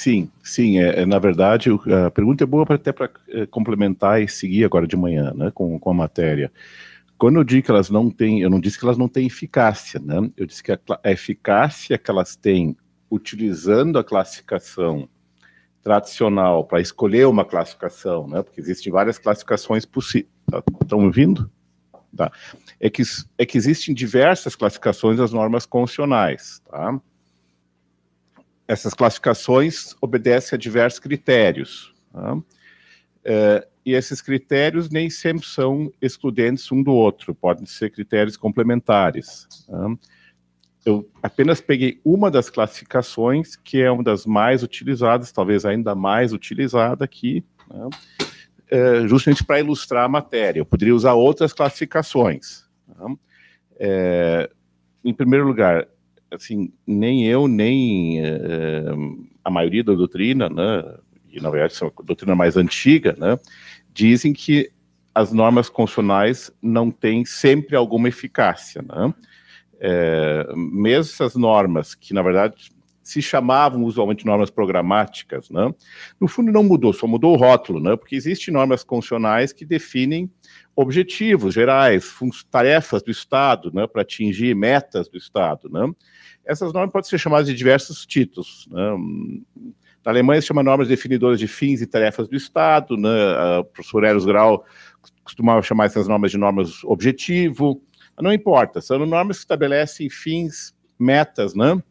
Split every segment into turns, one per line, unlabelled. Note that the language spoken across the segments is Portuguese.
Sim, sim. É, é na verdade, a pergunta é boa para até para é, eh, complementar e seguir agora de manhã né, com, com a matéria. Quando eu digo que elas não têm, eu não disse que elas não têm eficácia, né? Eu disse que a, a eficácia que elas têm utilizando a classificação tradicional para escolher uma classificação, né? Porque existem várias classificações possíveis. Estão tá, ouvindo? Tá. É que, é que existem diversas classificações das normas constitucionais, tá? essas classificações obedecem a diversos critérios. Tá? É, e esses critérios nem sempre são excludentes um do outro, podem ser critérios complementares. Tá? Eu apenas peguei uma das classificações, que é uma das mais utilizadas, talvez ainda mais utilizada aqui, né? é, justamente para ilustrar a matéria. Eu poderia usar outras classificações. Tá? É, em primeiro lugar, assim, nem eu, nem uh, a maioria da doutrina, né, e na verdade é a doutrina mais antiga, né, dizem que as normas constitucionais não têm sempre alguma eficácia. Né? É, mesmo essas normas, que na verdade se chamavam usualmente normas programáticas, né? no fundo não mudou, só mudou o rótulo, né? porque existem normas constitucionais que definem objetivos gerais, tarefas do Estado, né? para atingir metas do Estado. Né? Essas normas podem ser chamadas de diversos títulos. Né? Na Alemanha se chama normas definidoras de fins e tarefas do Estado, né? o professor Eros Grau costumava chamar essas normas de normas objetivo, não importa, são normas que estabelecem fins, metas, né?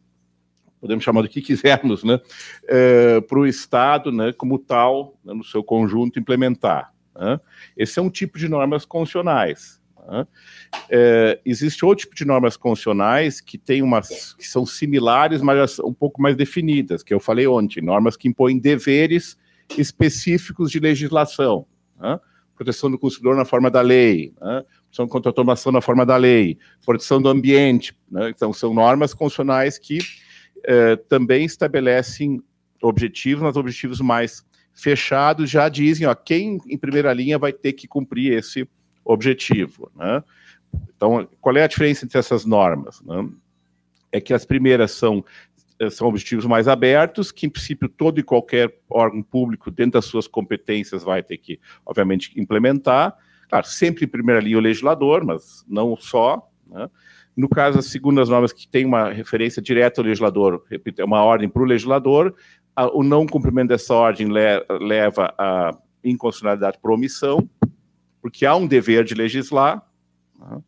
podemos chamar do que quisermos, né, é, para o Estado, né, como tal, né, no seu conjunto, implementar. Né? Esse é um tipo de normas constitucionais. Né? É, existe outro tipo de normas constitucionais que tem umas que são similares, mas um pouco mais definidas, que eu falei ontem, normas que impõem deveres específicos de legislação. Né? Proteção do consumidor na forma da lei, né? proteção contra a automação na forma da lei, proteção do ambiente. Né. Então, são normas constitucionais que é, também estabelecem objetivos, mas objetivos mais fechados já dizem, ó, quem em primeira linha vai ter que cumprir esse objetivo, né? Então, qual é a diferença entre essas normas? Né? É que as primeiras são eh, são objetivos mais abertos, que em princípio todo e qualquer órgão público, dentro das suas competências, vai ter que, obviamente, implementar. Claro, sempre em primeira linha o legislador, mas não só. Né? No caso, as segundas normas que tem uma referência direta ao legislador, repito, é uma ordem para o legislador, a, o não cumprimento dessa ordem le, leva a inconstitucionalidade por omissão, porque há um dever de legislar. Né?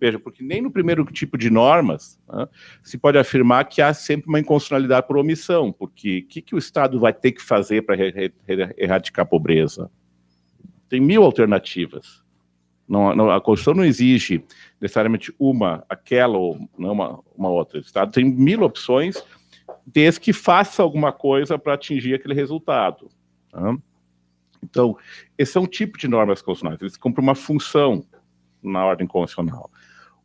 Veja, porque nem no primeiro tipo de normas né, se pode afirmar que há sempre uma inconstitucionalidade por omissão, porque o que, que o Estado vai ter que fazer para erradicar a pobreza? Tem mil alternativas. Não, não, a Constituição não exige necessariamente uma, aquela ou não né, uma, uma outra. O Estado tem mil opções, desde que faça alguma coisa para atingir aquele resultado. Tá? Então, esse é um tipo de normas constitucionais, eles cumprem uma função na ordem constitucional.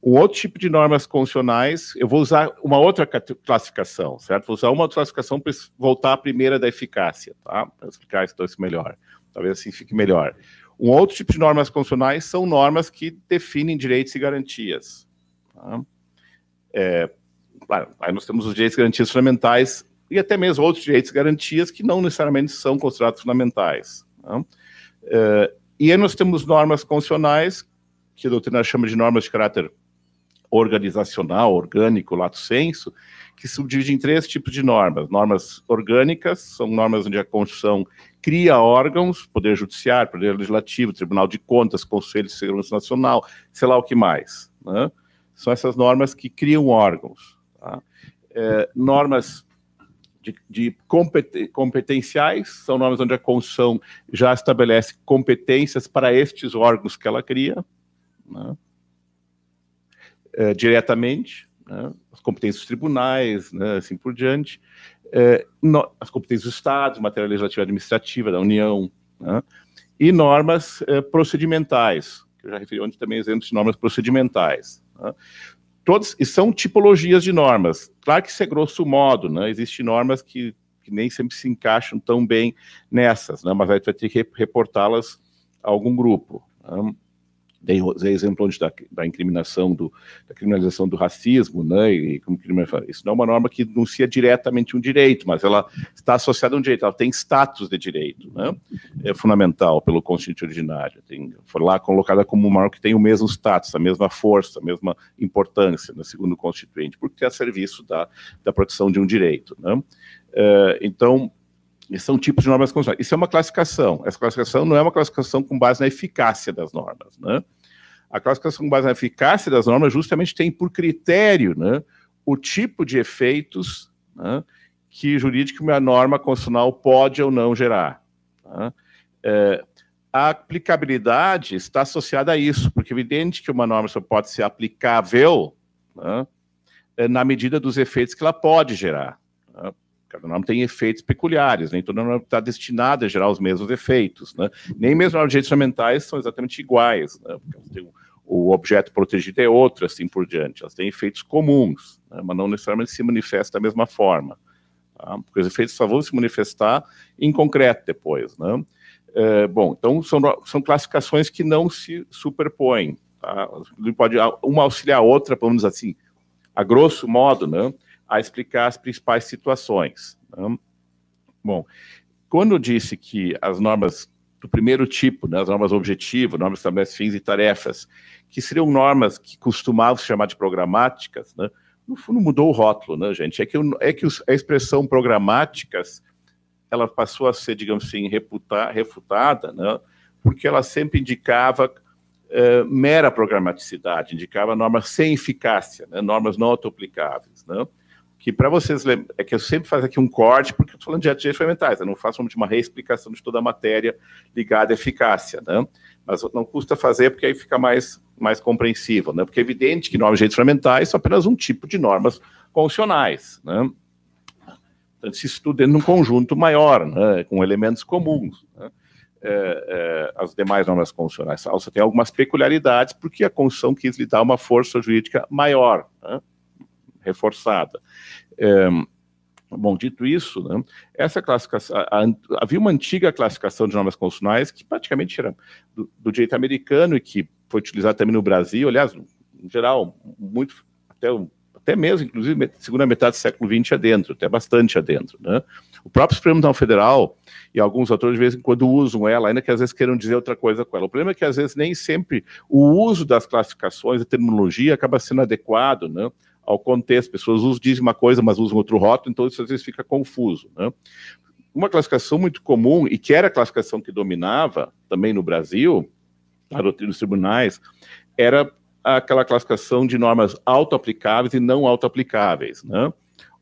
Um outro tipo de normas constitucionais, eu vou usar uma outra classificação, certo? Vou usar uma outra classificação para voltar à primeira da eficácia, tá? Para explicar então, isso melhor. Talvez assim fique melhor. Um outro tipo de normas constitucionais são normas que definem direitos e garantias. Tá? É, claro, aí nós temos os direitos e garantias fundamentais e até mesmo outros direitos e garantias que não necessariamente são considerados fundamentais. Tá? É, e aí nós temos normas constitucionais, que a doutrina chama de normas de caráter organizacional, orgânico, lato senso, que se subdivide em três tipos de normas. Normas orgânicas, são normas onde a Constituição cria órgãos, Poder Judiciário, Poder Legislativo, Tribunal de Contas, Conselho de Segurança Nacional, sei lá o que mais. Né? São essas normas que criam órgãos. Tá? É, normas de, de competen competenciais, são normas onde a Constituição já estabelece competências para estes órgãos que ela cria, né? é, diretamente, né, as competências dos tribunais, né, assim por diante, é, no, as competências dos Estados, matéria legislativa e administrativa da União, né, e normas é, procedimentais, que eu já referi onde também exemplos de normas procedimentais. Né, todos, e são tipologias de normas. Claro que isso é grosso modo, né, existem normas que, que nem sempre se encaixam tão bem nessas, né, mas aí vai ter que reportá-las a algum grupo. Né dei, dei exemplo onde da, da incriminação do, da criminalização do racismo, né? E, como crime, isso não é uma norma que denuncia diretamente um direito, mas ela está associada a um direito, ela tem status de direito, né? É fundamental pelo constituinte originário, tem, foi lá colocada como uma norma que tem o mesmo status, a mesma força, a mesma importância, né, segundo o constituinte, porque é a serviço da, da proteção de um direito, né? Uh, então, são tipos de normas constitucionais. Isso é uma classificação. Essa classificação não é uma classificação com base na eficácia das normas. Né? A classificação com base na eficácia das normas justamente tem por critério né, o tipo de efeitos né, que jurídico uma norma constitucional pode ou não gerar. Tá? É, a aplicabilidade está associada a isso, porque é evidente que uma norma só pode ser aplicável né, é, na medida dos efeitos que ela pode gerar. Né? Cada norma tem efeitos peculiares, nem toda norma está destinada a gerar os mesmos efeitos. Né? Nem mesmo as direitos ambientais são exatamente iguais, né? porque o objeto protegido é outro, assim por diante. Elas têm efeitos comuns, né? mas não necessariamente se manifestam da mesma forma. Tá? Porque os efeitos só vão se manifestar em concreto depois. Né? É, bom, então são, são classificações que não se superpõem. Tá? Pode ah, uma auxiliar a outra, pelo menos assim, a grosso modo, né? a explicar as principais situações. Né? Bom, quando eu disse que as normas do primeiro tipo, né, as normas objetivo, normas estabelecidas fins e tarefas, que seriam normas que costumavam se chamar de programáticas, né, no fundo mudou o rótulo, né, gente? É que, é que a expressão programáticas ela passou a ser, digamos assim, refutada, né, porque ela sempre indicava eh, mera programaticidade, indicava normas sem eficácia, né, normas não aplicáveis, Né? que para vocês é que eu sempre faço aqui um corte, porque eu estou falando de atos fundamentais, eu não faço uma reexplicação de toda a matéria ligada à eficácia, né? Mas não custa fazer, porque aí fica mais, mais compreensível, né? Porque é evidente que normas de direitos fundamentais são apenas um tipo de normas constitucionais, né? Então, se estuda num conjunto maior, né? com elementos comuns. Né? É, é, as demais normas constitucionais. A alça tem algumas peculiaridades, porque a Constituição quis lhe dar uma força jurídica maior. Né? reforçada. É, Bom, dito isso, né, essa classificação, a, a, havia uma antiga classificação de normas constitucionais que praticamente era do, do direito americano e que foi utilizada também no Brasil, aliás, em geral, muito, até, até mesmo, inclusive, segunda metade do século XX adentro, até bastante adentro. Né? O próprio Supremo Tribunal Federal e alguns autores, de vez em quando, usam ela, ainda que às vezes queiram dizer outra coisa com ela. O problema é que, às vezes, nem sempre o uso das classificações, da terminologia, acaba sendo adequado, né? ao contexto. As pessoas usam, dizem uma coisa, mas usam outro rótulo, então isso às vezes fica confuso. Né? Uma classificação muito comum, e que era a classificação que dominava também no Brasil, para os tribunais, era aquela classificação de normas auto-aplicáveis e não auto-aplicáveis, né?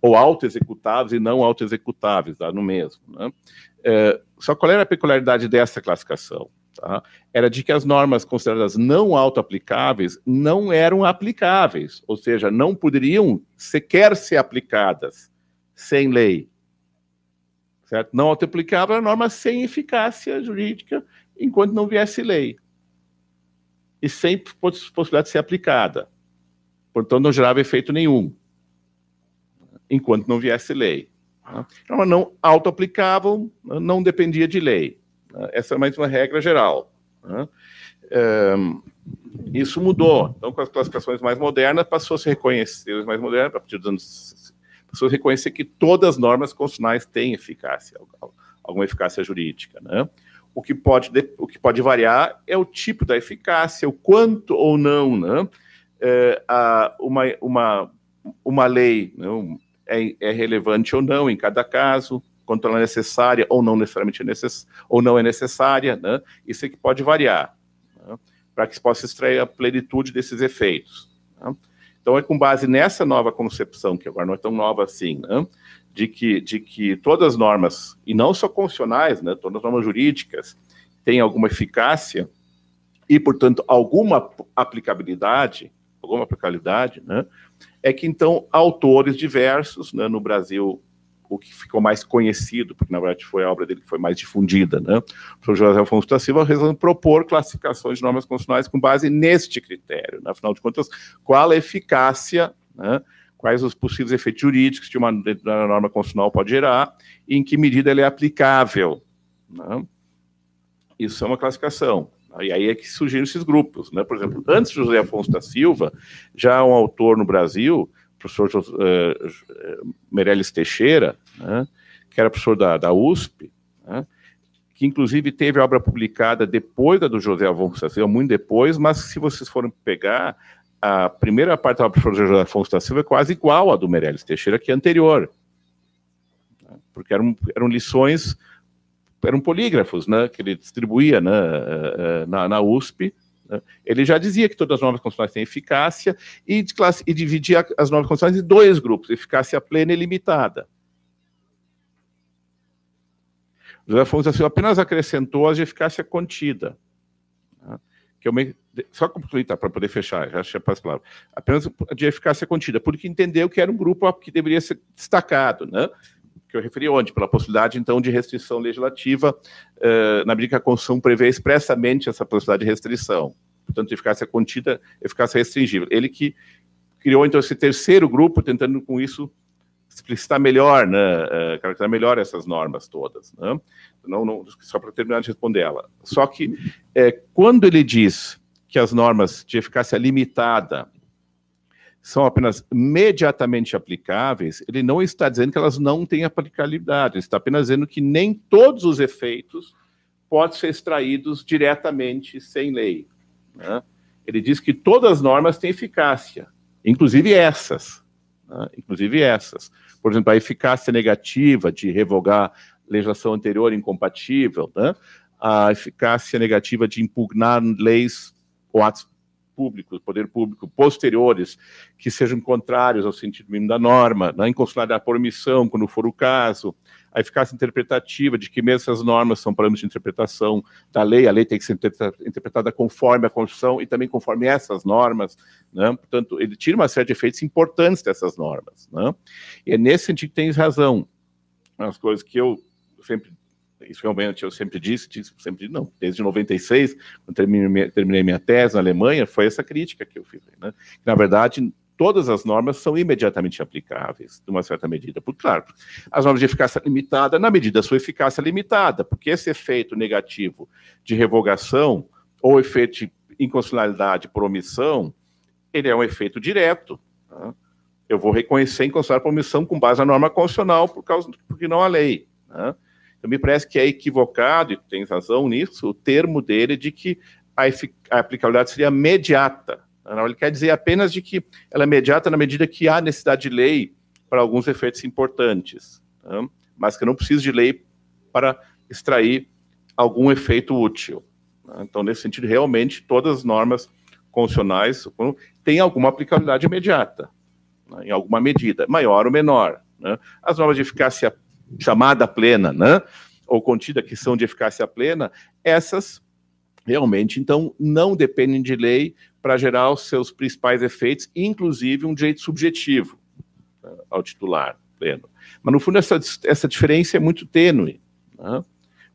ou auto-executáveis e não auto-executáveis, dá no mesmo. Né? É, só qual era a peculiaridade dessa classificação? tá? era de que as normas consideradas não autoaplicáveis não eram aplicáveis, ou seja, não poderiam sequer ser aplicadas sem lei. Certo? Não autoaplicável era é norma sem eficácia jurídica enquanto não viesse lei. E sem possibilidade de ser aplicada. Portanto, não gerava efeito nenhum enquanto não viesse lei. Tá? Norma então, não autoaplicável, não dependia de lei. Essa é mais uma regra geral. Né? isso mudou. Então, com as classificações mais modernas, passou a se reconhecer, mais modernas, a partir dos anos. passou a reconhecer que todas as normas constitucionais têm eficácia, alguma eficácia jurídica. Né? O, que pode, o que pode variar é o tipo da eficácia, o quanto ou não né? É, a, uma, uma, uma lei né? é, é relevante ou não em cada caso quanto ela é necessária ou não necessariamente é necess... ou não é necessária, né? Isso é que pode variar, né? para que se possa extrair a plenitude desses efeitos. Né? Então é com base nessa nova concepção, que agora não é tão nova assim, né? de, que, de que todas as normas, e não só constitucionais, né? todas as normas jurídicas, têm alguma eficácia e, portanto, alguma aplicabilidade, alguma aplicabilidade, né? é que então autores diversos, né? no Brasil o que ficou mais conhecido, porque na verdade foi a obra dele que foi mais difundida, né? O professor José Afonso da Silva resolveu propor classificações de normas constitucionais com base neste critério, né? afinal de contas, qual a eficácia, né? quais os possíveis efeitos jurídicos que uma norma constitucional pode gerar e em que medida ela é aplicável. Né? Isso é uma classificação. E aí é que surgiram esses grupos. Né? Por exemplo, antes de José Afonso da Silva, já um autor no Brasil professor uh, Meirelles Teixeira, né, que era professor da, da USP, né, que inclusive teve a obra publicada depois da do José Afonso da Silva, muito depois, mas se vocês forem pegar, a primeira parte da obra do professor José Afonso da Silva é quase igual à do Meirelles Teixeira, que é anterior, né, porque eram, eram lições, eram polígrafos, né, que ele distribuía né, eh, eh, na, na USP, né? Ele já dizia que todas as normas constitucionais têm eficácia e, de classe, e dividia as normas constitucionais em dois grupos, eficácia plena e limitada. José Afonso assim, apenas acrescentou as de eficácia contida. Né? Que eu me... Só concluir, tá, para poder fechar, já achei as palavras. Apenas de eficácia contida, porque entendeu que era um grupo que deveria ser destacado, né? que eu referi ontem, pela possibilidade, então, de restrição legislativa, eh, na medida que a Constituição prevê expressamente essa possibilidade de restrição. Portanto, eficácia contida, eficácia restringível. Ele que criou, então, esse terceiro grupo, tentando, com isso, explicitar melhor, né, uh, caracterizar melhor essas normas todas. Né? Não, não, só para terminar de responder ela. Só que, eh, quando ele diz que as normas de eficácia limitada são apenas imediatamente aplicáveis, ele não está dizendo que elas não têm aplicabilidade, ele está apenas dizendo que nem todos os efeitos podem ser extraídos diretamente sem lei. Né? Ele diz que todas as normas têm eficácia, inclusive essas. Né? Inclusive essas. Por exemplo, a eficácia negativa de revogar legislação anterior incompatível, né? a eficácia negativa de impugnar leis ou atos públicos, poder público posteriores que sejam contrários ao sentido mínimo da norma, né, inconstitucionalidade da permissão, quando for o caso, a eficácia interpretativa de que mesmo essas normas são parâmetros de interpretação da lei, a lei tem que ser interpretada conforme a Constituição e também conforme essas normas, né? portanto, ele tira uma série de efeitos importantes dessas normas. Né? E é nesse sentido que tem razão. As coisas que eu sempre isso realmente eu sempre disse, disse sempre disse, não, desde 96, quando terminei, terminei, minha tese na Alemanha, foi essa crítica que eu fiz. Né? na verdade, todas as normas são imediatamente aplicáveis, de uma certa medida. Por claro, as normas de eficácia limitada, na medida da sua eficácia limitada, porque esse efeito negativo de revogação ou efeito de inconstitucionalidade por omissão, ele é um efeito direto. Tá? Eu vou reconhecer inconstitucionalidade por omissão com base na norma constitucional, por causa porque não há lei. Né? Então, me parece que é equivocado, e tem razão nisso, o termo dele de que a, a aplicabilidade seria imediata. Ele quer dizer apenas de que ela é imediata na medida que há necessidade de lei para alguns efeitos importantes, tá? mas que eu não preciso de lei para extrair algum efeito útil. Tá? Então, nesse sentido, realmente, todas as normas constitucionais têm alguma aplicabilidade imediata, né? em alguma medida, maior ou menor. Né? As normas de eficácia chamada plena, né? ou contida que são de eficácia plena, essas realmente então não dependem de lei para gerar os seus principais efeitos, inclusive um direito subjetivo né, ao titular pleno. Mas no fundo essa, essa diferença é muito tênue, né?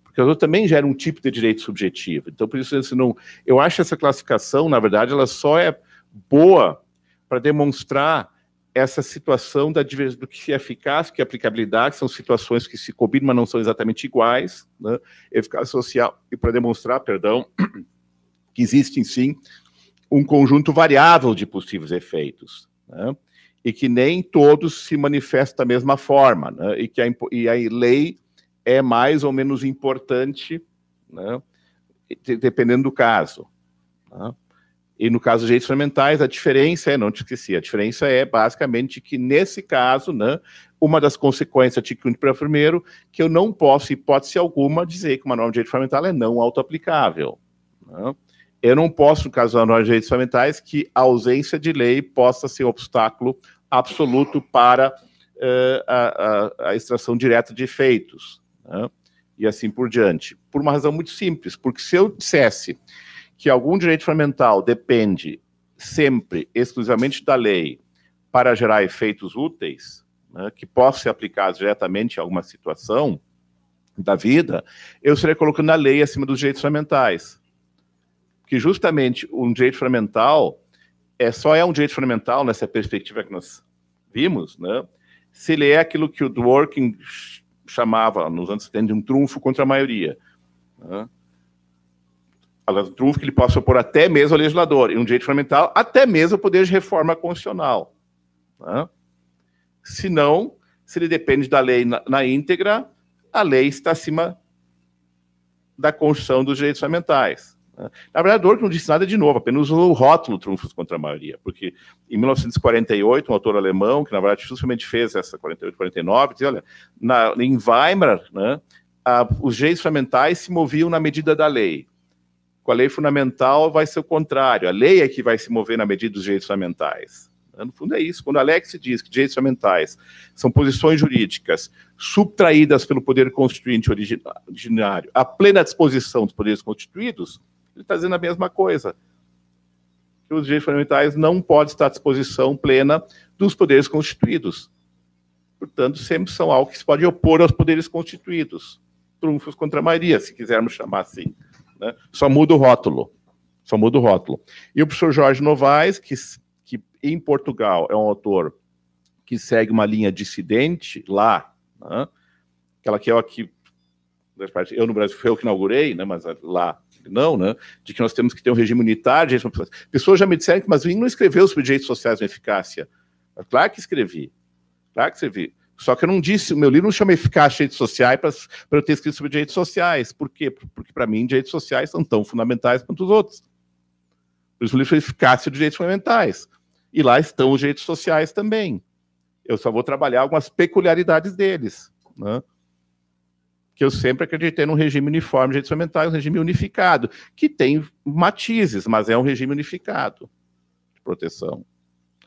porque as outras também geram um tipo de direito subjetivo. Então por isso eu não, eu acho essa classificação, na verdade, ela só é boa para demonstrar essa situação da diversidade do que é eficaz, que é aplicabilidade, são situações que se combinam, mas não são exatamente iguais, né? eficácia social, e para demonstrar, perdão, que existem sim um conjunto variável de possíveis efeitos, né? e que nem todos se manifestam da mesma forma, né? e que a, e a lei é mais ou menos importante, né? dependendo do caso. Né? E no caso dos direitos fundamentais, a diferença é, não te esqueci, a diferença é basicamente que nesse caso, né, uma das consequências que artigo 1 primeiro, que eu não posso, hipótese alguma, dizer que uma norma de direito fundamental é não autoaplicável. Né? Eu não posso, no caso da norma de direitos fundamentais, que a ausência de lei possa ser um obstáculo absoluto para uh, a, a, a, extração direta de efeitos. Né? E assim por diante. Por uma razão muito simples, porque se eu dissesse que algum direito fundamental depende sempre exclusivamente da lei para gerar efeitos úteis, né, que possam ser aplicados diretamente a alguma situação da vida, eu estaria colocando a lei acima dos direitos fundamentais. Que justamente um direito fundamental é, só é um direito fundamental nessa perspectiva que nós vimos, né, se ele é aquilo que o Dworkin chamava nos anos 70 de um trunfo contra a maioria. Né? Agora, o trunfo que ele possa propor até mesmo ao legislador, e um direito fundamental, até mesmo o poder de reforma constitucional. Né? Se não, se ele depende da lei na, na íntegra, a lei está acima da construção dos Direitos Fundamentais. Né? Na verdade, Dworkin não disse nada de novo, apenas usou o rótulo trunfos contra a maioria, porque em 1948, um autor alemão, que na verdade justamente fez essa 48, 49, dizia, olha, na, em Weimar, né, a, os direitos fundamentais se moviam na medida da lei com a lei fundamental vai ser o contrário. A lei é que vai se mover na medida dos direitos fundamentais. No fundo é isso. Quando Alex diz que direitos fundamentais são posições jurídicas subtraídas pelo poder constituinte originário à plena disposição dos poderes constituídos, ele está dizendo a mesma coisa. Que os direitos fundamentais não podem estar à disposição plena dos poderes constituídos. Portanto, sempre são algo que se pode opor aos poderes constituídos. Trunfos contra a Maria, se quisermos chamar assim. Né? Só muda o rótulo. Só muda o rótulo. E o professor Jorge Novaes, que, que em Portugal é um autor que segue uma linha dissidente lá, né? aquela que é aqui, eu no Brasil foi eu que inaugurei, né? mas lá não, né? de que nós temos que ter um regime unitário. Pessoas já me disseram que mas o não escreveu sobre direitos sociais com eficácia. Claro que escrevi, claro que escrevi. Só que eu não disse, o meu livro não chama de direitos Sociais para eu ter escrito sobre direitos sociais. Por quê? Porque, para mim, direitos sociais são tão fundamentais quanto os outros. Por isso o livro chama Eficácia de Direitos Fundamentais. E lá estão os direitos sociais também. Eu só vou trabalhar algumas peculiaridades deles. Né? Que eu sempre acreditei num regime uniforme de direitos fundamentais, um regime unificado, que tem matizes, mas é um regime unificado de proteção.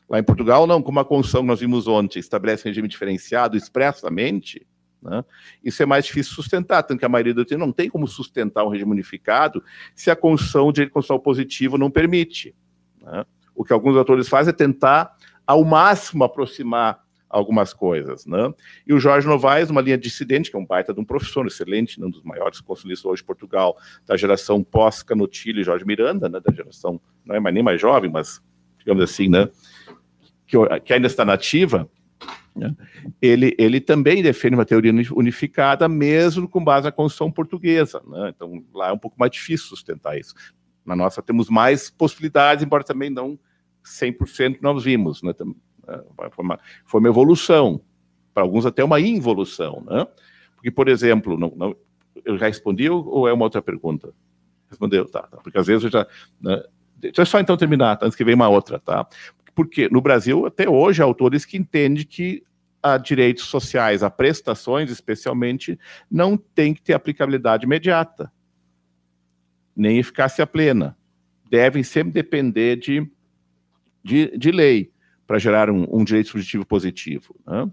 Lá em Portugal, não, como a Constituição que nós vimos ontem estabelece um regime diferenciado expressamente, né, isso é mais difícil sustentar, tanto que a maioria do tempo não tem como sustentar um regime unificado se a Constituição, o direito constitucional positivo, não permite. Né. O que alguns autores fazem é tentar, ao máximo, aproximar algumas coisas. Né? E o Jorge Novaes, uma linha dissidente, que é um baita de um professor excelente, né, um dos maiores consulistas hoje de Portugal, da geração pós-Canotilho e Jorge Miranda, né, da geração, não é mais, nem mais jovem, mas digamos assim, né, que, que ainda está nativa, né, ele, ele também defende uma teoria unificada, mesmo com base na Constituição portuguesa. Né, então, lá é um pouco mais difícil sustentar isso. Na nossa, temos mais possibilidades, embora também não 100% nós vimos. Né, é, foi, uma, foi uma evolução, para alguns até uma involução. Né, porque, por exemplo, não, não, eu já respondi ou é uma outra pergunta? Respondeu, tá. tá porque às vezes eu já. Né, deixa eu só então terminar, antes que venha uma outra, tá? Porque no Brasil, até hoje, há autores que entendem que a direitos sociais, a prestações especialmente, não tem que ter aplicabilidade imediata, nem eficácia plena. Devem sempre depender de, de, de lei para gerar um, um, direito subjetivo positivo. Né?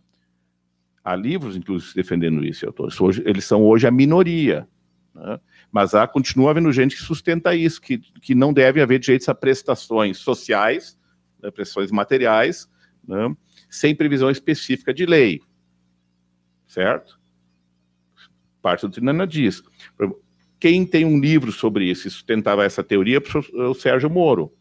Há livros, inclusive, defendendo isso, autores. Hoje, eles são hoje a minoria. Né? Mas há, continua havendo gente que sustenta isso, que, que não deve haver direitos a prestações sociais né, pressões materiais, né, sem previsão específica de lei. Certo? Parte do Trinana diz. Quem tem um livro sobre isso e sustentava essa teoria é o é Sérgio Moro.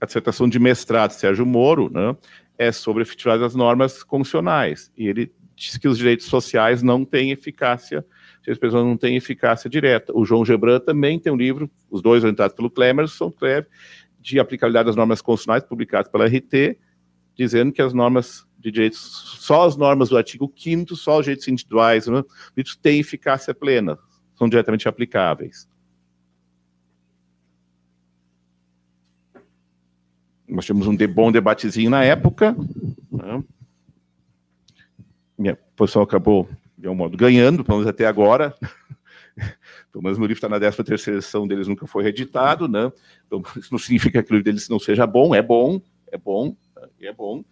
A dissertação de mestrado de Sérgio Moro né, é sobre a efetividade das normas constitucionais. E ele diz que os direitos sociais não têm eficácia, as pessoas não têm eficácia direta. O João Gebran também tem um livro, os dois orientados pelo Clemers, são Cleve, de aplicabilidade das normas constitucionais publicadas pela RT, dizendo que as normas de direitos, só as normas do artigo 5 só os direitos individuais, né, têm eficácia plena, são diretamente aplicáveis. Nós tivemos um de bom debatezinho na época. Né? Minha posição acabou, de um modo, ganhando, pelo menos até agora. Pelo menos livro está na décima terceira edição deles, nunca foi reeditado, né? Então, isso não significa que o livro deles não seja bom, é bom, é bom, é bom.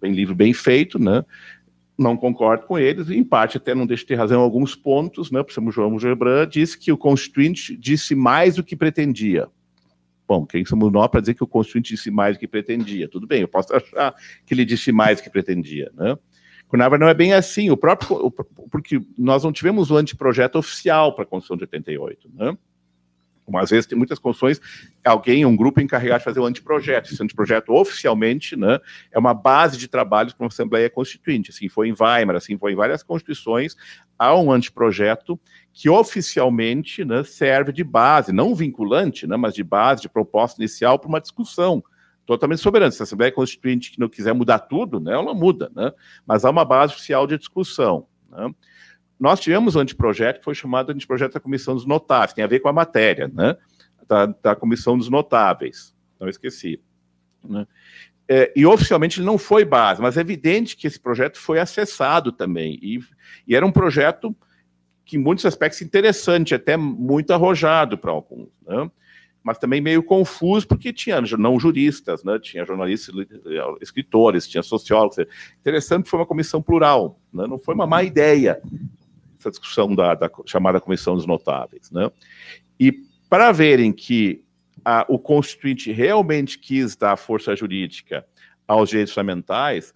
Bem livro bem feito, né? Não concordo com eles, em parte até não deixo de ter razão em alguns pontos, né? Por exemplo, João Gebran disse que o Constituinte disse mais do que pretendia. Bom, quem somos nós para dizer que o Constituinte disse mais do que pretendia? Tudo bem, eu posso achar que ele disse mais do que pretendia, né? Conava não é bem assim, o próprio, porque nós não tivemos o um anteprojeto oficial para a Constituição de 88, né? Como às vezes tem muitas construções, alguém, um grupo encarregado de fazer o um anteprojeto. Esse anteprojeto oficialmente né, é uma base de trabalhos para uma Assembleia é Constituinte. Assim foi em Weimar, assim foi em várias constituições, há um anteprojeto que oficialmente né, serve de base, não vinculante, né, mas de base, de proposta inicial para uma discussão totalmente soberana. Se a Assembleia Constituinte que não quiser mudar tudo, né, ela muda, né? mas há uma base oficial de discussão. Né? Nós tivemos um anteprojeto que foi chamado de anteprojeto da Comissão dos Notáveis, tem a ver com a matéria, né? da, da Comissão dos Notáveis, não esqueci. Né? É, e oficialmente ele não foi base, mas é evidente que esse projeto foi acessado também, e, e era um projeto que em muitos aspectos interessante, até muito arrojado para alguns. Né? mas também meio confuso, porque tinha não juristas, né? tinha jornalistas, eh, escritores, tinha sociólogos. Interessante que foi uma comissão plural, né? não foi uma má ideia essa discussão da, da chamada Comissão dos Notáveis. Né? E para verem que a, o Constituinte realmente quis dar força jurídica aos direitos fundamentais,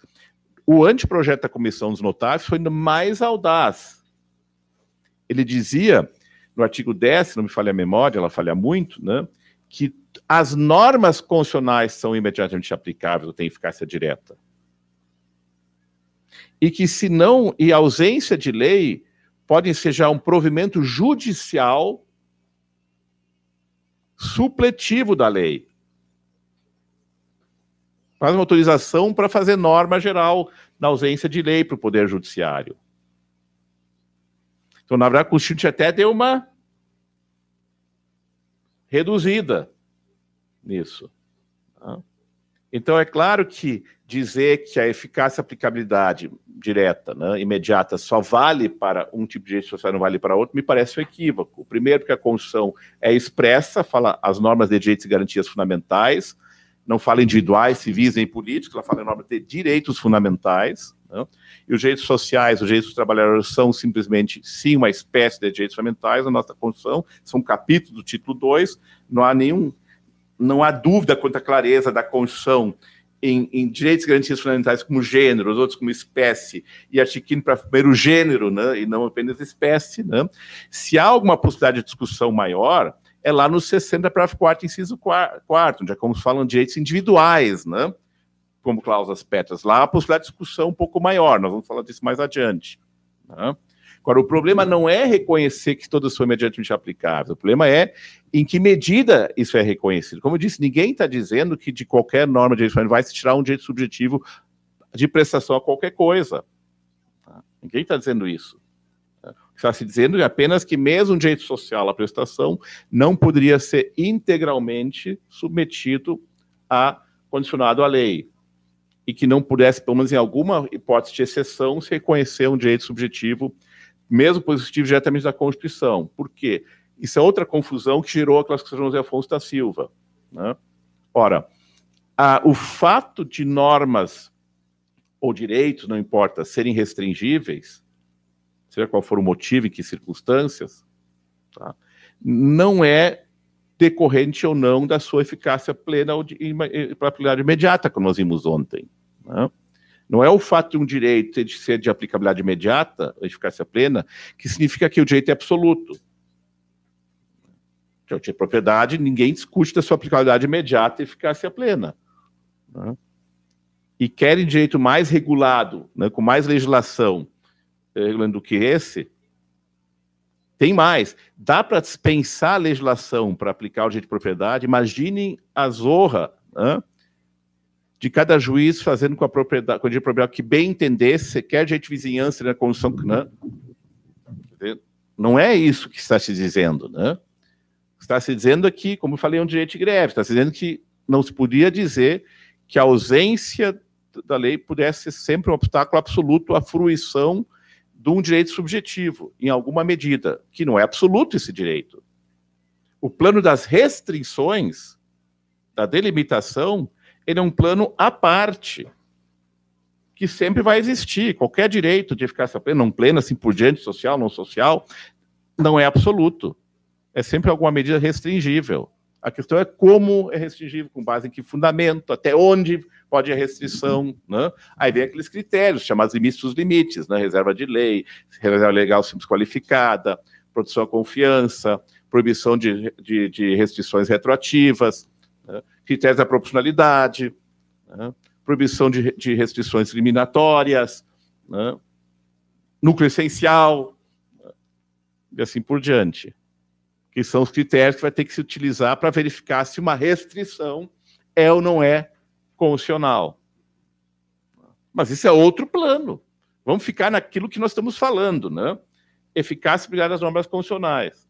o anteprojeto da Comissão dos Notáveis foi ainda mais audaz. Ele dizia, no artigo 10, não me falha a memória, ela falha muito, né? que as normas constitucionais são imediatamente aplicáveis ou têm eficácia direta. E que, se não, e ausência de lei, podem ser já um provimento judicial supletivo da lei. Faz uma autorização para fazer norma geral na ausência de lei para o Poder Judiciário. Então, na verdade, o Constituinte até deu uma reduzida nisso. Tá? Então, é claro que dizer que a eficácia e aplicabilidade direta, né, imediata, só vale para um tipo de direito social e não vale para outro, me parece um equívoco. Primeiro, porque a Constituição é expressa, fala as normas de direitos e garantias fundamentais, não fala individuais, civis e políticos, ela fala em nome de direitos fundamentais. Né? E os direitos sociais, os direitos dos trabalhadores são simplesmente, sim, uma espécie de direitos fundamentais na nossa Constituição, são um capítulo do título 2, não há nenhum, não há dúvida quanto à clareza da Constituição em, em, direitos e garantias fundamentais como gênero, os outros como espécie, e articulando para primeiro gênero, né, e não apenas espécie, né, se há alguma possibilidade de discussão maior, é lá no 60, parágrafo 4, inciso 4, onde é como falam direitos individuais, né? como cláusulas petras. Lá a possibilidade de discussão é um pouco maior, nós vamos falar disso mais adiante. Né? Agora, o problema não é reconhecer que todas são imediatamente aplicáveis, o problema é em que medida isso é reconhecido. Como eu disse, ninguém está dizendo que de qualquer norma de direito vai se tirar um direito subjetivo de prestação a qualquer coisa. Tá? Ninguém está dizendo isso. Está se dizendo é apenas que, mesmo o direito social à prestação, não poderia ser integralmente submetido a condicionado à lei e que não pudesse, pelo menos em alguma hipótese de exceção, se reconhecer um direito subjetivo, mesmo positivo diretamente da Constituição. Por quê? Isso é outra confusão que gerou a classificação José Afonso da Silva. Né? Ora, a, o fato de normas ou direitos, não importa, serem restringíveis, seja qual for o motivo e que circunstâncias, tá? não é decorrente ou não da sua eficácia plena ou da aplicabilidade imediata, como nós vimos ontem. Né? Não é o fato de um direito de ser de aplicabilidade imediata, eficácia plena, que significa que o direito é absoluto. eu tinha propriedade, ninguém discute da sua aplicabilidade imediata e eficácia plena. Né? E querem direito mais regulado, né, com mais legislação, eh, regulamento do que esse, tem mais. Dá para dispensar a legislação para aplicar o direito de propriedade. Imaginem a zorra né, de cada juiz fazendo com a propriedade, com o direito de propriedade que bem entendesse, quer direito de vizinhança na né, condição que né? não é isso que está se dizendo, né? Está se dizendo aqui, é como eu falei, é um direito de greve. Está se dizendo que não se podia dizer que a ausência da lei pudesse ser sempre um obstáculo absoluto à fruição de um direito subjetivo, em alguma medida, que não é absoluto esse direito. O plano das restrições, da delimitação, ele é um plano à parte, que sempre vai existir. Qualquer direito de eficácia plena, não plena, assim por diante, social, não social, não é absoluto. É sempre alguma medida restringível. A questão é como é restringível, com base em que fundamento, até onde pode a restrição, né? Aí vem aqueles critérios, chamados de mistos limites, né? Reserva de lei, reserva legal simples qualificada, produção à confiança, proibição de, de, de restrições retroativas, né? critérios da proporcionalidade, né? proibição de, de restrições discriminatórias, né? núcleo essencial, né? e assim por diante. Que são os critérios que vai ter que se utilizar para verificar se uma restrição é ou não é constitucional. Mas isso é outro plano. Vamos ficar naquilo que nós estamos falando, né? Eficácia e das normas constitucionais.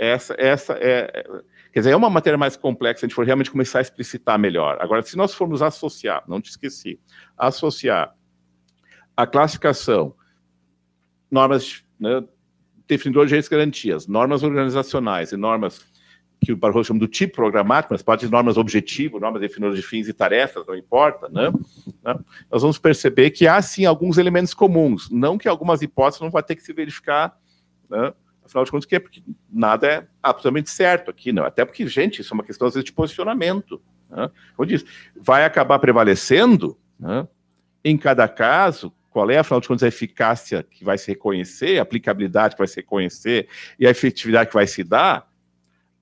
Essa, essa é, quer dizer, é uma matéria mais complexa, a gente for realmente começar a explicitar melhor. Agora, se nós formos associar, não te esqueci, associar a classificação, normas, né, definidor de direitos e garantias, normas organizacionais e normas que o Barroso chama do tipo programático, mas pode ser normas objetivo, normas definidas de fins e tarefas, não importa, né? né? Nós vamos perceber que há, sim, alguns elementos comuns, não que algumas hipóteses não vão ter que se verificar, né? afinal de contas, que é porque nada é absolutamente certo aqui, não. Até porque, gente, isso é uma questão, às vezes, de posicionamento. Né? Como diz, vai acabar prevalecendo, né? em cada caso, qual é, afinal de contas, a eficácia que vai se reconhecer, a aplicabilidade que vai se reconhecer e a efetividade que vai se dar,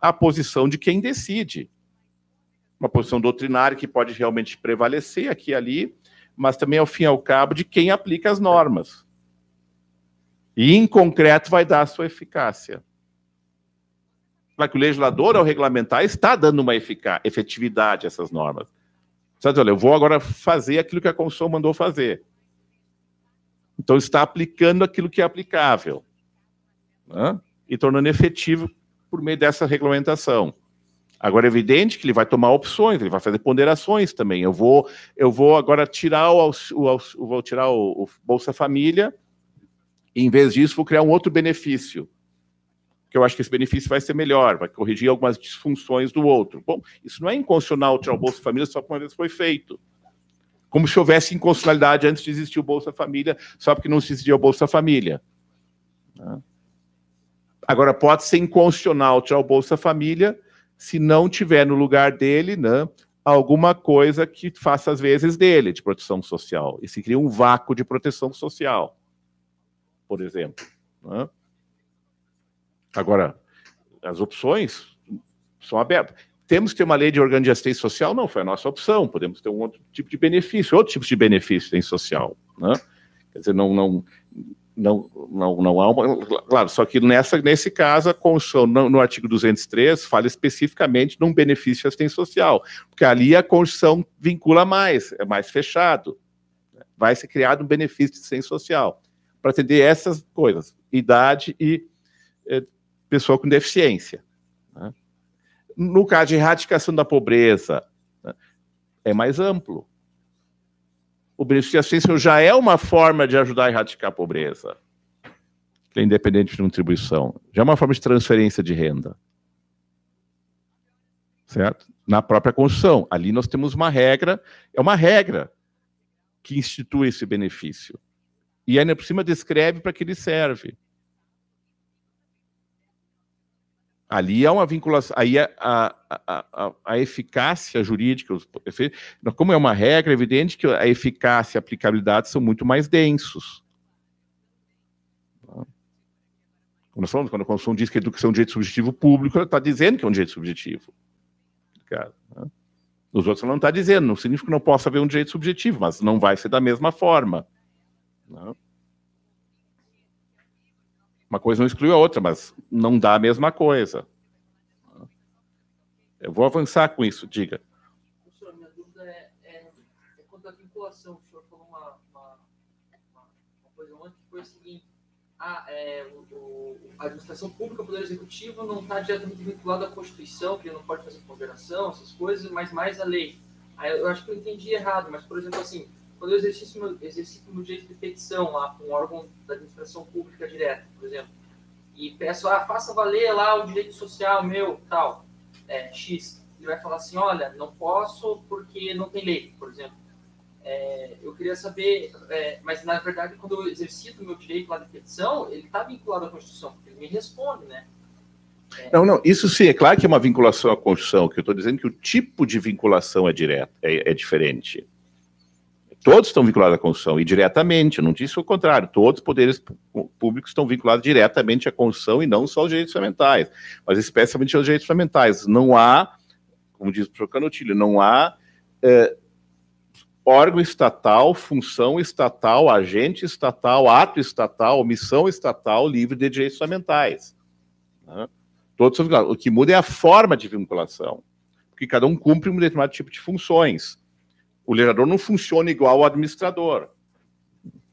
a posição de quem decide. Uma posição doutrinária que pode realmente prevalecer aqui e ali, mas também, ao fim e ao cabo, de quem aplica as normas. E, em concreto, vai dar a sua eficácia. para que o legislador, ao regulamentar, está dando uma efetividade a essas normas. Sabe, olha, eu vou agora fazer aquilo que a Constituição mandou fazer. Então, está aplicando aquilo que é aplicável né? e tornando efetivo por meio dessa regulamentação. Agora é evidente que ele vai tomar opções, ele vai fazer ponderações também. Eu vou, eu vou agora tirar o, o, o vou tirar o, o, Bolsa Família, e em vez disso vou criar um outro benefício. Que eu acho que esse benefício vai ser melhor, vai corrigir algumas disfunções do outro. Bom, isso não é inconstitucional tirar o Bolsa Família só porque uma vez foi feito. Como se houvesse inconstitucionalidade antes de existir o Bolsa Família, só porque não se existia o Bolsa Família. Né? Agora, pode ser inconstitucional tirar o Bolsa Família se não tiver no lugar dele né, alguma coisa que faça as vezes dele de proteção social. E se cria um vácuo de proteção social, por exemplo. Né? Agora, as opções são abertas. Temos que ter uma lei de organo de assistência social? Não, foi a nossa opção. Podemos ter um outro tipo de benefício, outros tipos de benefício em social. Né? Quer dizer, não, não não, não, não há uma. Claro, só que nessa, nesse caso, a Constituição, no, no artigo 203, fala especificamente num benefício assistencial, porque ali a Constituição vincula mais, é mais fechado. Né? Vai ser criado um benefício de assistência social para atender essas coisas, idade e é, pessoa com deficiência. Né? No caso de erradicação da pobreza, né? é mais amplo o benefício de assistência já é uma forma de ajudar a erradicar a pobreza, é independente de contribuição. Já é uma forma de transferência de renda. Certo? Na própria Constituição. Ali nós temos uma regra, é uma regra que institui esse benefício. E ainda por cima descreve para que ele serve. Ali há é uma vinculação, aí é a, a, a, a eficácia jurídica, os, como é uma regra, é evidente que a eficácia e a aplicabilidade são muito mais densos. Quando nós falamos, quando a Constituição diz que a educação é um direito subjetivo público, ela está dizendo que é um direito subjetivo. Né? Os outros ela não está dizendo, não significa que não possa haver um direito subjetivo, mas não vai ser da mesma forma. Não. Né? Uma coisa não exclui a outra, mas não dá a mesma coisa. Eu vou avançar com isso, diga. Professor, minha dúvida é, é, é quanto à vinculação. O senhor falou uma, uma, uma coisa ontem que foi o seguinte: a, ah, é, o, o, a administração pública, o Poder Executivo, não está diretamente vinculado à Constituição, que não pode fazer ponderação, essas coisas, mas mais à lei. Aí, Eu acho que eu entendi errado, mas, por exemplo, assim, quando eu exercito meu, exercício meu direito de petição lá com um órgão da administração pública direta, por exemplo, e peço, ah, faça valer lá o direito social meu, tal, é, X, ele vai falar assim, olha, não posso porque não tem lei, por exemplo. É, eu queria saber, é, mas na verdade, quando eu exercito meu direito lá de petição, ele está vinculado à Constituição, porque ele me responde, né? É. Não, não, isso sim, é claro que é uma vinculação à Constituição, que eu estou dizendo que o tipo de vinculação é direta, é, é diferente. Todos estão vinculados à construção e diretamente, não disse o contrário, todos os poderes públicos estão vinculados diretamente à construção e não só aos direitos fundamentais, mas especialmente aos direitos fundamentais. Não há, como diz o professor Canotilho, não há é, órgão estatal, função estatal, agente estatal, ato estatal, missão estatal livre de direitos fundamentais. Né? Todos são vinculados. O que muda é a forma de vinculação, porque cada um cumpre um determinado tipo de funções o legislador não funciona igual ao administrador.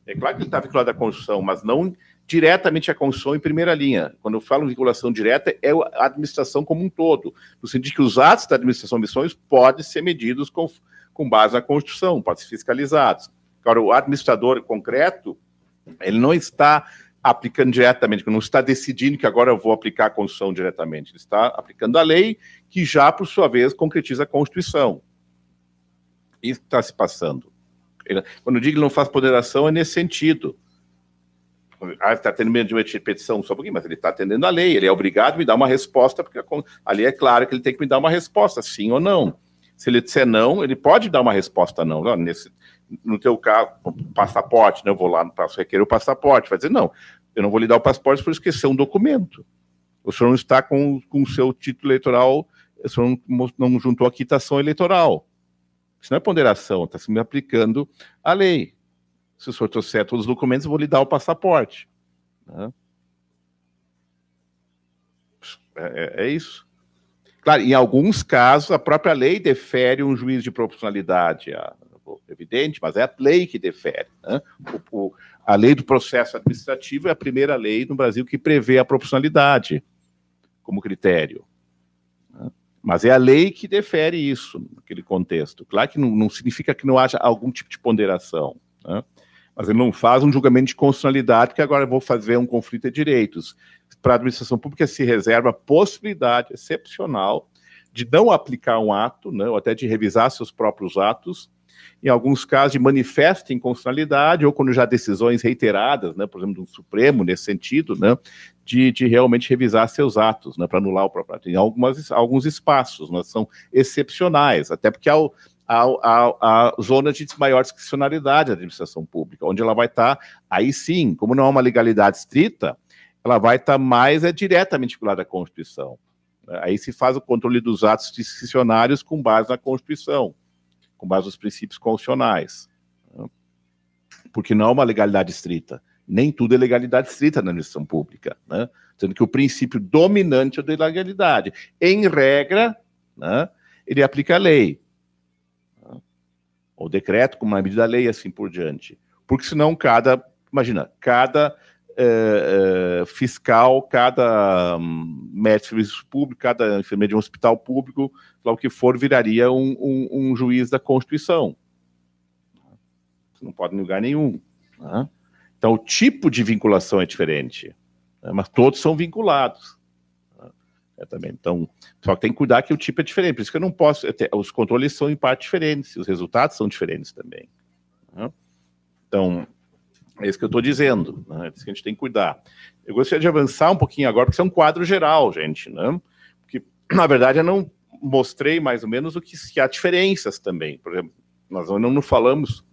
É claro que ele está vinculado à Constituição, mas não diretamente à Constituição em primeira linha. Quando eu falo vinculação direta, é a administração como um todo, no sentido de que os atos da administração de missões podem ser medidos com, com base na Constituição, podem ser fiscalizados. Agora, o administrador concreto, ele não está aplicando diretamente, não está decidindo que agora eu vou aplicar a Constituição diretamente, ele está aplicando a lei que já, por sua vez, concretiza a Constituição. Isso está se passando. Quando eu digo que não faz ponderação, é nesse sentido. Ah, está tendo medo de uma petição só um pouquinho, mas ele está atendendo a lei, ele é obrigado a me dar uma resposta, porque ali é claro que ele tem que me dar uma resposta, sim ou não. Se ele disser não, ele pode dar uma resposta não. nesse, no teu caso, passaporte, né, eu vou lá, passo requerer o passaporte, vai dizer, não, eu não vou lhe dar o passaporte por esquecer um documento. O senhor não está com o seu título eleitoral, o senhor não, não juntou a quitação eleitoral. Isso não é ponderação, está se me aplicando a lei. Se o senhor trouxer todos os documentos, eu vou lhe dar o passaporte. Né? É, é, é isso. Claro, em alguns casos, a própria lei defere um juiz de proporcionalidade. A, ah, evidente, mas é a lei que defere. Né? O, o, a lei do processo administrativo é a primeira lei no Brasil que prevê a proporcionalidade como critério. Mas é a lei que defere isso, naquele contexto. Claro que não, não significa que não haja algum tipo de ponderação, né? mas ele não faz um julgamento de constitucionalidade, que agora eu vou fazer um conflito de direitos. Para a administração pública se reserva a possibilidade excepcional de não aplicar um ato, né, ou até de revisar seus próprios atos, em alguns casos, de manifesta inconstitucionalidade, ou quando já há decisões reiteradas, né, por exemplo, do Supremo, nesse sentido, né, de, de realmente revisar seus atos, né, para anular o próprio ato. Tem algumas, alguns espaços, né, são excepcionais, até porque há, o, a, zona de maior discricionalidade da administração pública, onde ela vai estar, tá, aí sim, como não é uma legalidade estrita, ela vai estar tá mais é, diretamente vinculada à Constituição. Né. Aí se faz o controle dos atos discricionários com base na Constituição com base nos princípios constitucionais. Porque não é uma legalidade estrita. Nem tudo é legalidade estrita na administração pública. Né? Sendo que o princípio dominante é o da legalidade. Em regra, né, ele aplica a lei. Né? Ou decreto, como na medida da lei, assim por diante. Porque senão cada. Imagina, cada é, é, fiscal, cada hum, médico de serviço público, cada enfermeiro de um hospital público, lá o que for, viraria um, um, um juiz da Constituição. não pode em lugar nenhum. Né? Então, o tipo de vinculação é diferente, né? mas todos são vinculados. Né? É também. Então, só que tem que cuidar que o tipo é diferente. Por isso que eu não posso. Eu te, os controles são em parte diferentes, os resultados são diferentes também. Né? Então, é isso que eu estou dizendo, né? é isso que a gente tem que cuidar. Eu gostaria de avançar um pouquinho agora, porque isso é um quadro geral, gente, né? Porque, na verdade, eu não mostrei mais ou menos o que, há diferenças também. Por exemplo, nós não, não falamos,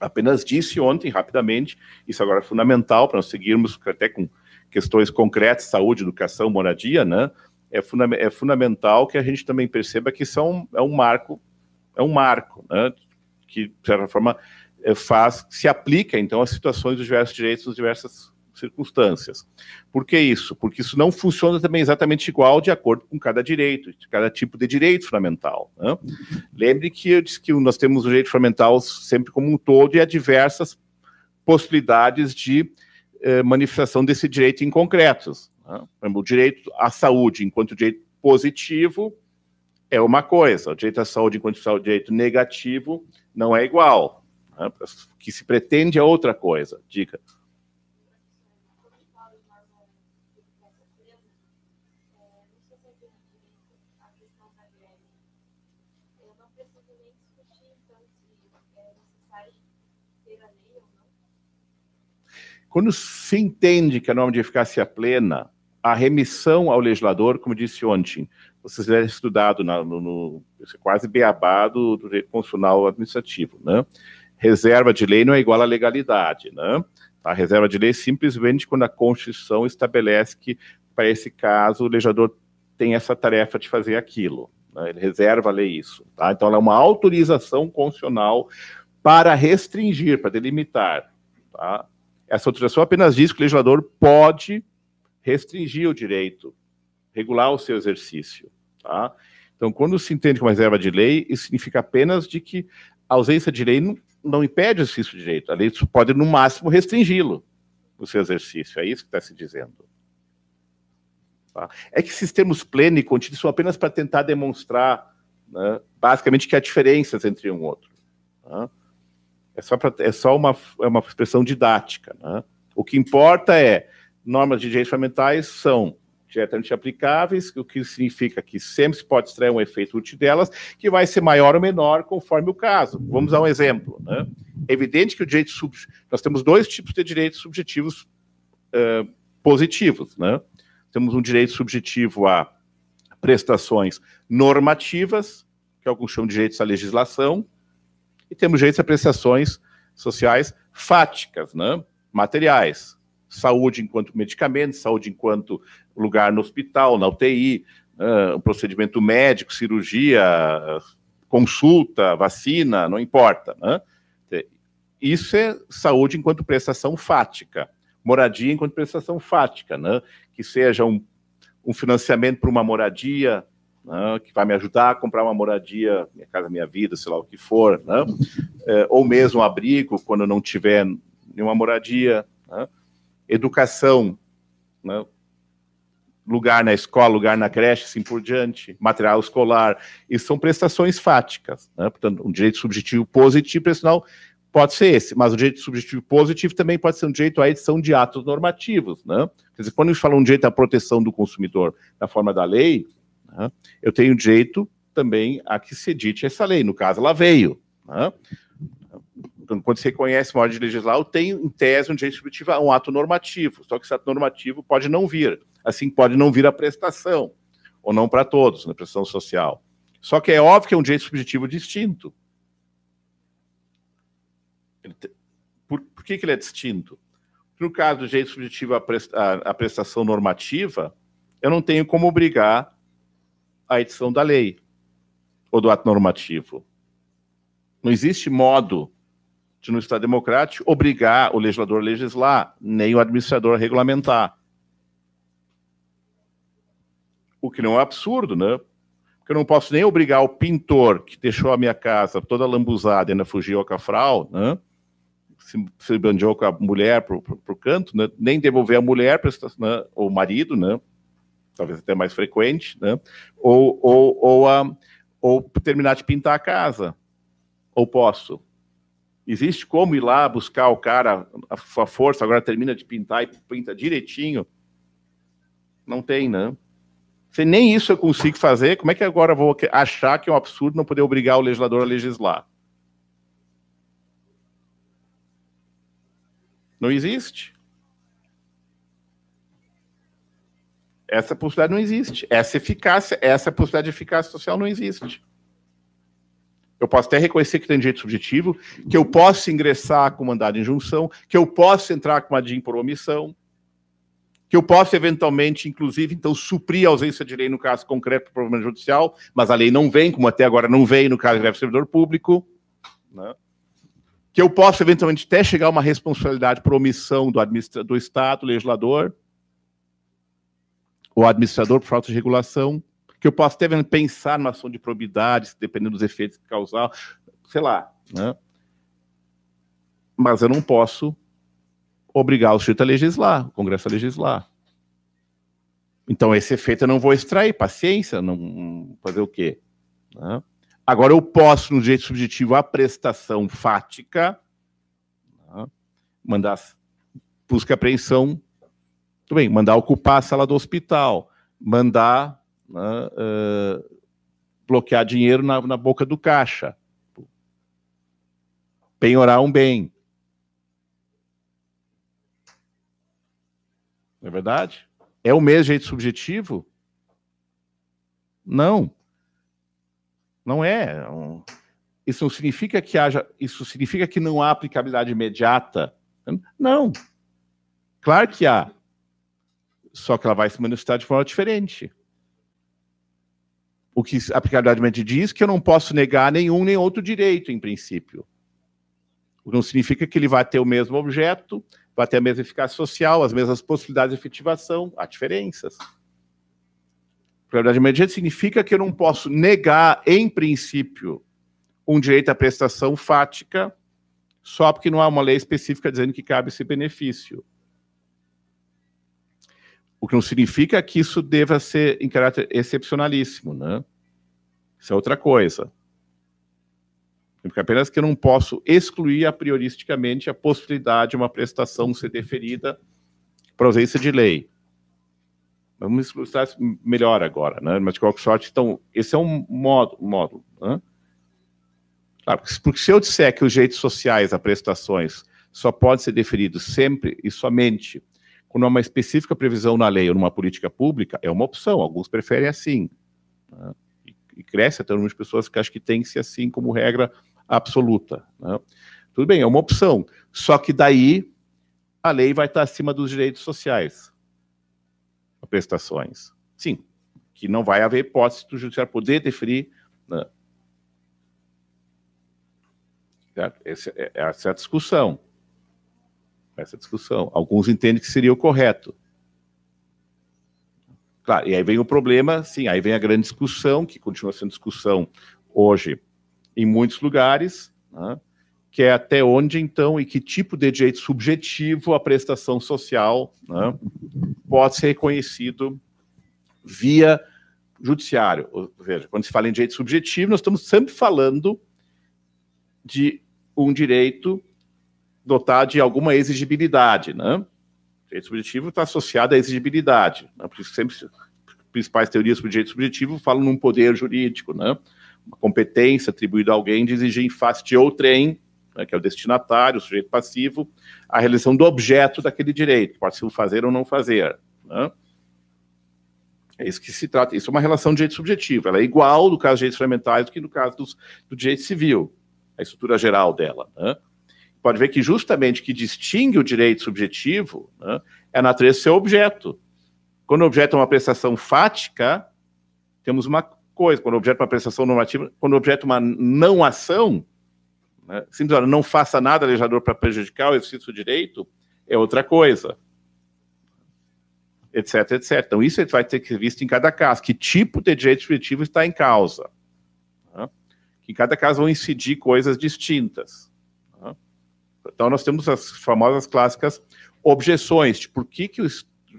apenas disse ontem, rapidamente, isso agora é fundamental para nós seguirmos até com questões concretas, saúde, educação, moradia, né? É, funda é fundamental que a gente também perceba que isso é um, é um marco, é um marco, né? Que, de certa forma, eh, faz, se aplica, então, às situações dos diversos direitos nas diversas circunstâncias. Por que isso? Porque isso não funciona também exatamente igual de acordo com cada direito, de cada tipo de direito fundamental. Né? Lembre que eu disse que nós temos o direito fundamental sempre como um todo e há diversas possibilidades de eh, manifestação desse direito em concretos. Né? Por exemplo, o direito à saúde enquanto direito positivo é uma coisa, o direito à saúde enquanto direito negativo não é igual. Né? O que se pretende é outra coisa. Dica. Quando se entende que a norma de eficácia plena, a remissão ao legislador, como disse ontem, vocês já estudado na, no, no quase beabá do, Direito constitucional administrativo, né? reserva de lei não é igual à legalidade, né? A reserva de lei simplesmente quando a Constituição estabelece que, para esse caso, o legislador tem essa tarefa de fazer aquilo. Né? Ele reserva a lei isso. Tá? Então, ela é uma autorização constitucional para restringir, para delimitar. Tá? Essa autorização apenas diz que o legislador pode restringir o direito, regular o seu exercício. Tá? Então, quando se entende como reserva de lei, isso significa apenas de que a ausência de lei não, não impede o exercício de direito, a lei pode, no máximo, restringi-lo, o seu exercício. É isso que está se dizendo. Tá? É que esses termos pleno e contínuo são apenas para tentar demonstrar, né, basicamente, que há diferenças entre um e outro. Né? É só, pra, é só uma, é uma expressão didática. Né? O que importa é normas de direitos fundamentais são diretamente aplicáveis, o que significa que sempre se pode extrair um efeito útil delas, que vai ser maior ou menor conforme o caso. Vamos dar um exemplo. Né? É evidente que o direito sub... nós temos dois tipos de direitos subjetivos uh, positivos. Né? Temos um direito subjetivo a prestações normativas, que alguns chamam de direitos à legislação, e temos direitos a prestações sociais fáticas, né? materiais, saúde enquanto medicamento, saúde enquanto lugar no hospital, na UTI, ah, um procedimento médico, cirurgia, consulta, vacina, não importa. Né? Isso é saúde enquanto prestação fática, moradia enquanto prestação fática, né? que seja um, um financiamento para uma moradia, né? que vai me ajudar a comprar uma moradia, minha casa, minha vida, sei lá o que for, né? é, ou mesmo um abrigo quando não tiver nenhuma moradia. Né, educação, né? lugar na escola, lugar na creche, assim por diante, material escolar. Isso são prestações fáticas. Né? Portanto, um direito subjetivo positivo não pode ser esse, mas o direito subjetivo positivo também pode ser um direito à edição de atos normativos. Né? Quer dizer, quando gente fala um direito à proteção do consumidor na forma da lei, né? eu tenho direito também a que se edite essa lei. No caso, ela veio. Né? Então, quando se reconhece uma ordem legislar, tem, em tese, um direito subjetivo, um ato normativo, só que esse ato normativo pode não vir. Assim, pode não vir a prestação, ou não para todos, na né? prestação social. Só que é óbvio que é um direito subjetivo distinto. Por, por que, que ele é distinto? No caso do direito subjetivo à prestação normativa, eu não tenho como obrigar a edição da lei ou do ato normativo. Não existe modo de, no Estado Democrático, obrigar o legislador a legislar, nem o administrador a regulamentar. O que não é absurdo, né? Porque eu não posso nem obrigar o pintor que deixou a minha casa toda lambuzada e ainda fugiu ao cafral, né? Se, se bandiou com a mulher para o canto, né? nem devolver a mulher para né? ou o marido, né? talvez até mais frequente, né? ou, ou, ou, a, ou terminar de pintar a casa. Ou posso? Existe como ir lá buscar o cara, a sua força, agora termina de pintar e pinta direitinho. Não tem, não. Né? Se nem isso eu consigo fazer, como é que agora eu vou achar que é um absurdo não poder obrigar o legislador a legislar? Não existe. Essa possibilidade não existe. Essa eficácia, essa possibilidade de eficácia social não existe. Eu posso até reconhecer que tem direito subjetivo, que eu posso ingressar com mandado de injunção, que eu posso entrar com uma DIN por omissão, que eu posso eventualmente, inclusive, então, suprir a ausência de lei no caso concreto do problema judicial, mas a lei não vem, como até agora não vem no caso de greve servidor público, né? que eu posso eventualmente até chegar a uma responsabilidade por omissão do, do Estado, legislador, ou administrador por falta de regulação, que eu posso até pensar numa ação de probidade, dependendo dos efeitos que causar, sei lá, né? Mas eu não posso obrigar o sujeito a legislar, o Congresso a legislar. Então, esse efeito eu não vou extrair, paciência, não fazer o quê? Né? Agora, eu posso, no direito subjetivo, a prestação fática, né? mandar busca e apreensão, tudo bem, mandar ocupar a sala do hospital, mandar né, uh, bloquear dinheiro na, na, boca do caixa, penhorar um bem. Não é verdade? É o mesmo jeito subjetivo? Não. Não é. Isso não significa que haja. Isso significa que não há aplicabilidade imediata. Não. Claro que há. Só que ela vai se manifestar de forma diferente o que a aplicabilidade diz que eu não posso negar nenhum nem outro direito, em princípio. Não significa que ele vai ter o mesmo objeto, vai ter a mesma eficácia social, as mesmas possibilidades de efetivação, há diferenças. Prioridade imediata significa que eu não posso negar, em princípio, um direito à prestação fática só porque não há uma lei específica dizendo que cabe esse benefício. O que não significa que isso deva ser em caráter excepcionalíssimo, né? Isso é outra coisa. Porque apenas que eu não posso excluir a prioristicamente a possibilidade de uma prestação ser deferida por ausência de lei. Vamos ilustrar isso melhor agora, né? Mas de qualquer sorte, então, esse é um modo, módulo. Né? Claro, porque se eu disser que os direitos sociais a prestações só podem ser deferidos sempre e somente quando há uma específica previsão na lei ou numa política pública, é uma opção, alguns preferem assim. Né? E, e, cresce até o número de pessoas que acham que tem que ser assim como regra absoluta. Né? Tudo bem, é uma opção, só que daí a lei vai estar acima dos direitos sociais, prestações. Sim, que não vai haver hipótese do judiciário poder deferir. Né? Essa, é, é, essa é a discussão essa discussão. Alguns entendem que seria o correto. Claro, e aí vem o problema, sim, aí vem a grande discussão, que continua sendo discussão hoje em muitos lugares, né, que é até onde, então, e que tipo de direito subjetivo a prestação social né, pode ser reconhecido via judiciário. Ou seja, quando se fala em direito subjetivo, nós estamos sempre falando de um direito dotar de alguma exigibilidade, né? Direito subjetivo está associado à exigibilidade, né? por isso sempre principais teorias do direito subjetivo falam num poder jurídico, né? Uma competência atribuída a alguém de exigir em face de outrem, né, que é o destinatário, o sujeito passivo, a realização do objeto daquele direito, pode ser o fazer ou não fazer, né? É isso que se trata. Isso é uma relação de direito subjetivo. Ela é igual no caso de direitos fundamentais do que no caso dos, do direito civil, a estrutura geral dela. Né? pode ver que justamente o que distingue o direito subjetivo né, é a natureza do seu objeto. Quando o objeto é uma prestação fática, temos uma coisa. Quando o objeto é uma prestação normativa, quando o objeto é uma não ação, né, simplesmente não faça nada, legislador, para prejudicar o exercício do direito, é outra coisa. Etc, etc. Então, isso vai ter que ser visto em cada caso. Que tipo de direito subjetivo está em causa? Né? Que em cada caso vão incidir coisas distintas. Então, nós temos as famosas clássicas objeções, de tipo, por que, que o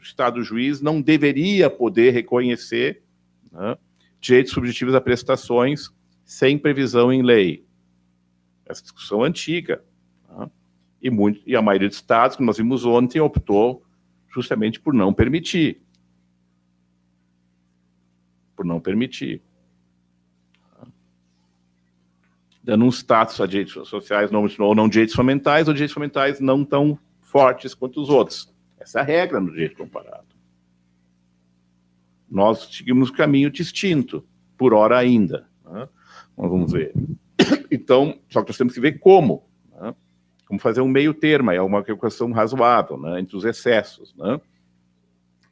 Estado juiz não deveria poder reconhecer né, direitos subjetivos a prestações sem previsão em lei. Essa discussão é antiga. Né? E, muito, e a maioria dos Estados, que nós vimos ontem, optou justamente por não permitir. Por não permitir. dando um status a direitos sociais não, ou não direitos fundamentais, ou direitos fundamentais não tão fortes quanto os outros. Essa é a regra no direito comparado. Nós seguimos o caminho distinto, por hora ainda. Né? Mas vamos ver. Então, só que nós temos que ver como. Né? Como fazer um meio termo, é uma equação razoável né? entre os excessos. Né?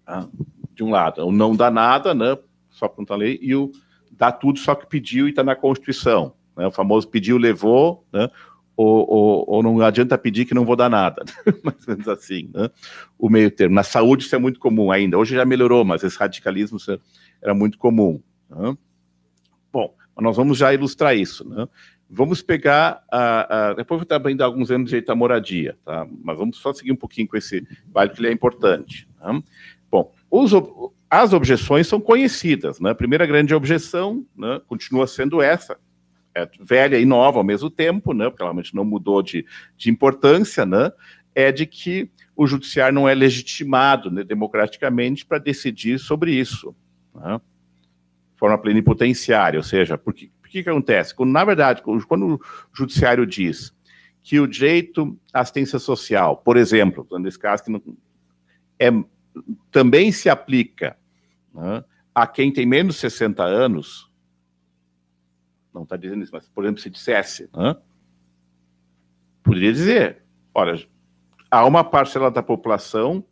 Ah, de um lado, o não dá nada, né? só que não lei, e o dá tudo só que pediu e está na Constituição. Né? O famoso pediu, levou, né? Ou, ou, ou, não adianta pedir que não vou dar nada, né? mais ou menos assim, né? o meio termo. Na saúde isso é muito comum ainda, hoje já melhorou, mas esse radicalismo era muito comum. Né? Bom, nós vamos já ilustrar isso. Né? Vamos pegar, a, a, depois vou estar dar alguns anos de jeito à moradia, tá? mas vamos só seguir um pouquinho com esse baile que ele é importante. Né? Bom, os, as objeções são conhecidas, né? a primeira grande objeção né? continua sendo essa, é velha e nova ao mesmo tempo, né, porque realmente não mudou de, de importância, né, é de que o judiciário não é legitimado né, democraticamente para decidir sobre isso, né, de forma plenipotenciária, ou seja, por que, por que, que acontece? Quando, na verdade, quando o judiciário diz que o direito à assistência social, por exemplo, nesse caso que não, é, também se aplica né, a quem tem menos de 60 anos, não está dizendo isso, mas, por exemplo, se dissesse, poderia dizer, olha, há uma parcela da população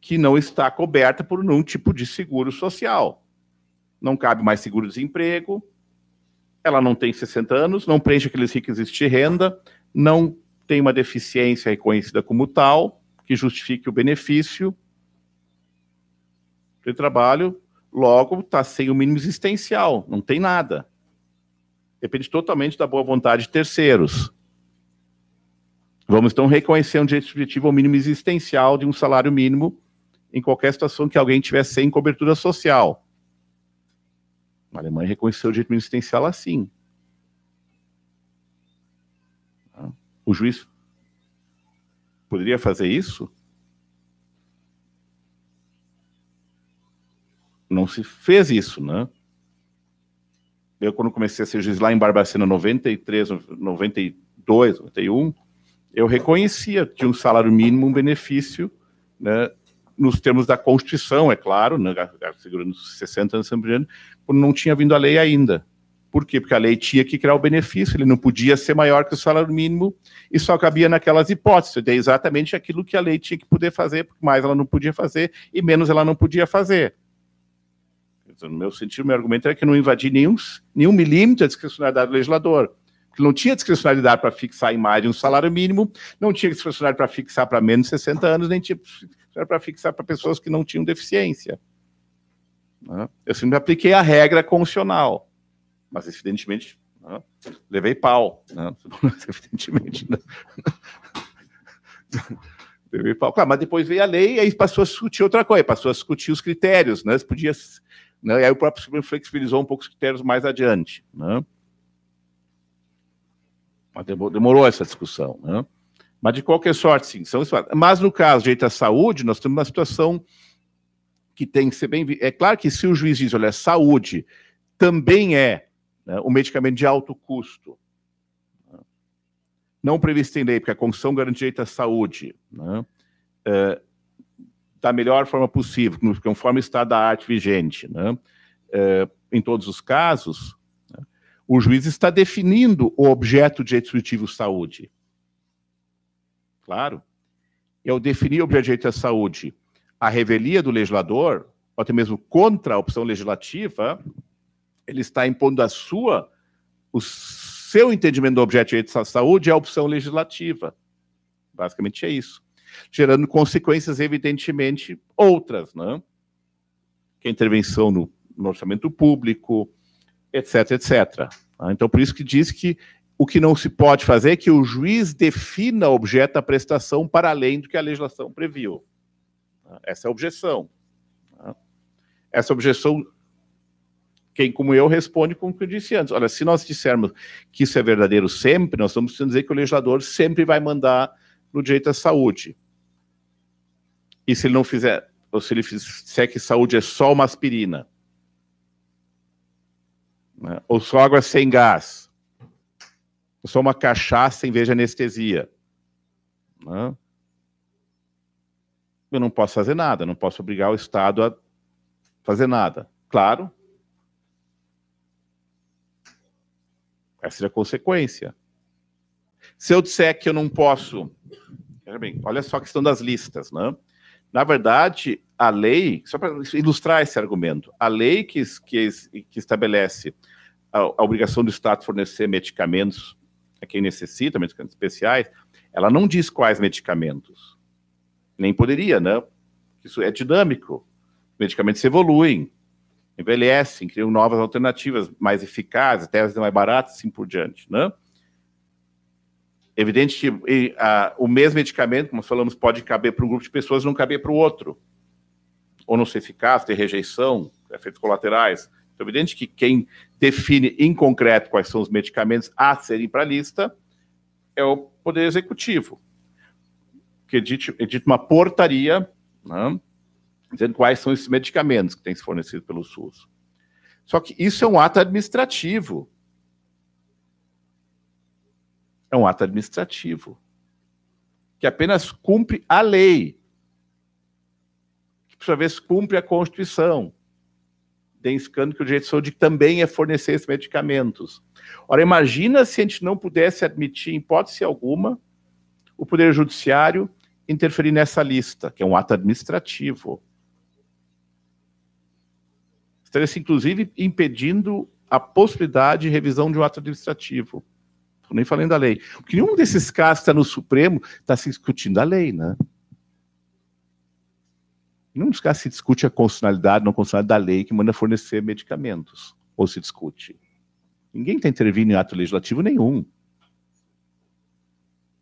que não está coberta por nenhum tipo de seguro social. Não cabe mais seguro-desemprego, ela não tem 60 anos, não preenche aqueles requisitos de renda, não tem uma deficiência reconhecida como tal, que justifique o benefício de trabalho, logo está sem o mínimo existencial, não tem nada depende totalmente da boa vontade de terceiros. Vamos então reconhecer um direito subjetivo ao mínimo existencial de um salário mínimo em qualquer situação que alguém tiver sem cobertura social. A Alemanha reconheceu o direito mínimo existencial assim. O juiz poderia fazer isso? Não se fez isso, né? eu quando comecei a ser juiz lá em Barbacena, 93, 92, 91, eu reconhecia que um salário mínimo, um benefício, né, nos termos da Constituição, é claro, né, segurando 60 anos, quando não tinha vindo a lei ainda. Por quê? Porque a lei tinha que criar o benefício, ele não podia ser maior que o salário mínimo, e só cabia naquelas hipóteses, de exatamente aquilo que a lei tinha que poder fazer, porque mais ela não podia fazer e menos ela não podia fazer. Então, no meu sentido, meu argumento era que não invadi nenhum, nenhum milímetro a discricionalidade do legislador. Porque não tinha discricionalidade para fixar em mais de um salário mínimo, não tinha discricionalidade para fixar para menos de 60 anos, nem tinha para fixar para pessoas que não tinham deficiência. Né? Eu sempre apliquei a regra constitucional, mas evidentemente né, levei pau. Né? evidentemente. Claro, mas depois veio a lei e aí passou a discutir outra coisa, passou a discutir os critérios, né? Você podia né? E aí o próprio Supremo flexibilizou um pouco os critérios mais adiante. Né? Mas demorou essa discussão. Né? Mas de qualquer sorte, sim. São Mas no caso de à saúde, nós temos uma situação que tem que ser bem. É claro que se o juiz diz, olha, saúde também é né, um medicamento de alto custo, né? não previsto em lei, porque a Constituição garante direito à saúde. Né? É, da melhor forma possível, é conforme o estado da arte vigente. Né? É, em todos os casos, né? o juiz está definindo o objeto de direito subjetivo saúde. Claro. E ao definir o objeto de direito à saúde, a revelia do legislador, ou até mesmo contra a opção legislativa, ele está impondo a sua, o seu entendimento do objeto de direito à saúde é a opção legislativa. Basicamente é isso gerando consequências, evidentemente, outras, né? que é intervenção no, no orçamento público, etc, etc. Ah, então, por isso que diz que o que não se pode fazer é que o juiz defina o objeto da prestação para além do que a legislação previu. Ah, essa é a objeção. Ah, essa objeção, quem como eu responde com o que eu disse antes. Olha, se nós dissermos que isso é verdadeiro sempre, nós estamos dizer que o legislador sempre vai mandar no direito à saúde. E se ele não fizer, ou se ele fizer é que saúde é só uma aspirina, né? ou só água sem gás, ou só uma cachaça em vez de anestesia, né? eu não posso fazer nada, não posso obrigar o Estado a fazer nada. Claro, essa é a consequência. Se eu disser que eu não posso. bem, olha só a questão das listas, né? Na verdade, a lei, só para ilustrar esse argumento, a lei que, que, que estabelece a, a, obrigação do Estado fornecer medicamentos a quem necessita, medicamentos especiais, ela não diz quais medicamentos. Nem poderia, né? Isso é dinâmico. Medicamentos evoluem, envelhecem, criam novas alternativas mais eficazes, até as mais baratas, assim por diante, né? Evidente que e, a, o mesmo medicamento, como nós falamos, pode caber para um grupo de pessoas e não caber para o outro. Ou não ser eficaz, ter rejeição, efeitos colaterais. Então, é evidente que quem define em concreto quais são os medicamentos a serem para a lista é o Poder Executivo, que edite, edite uma portaria né, dizendo quais são esses medicamentos que têm se fornecido pelo SUS. Só que isso é um ato administrativo. É um ato administrativo que apenas cumpre a lei, que por sua vez cumpre a Constituição, identificando que o direito de saúde também é fornecer esses medicamentos. Ora, imagina se a gente não pudesse admitir, em hipótese alguma, o Poder Judiciário interferir nessa lista, que é um ato administrativo. Estaria-se, inclusive, impedindo a possibilidade de revisão de um ato administrativo. Estou nem falando da lei. Porque nenhum desses casos que está no Supremo está se discutindo a lei, né? nenhum dos casos se discute a constitucionalidade, não constitucionalidade da lei que manda fornecer medicamentos. Ou se discute. Ninguém está intervindo em ato legislativo nenhum.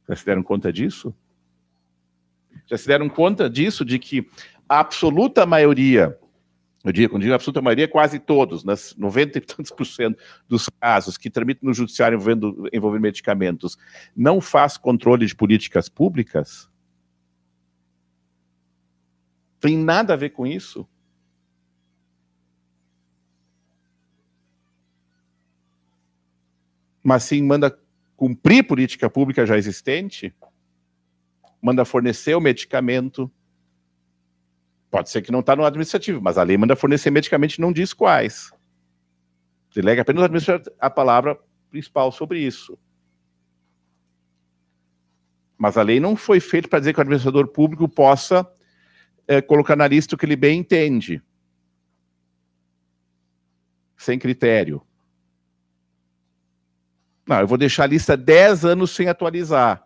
Já se deram conta disso? Já se deram conta disso, de que a absoluta maioria eu digo, quando digo absoluta maioria, quase todos, nas 90 e tantos por cento dos casos que tramitam no judiciário envolvendo, envolvendo medicamentos, não faz controle de políticas públicas, tem nada a ver com isso. Mas sim manda cumprir política pública já existente, manda fornecer o medicamento, Pode ser que não está no administrativo, mas a lei manda fornecer medicamentos não diz quais. Delega apenas a palavra principal sobre isso. Mas a lei não foi feita para dizer que o administrador público possa é, colocar na lista o que ele bem entende. Sem critério. Não, eu vou deixar a lista 10 anos sem atualizar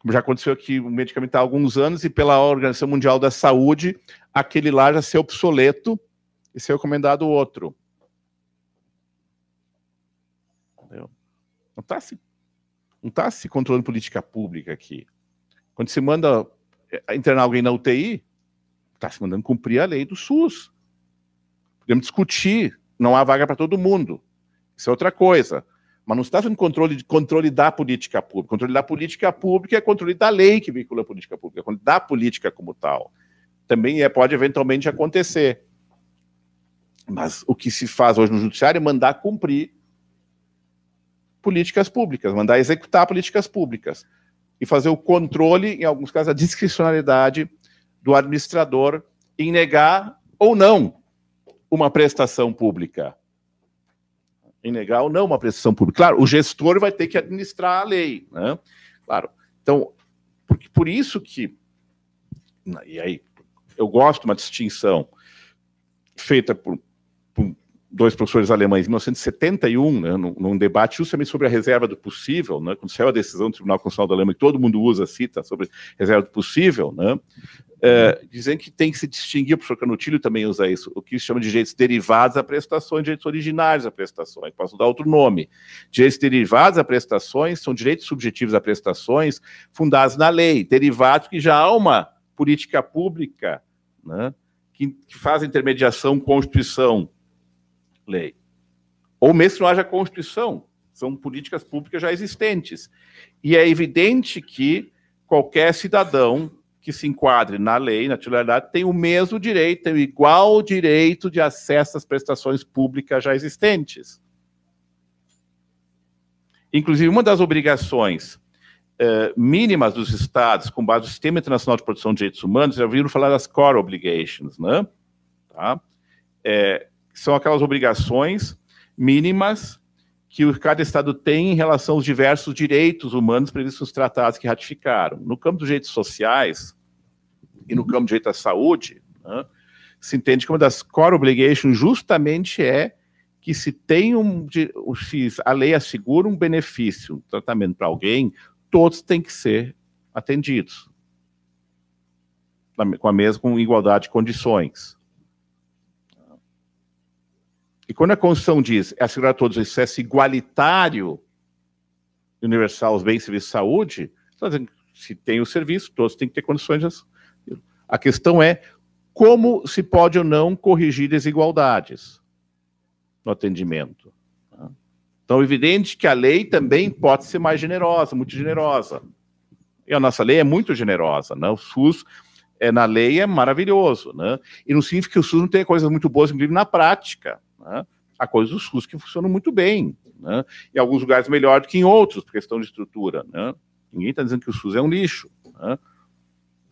como já aconteceu aqui, um medicamento há alguns anos, e pela Organização Mundial da Saúde, aquele lá já ser obsoleto e ser recomendado outro. Entendeu? Não está se, não tá se controlando política pública aqui. Quando se manda eh, internar alguém na UTI, está se mandando cumprir a lei do SUS. Podemos discutir, não há vaga para todo mundo. Isso é outra coisa mas não está sendo controle, de, controle da política pública. Controle da política pública é controle da lei que vincula a política pública, da política como tal. Também é, pode eventualmente acontecer. Mas o que se faz hoje no judiciário é mandar cumprir políticas públicas, mandar executar políticas públicas e fazer o controle, em alguns casos, a discricionalidade do administrador em negar ou não uma prestação pública em negar ou não uma prestação pública. Claro, o gestor vai ter que administrar a lei, né? Claro. Então, porque por isso que e aí eu gosto de uma distinção feita por, por dois professores alemães em 1971, né, num, num, debate justamente sobre a reserva do possível, né, quando saiu a decisão do Tribunal Constitucional da Alemanha, que todo mundo usa, cita, sobre reserva do possível, né, é, uhum. dizendo que tem que se distinguir, o professor Canutilho também usa isso, o que se chama de direitos derivados a prestações, direitos originários a prestações, posso dar outro nome. Direitos derivados a prestações são direitos subjetivos a prestações fundados na lei, derivados que já há uma política pública né, que, que faz intermediação Constituição-lei. Ou mesmo se não haja Constituição, são políticas públicas já existentes. E é evidente que qualquer cidadão que se enquadre na lei, na titularidade, tem o mesmo direito, tem o igual direito de acesso às prestações públicas já existentes. Inclusive, uma das obrigações eh, mínimas dos Estados, com base no Sistema Internacional de Proteção de Direitos Humanos, já viram falar das core obligations, né? Tá? É, são aquelas obrigações mínimas que cada Estado tem em relação aos diversos direitos humanos previstos nos tratados que ratificaram. No campo dos direitos sociais e no campo do direito à saúde, né, se entende que uma das core obligations justamente é que se tem um, se a lei assegura um benefício, um tratamento para alguém, todos têm que ser atendidos com a mesma com igualdade de condições. E quando a Constituição diz é assegurar a todos o acesso igualitário universal aos bens, e serviços de saúde, tá se tem o serviço, todos têm que ter condições. De... A questão é como se pode ou não corrigir desigualdades no atendimento. Tá? Então, é evidente que a lei também pode ser mais generosa, muito generosa. E a nossa lei é muito generosa, né? O SUS é, na lei é maravilhoso, né? E não significa que o SUS não tenha coisas muito boas, inclusive na prática. Né? Há coisas do SUS que funcionam muito bem, né? em alguns lugares melhor do que em outros, por questão de estrutura. Né? Ninguém está dizendo que o SUS é um lixo. Né?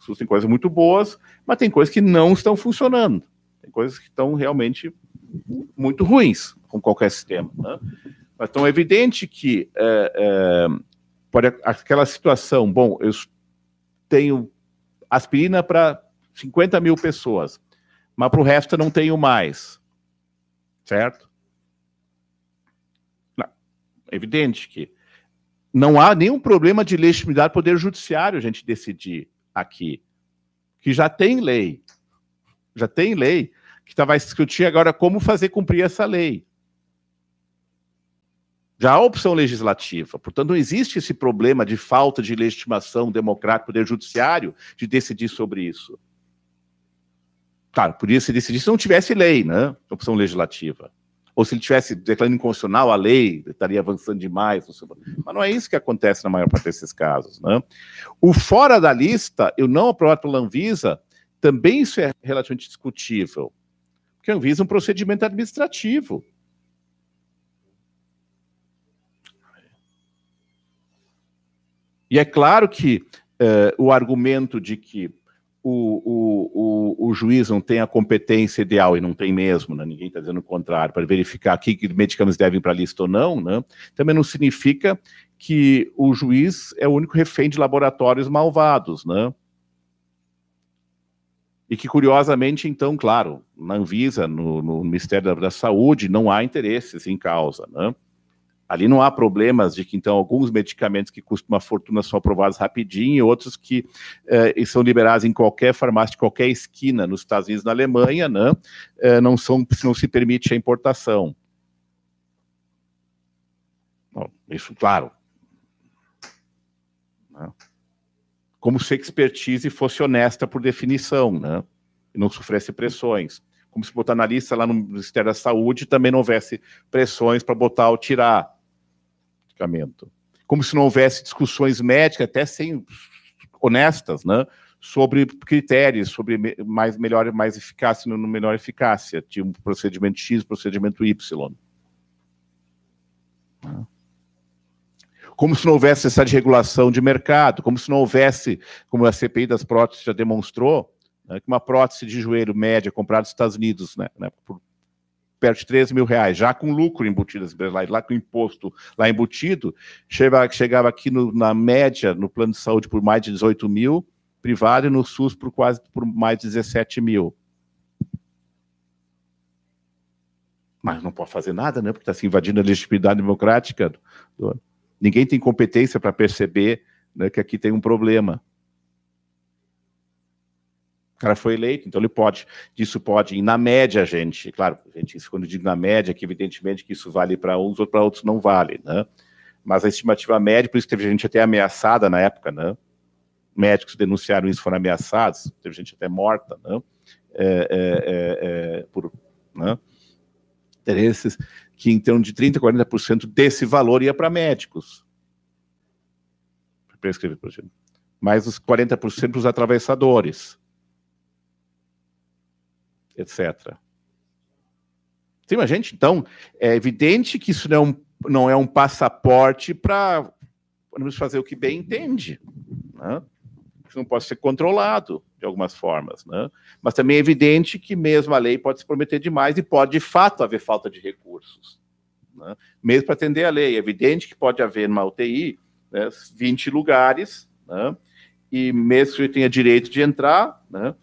O SUS tem coisas muito boas, mas tem coisas que não estão funcionando. Tem coisas que estão realmente muito ruins com qualquer sistema. Né? Mas então é evidente que é, é, pode, aquela situação, bom, eu tenho aspirina para 50 mil pessoas, mas para o resto eu não tenho mais certo? Não, evidente que não há nenhum problema de legitimidade do Poder Judiciário a gente decidir aqui, que já tem lei, já tem lei, que tá, vai discutir agora como fazer cumprir essa lei. Já há opção legislativa, portanto, não existe esse problema de falta de legitimação democrática do Poder Judiciário de decidir sobre isso. Tá, podia se decidir se não tivesse lei, né? Opção legislativa. Ou se ele tivesse declarando inconstitucional a lei, estaria avançando demais. Mas não é isso que acontece na maior parte desses casos. Né? O fora da lista, eu não aprovado pela Anvisa, também isso é relativamente discutível. Porque a Anvisa é um procedimento administrativo. E é claro que eh, o argumento de que o, o, o, o, juiz não tem a competência ideal, e não tem mesmo, né? ninguém está dizendo o contrário, para verificar que medicamentos devem para a lista ou não, né? também não significa que o juiz é o único refém de laboratórios malvados. Né? E que, curiosamente, então, claro, na Anvisa, no, no Ministério da, da Saúde, não há interesses em causa. Né? Ali não há problemas de que, então, alguns medicamentos que custam uma fortuna são aprovados rapidinho, e outros que eh, são liberados em qualquer farmácia, de qualquer esquina, nos Estados Unidos, na Alemanha, né? Eh, não, são, não se permite a importação. Bom, isso, claro. Né? Como se a expertise fosse honesta por definição, né? e não sofresse pressões como se botar na lista lá no Ministério da Saúde também não houvesse pressões para botar ou tirar medicamento. Como se não houvesse discussões médicas, até sem honestas, né? sobre critérios, sobre mais melhor e mais eficácia, no menor eficácia, tipo procedimento X, procedimento Y. Né. Como se não houvesse essa desregulação de mercado, como se não houvesse, como a CPI das próteses já demonstrou, né, que uma prótese de joelho média comprada nos Estados Unidos, né, né por perto de 13 mil reais, já com lucro embutido lá, lá com imposto lá embutido, chegava, chegava aqui no, na média, no plano de saúde, por mais de 18 mil, privado, e no SUS por quase por mais de 17 mil. Mas não pode fazer nada, né? Porque está se invadindo a legitimidade democrática. Ninguém tem competência para perceber né, que aqui tem um problema. O cara foi eleito, então ele pode. Isso pode, e na média, gente, claro, gente, quando eu digo na média, que evidentemente que isso vale para uns ou para outros não vale, né? Mas a estimativa média, por isso que teve gente até ameaçada na época, né? Médicos denunciaram isso, foram ameaçados, teve gente até morta, né? É, é, é, é por né? interesses, que então de 30% a 40% desse valor ia para médicos. Prescrever, por exemplo. Mais os 40% para os atravessadores etc. Sim, a gente, então, é evidente que isso não é um, não é um passaporte para podemos fazer o que bem entende. Né? Isso não pode ser controlado de algumas formas. Né? Mas também é evidente que mesmo a lei pode se prometer demais e pode, de fato, haver falta de recursos. Né? Mesmo para atender a lei. É evidente que pode haver uma UTI né, 20 lugares, né? e mesmo que eu tenha direito de entrar, né,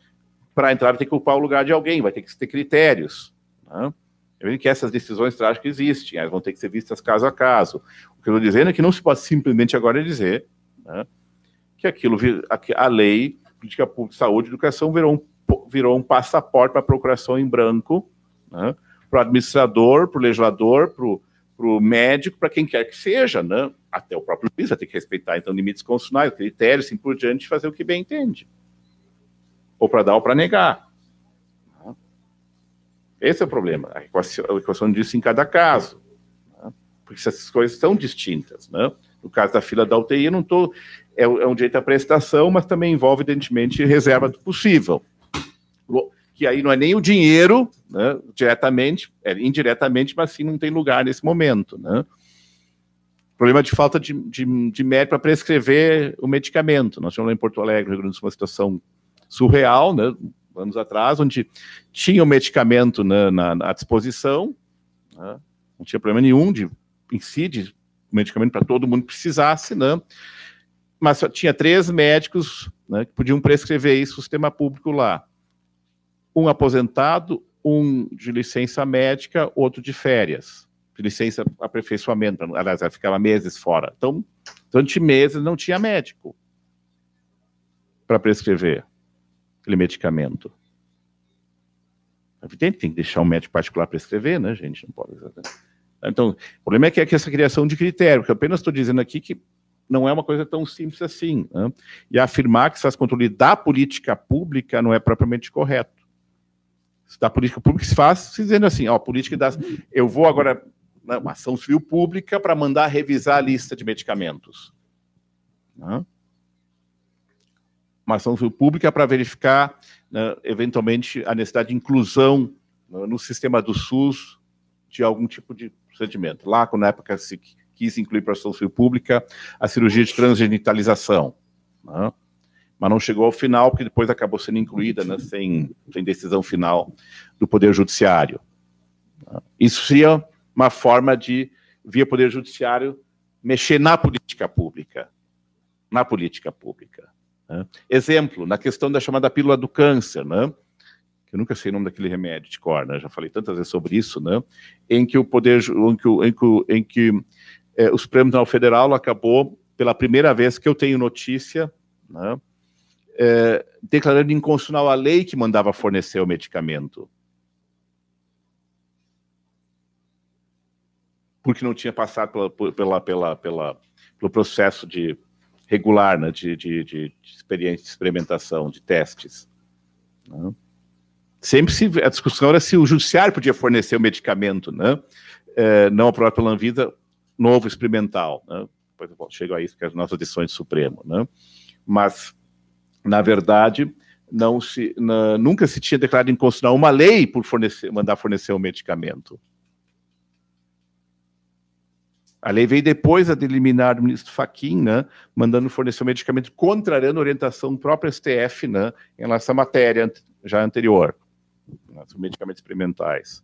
para entrar vai ter que ocupar o lugar de alguém, vai ter que ter critérios. Né? Eu vejo que essas decisões trágicas existem, elas vão ter que ser vistas caso a caso. O que eu estou dizendo é que não se pode simplesmente agora dizer né, que aquilo, a lei, política pública de saúde e educação virou um, virou um passaporte para a procuração em branco, né, para o administrador, para o legislador, para o médico, para quem quer que seja, né? até o próprio juiz vai ter que respeitar, então, limites constitucionais, critérios, assim por diante, fazer o que bem entende ou para dar ou para negar. Esse é o problema. A equação, a equação disso em cada caso. Né? Porque essas coisas são distintas. Né? No caso da fila da UTI, não tô, é, é um direito à prestação, mas também envolve, evidentemente, reserva do possível. Que aí não é nem o dinheiro, né? diretamente, é indiretamente, mas sim não tem lugar nesse momento. Né? problema de falta de, de, de médico para prescrever o medicamento. Nós tivemos lá em Porto Alegre, Rio Grande do Sul, uma situação surreal, né, anos atrás, onde tinha o medicamento na, na, na disposição, né, não tinha problema nenhum de incide medicamento para todo mundo que precisasse, né, mas só tinha três médicos né, que podiam prescrever isso no sistema público lá. Um aposentado, um de licença médica, outro de férias, de licença aperfeiçoamento, aliás, ela ficava meses fora. Então, durante meses não tinha médico para prescrever aquele medicamento? Evidente, tem que deixar um médico particular prescrever, né, gente? Não pode. Então, o problema é que é que essa criação de critério, que eu apenas estou dizendo aqui que não é uma coisa tão simples assim. Né? E afirmar que faz controle da política pública não é propriamente correto. Da política pública se faz se dizendo assim, ó, política das. Eu vou agora né, uma ação civil pública para mandar revisar a lista de medicamentos. Né? uma ação civil pública é para verificar, né, eventualmente, a necessidade de inclusão né, no sistema do SUS de algum tipo de procedimento. Lá, na época, se quis incluir para a ação civil pública a cirurgia de transgenitalização, né, mas não chegou ao final, porque depois acabou sendo incluída, né, sem, sem decisão final do Poder Judiciário. Né. Isso seria uma forma de, via Poder Judiciário, mexer na política pública. Na política pública. Né? Exemplo, na questão da chamada pílula do câncer, né? eu nunca sei o nome daquele remédio de cor, né? já falei tantas vezes sobre isso, né? em que o poder, em que, em que, em que é, o Supremo Tribunal Federal acabou, pela primeira vez que eu tenho notícia, né? é, declarando inconstitucional a lei que mandava fornecer o medicamento. Porque não tinha passado pela, pela, pela, pela pelo processo de regular né, de, de, de, experiência, de experimentação, de testes. Né? Sempre se, a discussão era se o judiciário podia fornecer o medicamento, né? É, não a própria vida, novo experimental. Né? Depois eu chego a isso, que é as nossas decisões do Supremo. Né? Mas, na verdade, não se, na, nunca se tinha declarado inconstitucional uma lei por fornecer, mandar fornecer um medicamento. A lei veio depois a de eliminar ministro Faquim, né, mandando fornecer o medicamento, contrariando a orientação do próprio STF né, em relação à matéria já anterior, né, medicamentos experimentais.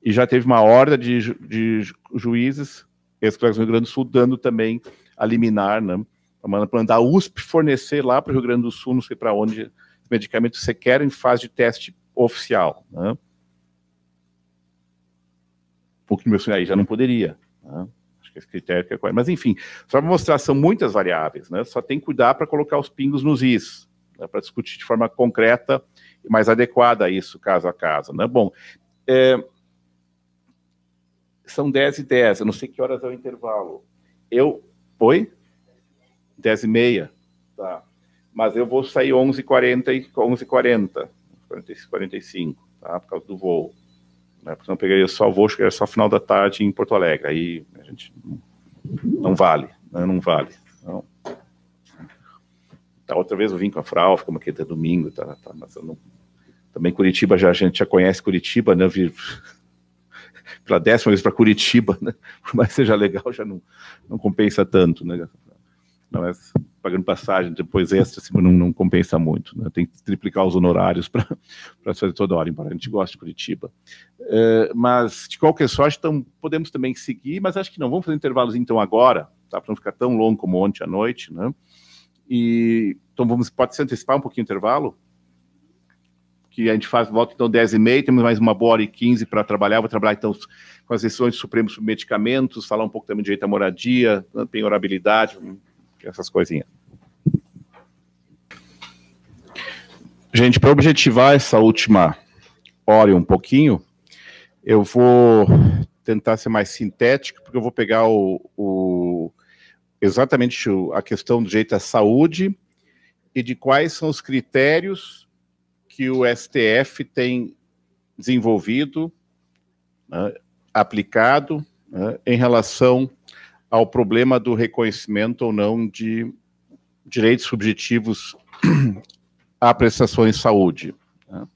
E já teve uma ordem de, de juízes, ex do Rio Grande do Sul, dando também a liminar, né, para mandar a USP fornecer lá para o Rio Grande do Sul, não sei para onde, medicamentos sequer em fase de teste oficial. Né pouquinho meu aí já não poderia. Né? Acho que esse critério que é correto. Mas, enfim, só para mostrar, são muitas variáveis, né? Só tem que cuidar para colocar os pingos nos is, né? para discutir de forma concreta e mais adequada a isso, caso a caso, né? Bom, é... são 10 e 10, eu não sei que horas é o intervalo. Eu. Oi? 10 e meia. Tá. Mas eu vou sair 11h40, e 11h40, 45, tá? Por causa do voo né? Porque não pegaria só o voo, chegaria é só final da tarde em Porto Alegre. Aí a gente não vale, né? não vale. Então, Tá, outra vez eu vim com a Frau, ficamos aqui até domingo, tá, tá, mas eu não... também Curitiba, já, a gente já conhece Curitiba, né? Eu vi pela décima vez para Curitiba, né? Por mais que seja legal, já não, não compensa tanto, né? não é pagando passagem, depois extra, assim, não, não compensa muito. Né? Tem que triplicar os honorários para fazer toda hora, embora a gente goste de Curitiba. Uh, mas, de qualquer sorte, então, podemos também seguir, mas acho que não. Vamos fazer intervalos então agora, tá? para não ficar tão longo como ontem à noite. Né? E, então, vamos, pode se antecipar um pouquinho o intervalo? que a gente faz, volta então 10 e meia, temos mais uma boa hora e 15 para trabalhar, vou trabalhar então com as sessões do Supremo sobre medicamentos, falar um pouco também de direito à moradia, né? penhorabilidade, essas coisinhas. Gente, para objetivar essa última hora um pouquinho, eu vou tentar ser mais sintético, porque eu vou pegar o, o exatamente a questão do jeito da saúde e de quais são os critérios que o STF tem desenvolvido, né, aplicado né, em relação ao problema do reconhecimento ou não de direitos subjetivos a prestações de saúde. Né?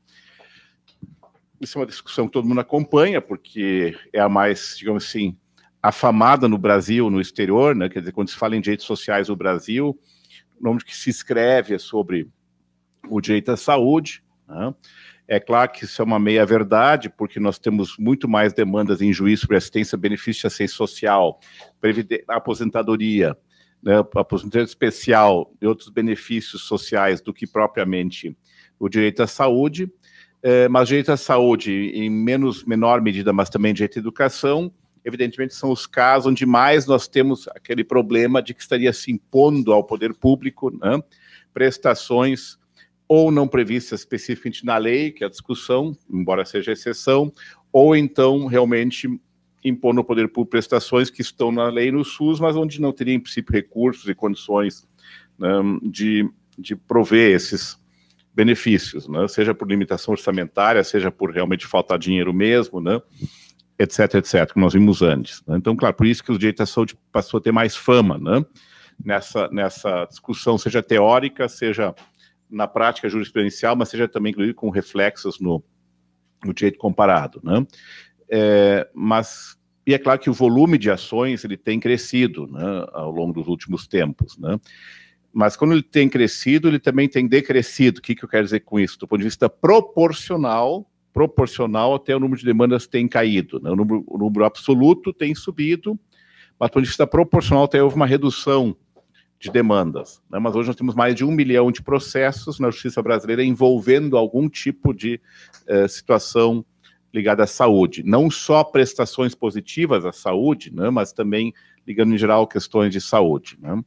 Isso é uma discussão que todo mundo acompanha, porque é a mais, digamos assim, afamada no Brasil, no exterior, né? quer dizer, quando se fala em direitos sociais no Brasil, o nome que se escreve é sobre o direito à saúde, né? É claro que isso é uma meia-verdade, porque nós temos muito mais demandas em juízo sobre assistência, benefício de assistência social, aposentadoria, né, aposentadoria especial e outros benefícios sociais do que propriamente o direito à saúde. É, mas direito à saúde, em menos, menor medida, mas também direito à educação, evidentemente são os casos onde mais nós temos aquele problema de que estaria se impondo ao poder público né, prestações ou não prevista especificamente na lei, que é a discussão, embora seja exceção, ou então realmente impor no poder público prestações que estão na lei no SUS, mas onde não teria, em princípio, recursos e condições né, de, de prover esses benefícios, né, seja por limitação orçamentária, seja por realmente faltar dinheiro mesmo, né, etc, etc, que nós vimos antes. Né. Então, claro, por isso que o direito à saúde passou a ter mais fama né, nessa, nessa discussão, seja teórica, seja na prática jurisprudencial, mas seja também, incluído com reflexos no, no direito comparado. Né? É, mas e é claro que o volume de ações ele tem crescido né, ao longo dos últimos tempos, né? Mas quando ele tem crescido, ele também tem decrescido. O que, que eu quero dizer com isso? Do ponto de vista proporcional, proporcional até o número de demandas tem caído. Né? O, número, o número absoluto tem subido, mas do ponto de vista proporcional até houve uma redução de demandas. Né? Mas hoje nós temos mais de um milhão de processos na justiça brasileira envolvendo algum tipo de eh, situação ligada à saúde. Não só prestações positivas à saúde, né? mas também ligando em geral questões de saúde. Né?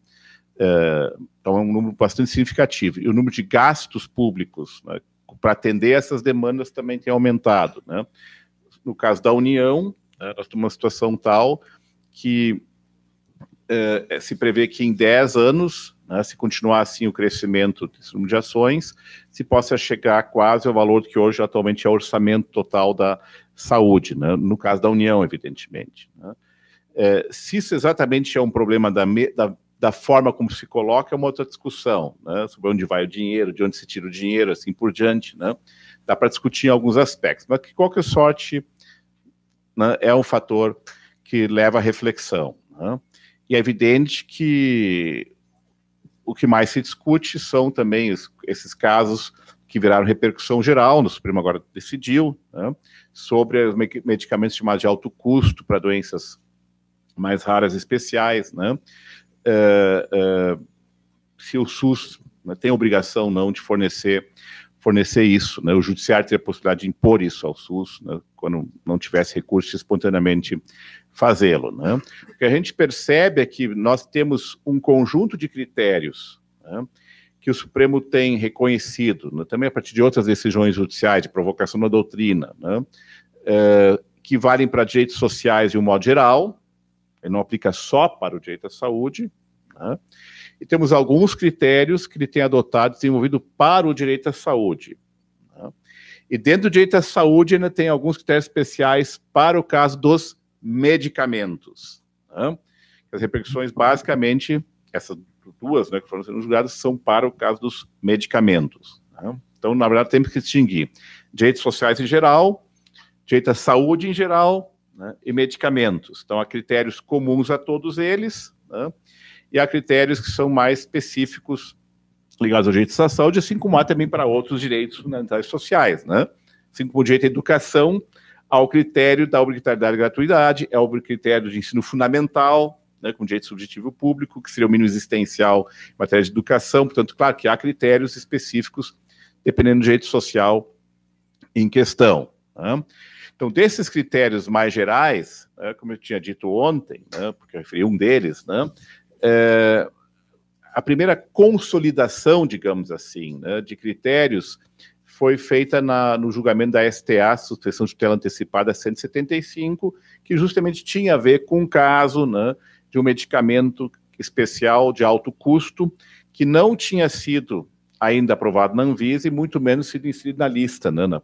É, então é um número bastante significativo. E o número de gastos públicos né? para atender essas demandas também tem aumentado. Né? No caso da União, né? nós temos uma situação tal que eh, se prevê que em 10 anos, né, se continuar assim o crescimento de ações, se possa chegar quase ao valor que hoje atualmente é o orçamento total da saúde, né, no caso da União, evidentemente. Né. Eh, se isso exatamente é um problema da, da, da, forma como se coloca, é uma outra discussão, né, sobre onde vai o dinheiro, de onde se tira o dinheiro, assim por diante. Né. Dá para discutir em alguns aspectos, mas que qualquer é sorte né, é um fator que leva à reflexão. Né? E é evidente que o que mais se discute são também os, esses casos que viraram repercussão geral, no Supremo agora decidiu, né, sobre os medicamentos chamados de alto custo para doenças mais raras e especiais, né, uh, uh, se o SUS né, tem obrigação não de fornecer fornecer isso. Né? O judiciário teria a possibilidade de impor isso ao SUS, né? quando não tivesse recurso espontaneamente fazê-lo. Né? O que a gente percebe é que nós temos um conjunto de critérios né, que o Supremo tem reconhecido, né, também a partir de outras decisões judiciais, de provocação da doutrina, né, é, que valem para direitos sociais de um modo geral, ele não aplica só para o direito à saúde, né, e temos alguns critérios que ele tem adotado, desenvolvido para o direito à saúde. Né? E dentro do direito à saúde, ainda tem alguns critérios especiais para o caso dos medicamentos. Né? As repercussões, basicamente, essas duas né, que foram sendo julgadas, são para o caso dos medicamentos. Né? Então, na verdade, temos que distinguir direitos sociais em geral, direito à saúde em geral né, e medicamentos. Então, há critérios comuns a todos eles. Né? e há critérios que são mais específicos ligados ao direito à saúde, assim como há também para outros direitos fundamentais sociais, né? Assim como o direito à educação, ao critério da obrigatoriedade e gratuidade, é o critério de ensino fundamental, né, com direito subjetivo público, que seria o mínimo existencial em matéria de educação. Portanto, claro que há critérios específicos dependendo do direito social em questão. Né? Então, desses critérios mais gerais, né, como eu tinha dito ontem, né, porque eu referi um deles, né? é, a primeira consolidação, digamos assim, né, de critérios foi feita na, no julgamento da STA, suspensão de Tela antecipada 175, que justamente tinha a ver com um caso né, de um medicamento especial de alto custo que não tinha sido ainda aprovado na Anvisa e muito menos sido inserido na lista né, na,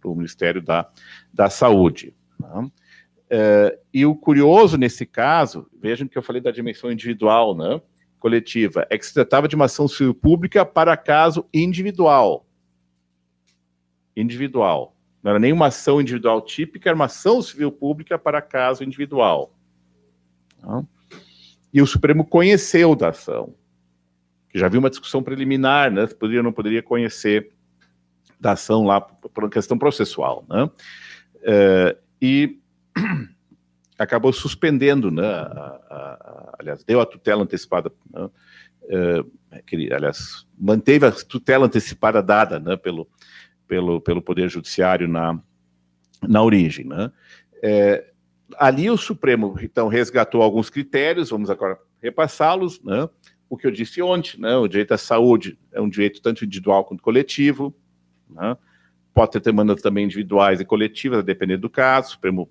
do Ministério da, da Saúde. Né. Uh, e o curioso nesse caso, vejam que eu falei da dimensão individual, né? coletiva, é que se tratava de uma ação civil pública para caso individual. Individual. Não era nenhuma ação individual típica, era uma ação civil pública para caso individual. Tá? E o Supremo conheceu da ação. Que já havia uma discussão preliminar, né? Se poderia ou não poderia conhecer da ação lá por questão processual. Né? Eh, e acabou suspendendo, né, a, a, aliás, deu a tutela antecipada, né, uh, aliás, manteve a tutela antecipada dada né, pelo, pelo, pelo Poder Judiciário na, na origem. Né. É, ali o Supremo, então, resgatou alguns critérios, vamos agora repassá-los, né, o que eu disse ontem, né, o direito à saúde é um direito tanto individual quanto coletivo, né, pode ter demandas também individuais e coletivas, a depender do caso, o Supremo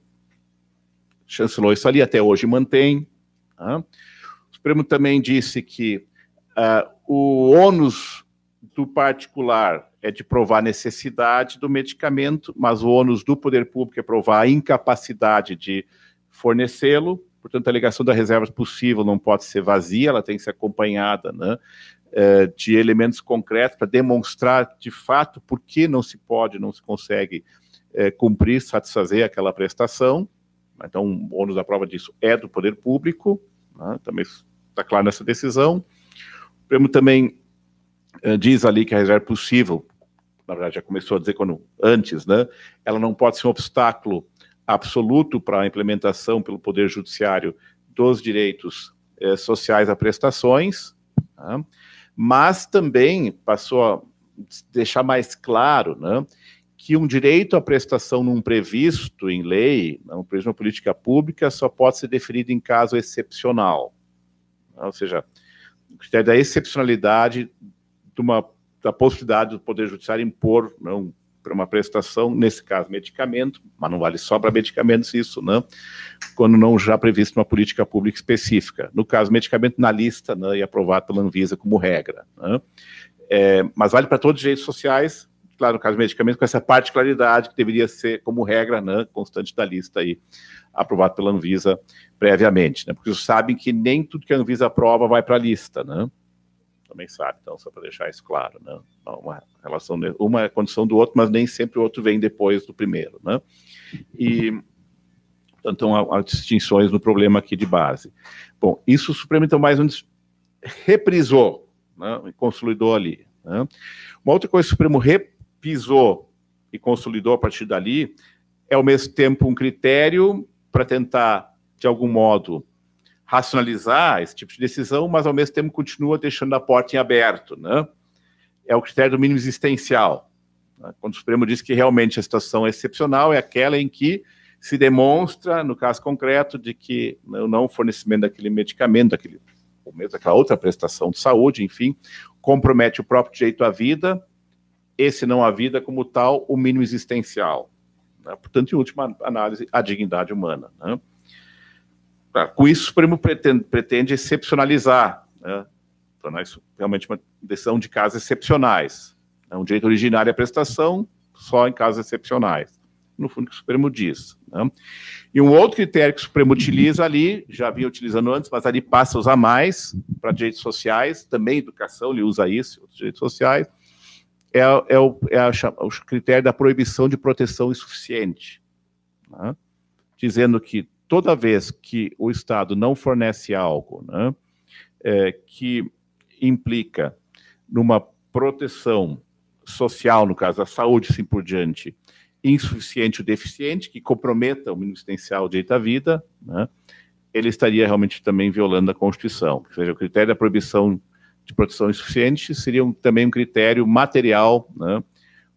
chancelou isso ali, até hoje mantém. Tá? O Supremo também disse que uh, o ônus do particular é de provar a necessidade do medicamento, mas o ônus do poder público é provar a incapacidade de fornecê-lo. Portanto, a alegação da reserva possível não pode ser vazia, ela tem que ser acompanhada né, eh, de elementos concretos para demonstrar de fato por que não se pode, não se consegue eh, cumprir, satisfazer aquela prestação. Então, o ônus da prova disso é do poder público, né? também está claro nessa decisão. O Prêmio também eh, diz ali que a reserva é possível, na verdade já começou a dizer quando, antes, né? ela não pode ser um obstáculo absoluto para a implementação pelo Poder Judiciário dos direitos eh, sociais a prestações, tá? mas também passou a deixar mais claro né, que um direito à prestação não previsto em lei, não né, previsto na política pública, só pode ser definido em caso excepcional. Né, ou seja, o critério da excepcionalidade de uma, da possibilidade do Poder Judiciário impor não, né, para uma prestação, nesse caso, medicamento, mas não vale só para medicamentos isso, né? quando não já previsto uma política pública específica. No caso, medicamento na lista né, e aprovado pela Anvisa como regra. Né? É, mas vale para todos os direitos sociais, claro, no caso de medicamentos, com essa particularidade que deveria ser, como regra, né, constante da lista aí, aprovado pela Anvisa previamente, né? Porque vocês sabem que nem tudo que a Anvisa aprova vai para a lista, né? Também sabe, então, só para deixar isso claro, né? Uma relação, uma é condição do outro, mas nem sempre o outro vem depois do primeiro, né? E então há, distinções no problema aqui de base. Bom, isso o Supremo então mais ou menos reprisou, né, consolidou ali. Né? Uma outra coisa que o Supremo re, pisou e consolidou a partir dali, é ao mesmo tempo um critério para tentar, de algum modo, racionalizar esse tipo de decisão, mas ao mesmo tempo continua deixando a porta em aberto. Né? É o critério do mínimo existencial. Né? Quando o Supremo diz que realmente a situação é excepcional, é aquela em que se demonstra, no caso concreto, de que né, o não fornecimento daquele medicamento, daquele, ou mesmo daquela outra prestação de saúde, enfim, compromete o próprio direito à vida, esse não a vida como tal, o mínimo existencial. Né? Portanto, em última análise, a dignidade humana. Né? Tá, com isso, o Supremo pretende, pretende excepcionalizar, né? tornar isso realmente uma decisão de casos excepcionais. É um direito originário à prestação só em casos excepcionais. No fundo, que o Supremo diz. Né? E um outro critério que o Supremo utiliza ali, já vinha utilizando antes, mas ali passa a usar mais para direitos sociais, também educação, ele usa isso, outros direitos sociais, é, é, o, é a, o critério da proibição de proteção insuficiente, né? dizendo que toda vez que o Estado não fornece algo né, é, que implica numa proteção social, no caso a saúde, assim por diante, insuficiente ou deficiente, que comprometa o mínimo existencial, o direito à vida, né, ele estaria realmente também violando a Constituição, ou seja, o critério da proibição de proteção insuficiente seria um, também um critério material né,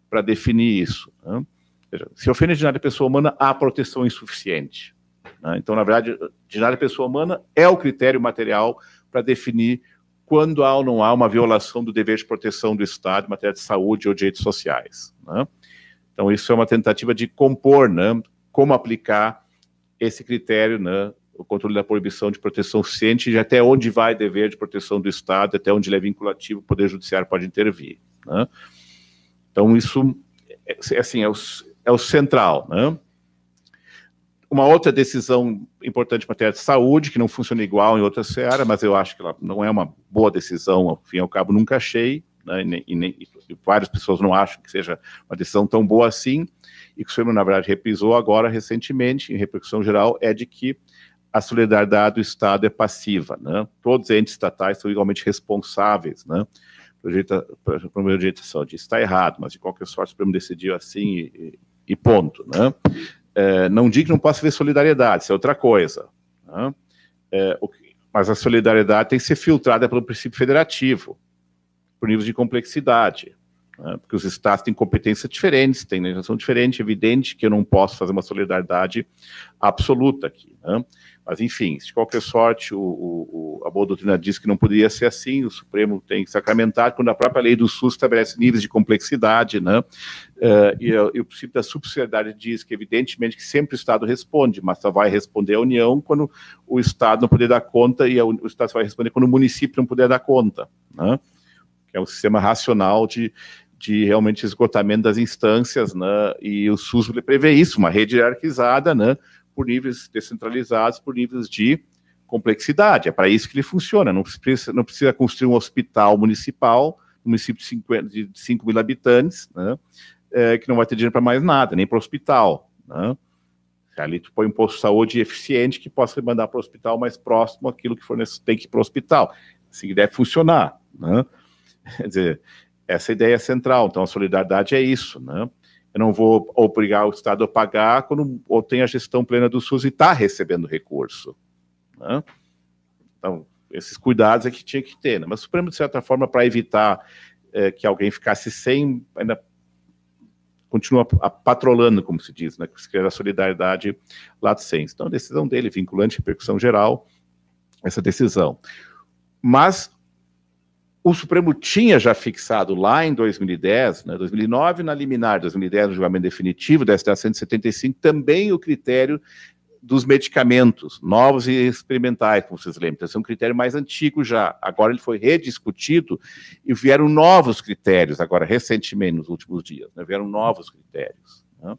para definir isso. Né? Seja, se ofende de nada pessoa humana, há proteção insuficiente. Né? Então, na verdade, de nada pessoa humana é o critério material para definir quando há ou não há uma violação do dever de proteção do Estado em matéria de saúde ou direitos sociais. Né? Então, isso é uma tentativa de compor né, como aplicar esse critério né, o controle da proibição de proteção ciente de até onde vai dever de proteção do Estado, até onde ele é vinculativo, o Poder Judiciário pode intervir. Né? Então, isso é, é, assim, é, o, é o central. Né? Uma outra decisão importante em matéria de saúde, que não funciona igual em outra seara, mas eu acho que ela não é uma boa decisão, ao fim e ao cabo, nunca achei, né? e, nem, e, nem, e várias pessoas não acham que seja uma decisão tão boa assim, e que o senhor na verdade, repisou agora recentemente, em repercussão geral, é de que a solidariedade do Estado é passiva. Né? Todos os entes estatais são igualmente responsáveis né? para uma orientação de está errado, mas de qualquer sorte o Supremo decidiu assim e, e ponto. Né? É, não digo que não possa haver solidariedade, isso é outra coisa. Né? É, mas a solidariedade tem que ser filtrada pelo princípio federativo, por níveis de complexidade né? porque os estados têm competências diferentes, têm legislação diferente, é evidente que eu não posso fazer uma solidariedade absoluta aqui. Né? Mas, enfim, de qualquer sorte, o, o, a boa doutrina diz que não poderia ser assim, o Supremo tem que sacramentar, quando a própria lei do SUS estabelece níveis de complexidade, né? Uh, e, e, o princípio da subsidiariedade diz que, evidentemente, que sempre o Estado responde, mas só vai responder a União quando o Estado não puder dar conta, e a, o Estado só vai responder quando o município não puder dar conta, né? Que é um sistema racional de, de realmente esgotamento das instâncias, né? E o SUS prevê isso, uma rede hierarquizada, né? por níveis descentralizados, por níveis de complexidade. É para isso que ele funciona. Não precisa, não precisa construir um hospital municipal, um município de, 50, de 5 mil habitantes, né, é, que não vai ter dinheiro para mais nada, nem para o hospital. Né. Ali tu põe um posto de saúde eficiente que possa mandar para o hospital mais próximo aquilo que for tem que ir para o hospital. Assim deve funcionar. Né. Quer dizer, essa é ideia é central. Então, a solidariedade é isso. Né? eu não vou obrigar o Estado a pagar quando ou tem a gestão plena do SUS e está recebendo recurso. Né? Então, esses cuidados é que tinha que ter. Né? Mas o Supremo, de certa forma, para evitar é, que alguém ficasse sem, ainda continua patrolando, como se diz, né? que era a solidariedade lato Então, a decisão dele, vinculante, repercussão geral, essa decisão. Mas o Supremo tinha já fixado lá em 2010, né, 2009 na liminar, 2010 no julgamento definitivo da STA 175, também o critério dos medicamentos novos e experimentais, como vocês lembram. Então, esse é um critério mais antigo já. Agora ele foi rediscutido e vieram novos critérios, agora recentemente, nos últimos dias, né, vieram novos critérios. Né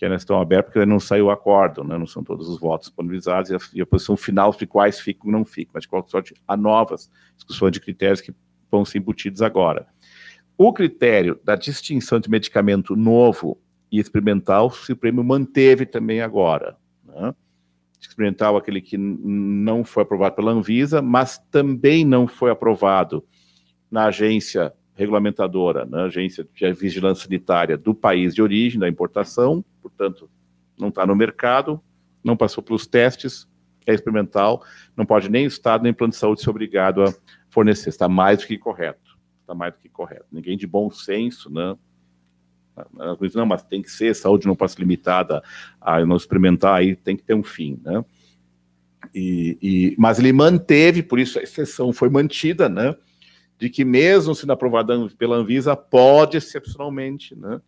que ainda estão abertas, porque não saiu o acordo, né? não são todos os votos disponibilizados, e a, e a posição final de quais ficam ou não ficam, mas de qualquer sorte há novas discussões de critérios que vão ser embutidos agora. O critério da distinção de medicamento novo e experimental, o Supremo manteve também agora. Né? Experimental, aquele que não foi aprovado pela Anvisa, mas também não foi aprovado na agência regulamentadora na né, agência de vigilância sanitária do país de origem da importação, portanto, não está no mercado, não passou pelos testes, é experimental, não pode nem o Estado nem o plano de saúde ser obrigado a fornecer. Está mais do que correto. Está mais do que correto. Ninguém de bom senso, né? né não, mas tem que ser, saúde não pode ser limitada a não experimentar, aí tem que ter um fim, né? E, e, mas ele manteve, por isso a exceção foi mantida, né? de que, mesmo sendo aprovada pela Anvisa, pode excepcionalmente, né?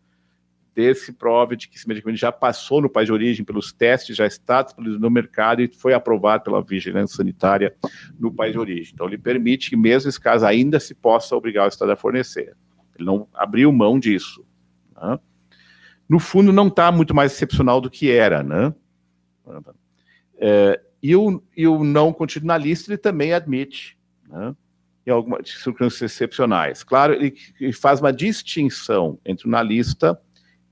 ter se prova de que esse medicamento já passou no país de origem pelos testes, já está disponível no mercado e foi aprovado pela vigilância sanitária no país de origem. Então, ele permite que, mesmo esse caso, ainda se possa obrigar o Estado a fornecer. Ele não abriu mão disso. Né? No fundo, não está muito mais excepcional do que era. Né? É, e, o, e o não contido na lista, ele também admite. Né? em algumas circunstâncias excepcionais. Claro, ele, faz uma distinção entre o na lista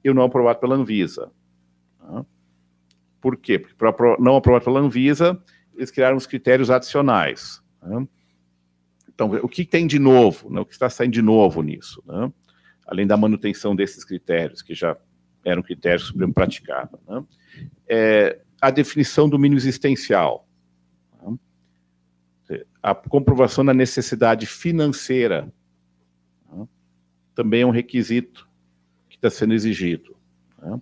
e o não aprovado pela Anvisa. Tá? Por quê? Porque para não aprovado pela Anvisa, eles criaram os critérios adicionais. Né? Então, o que tem de novo? Né? O que está saindo de novo nisso? Né? Além da manutenção desses critérios, que já eram critérios que praticados, né? É, a definição do mínimo existencial a comprovação da necessidade financeira né, também é um requisito que está sendo exigido. Né.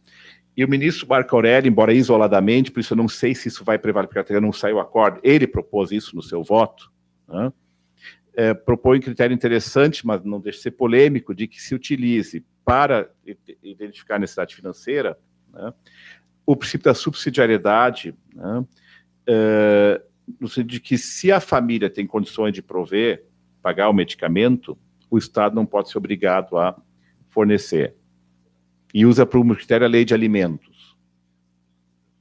E o ministro Marco Aurélio, embora isoladamente, por isso eu não sei se isso vai prevalecer, porque até não saiu o acordo, ele propôs isso no seu voto, né, é, propõe um critério interessante, mas não deixa de ser polêmico, de que se utilize para identificar a necessidade financeira né, o princípio da subsidiariedade, né, é, no sentido de que se a família tem condições de prover, pagar o medicamento, o Estado não pode ser obrigado a fornecer. E usa para o Ministério a lei de alimentos.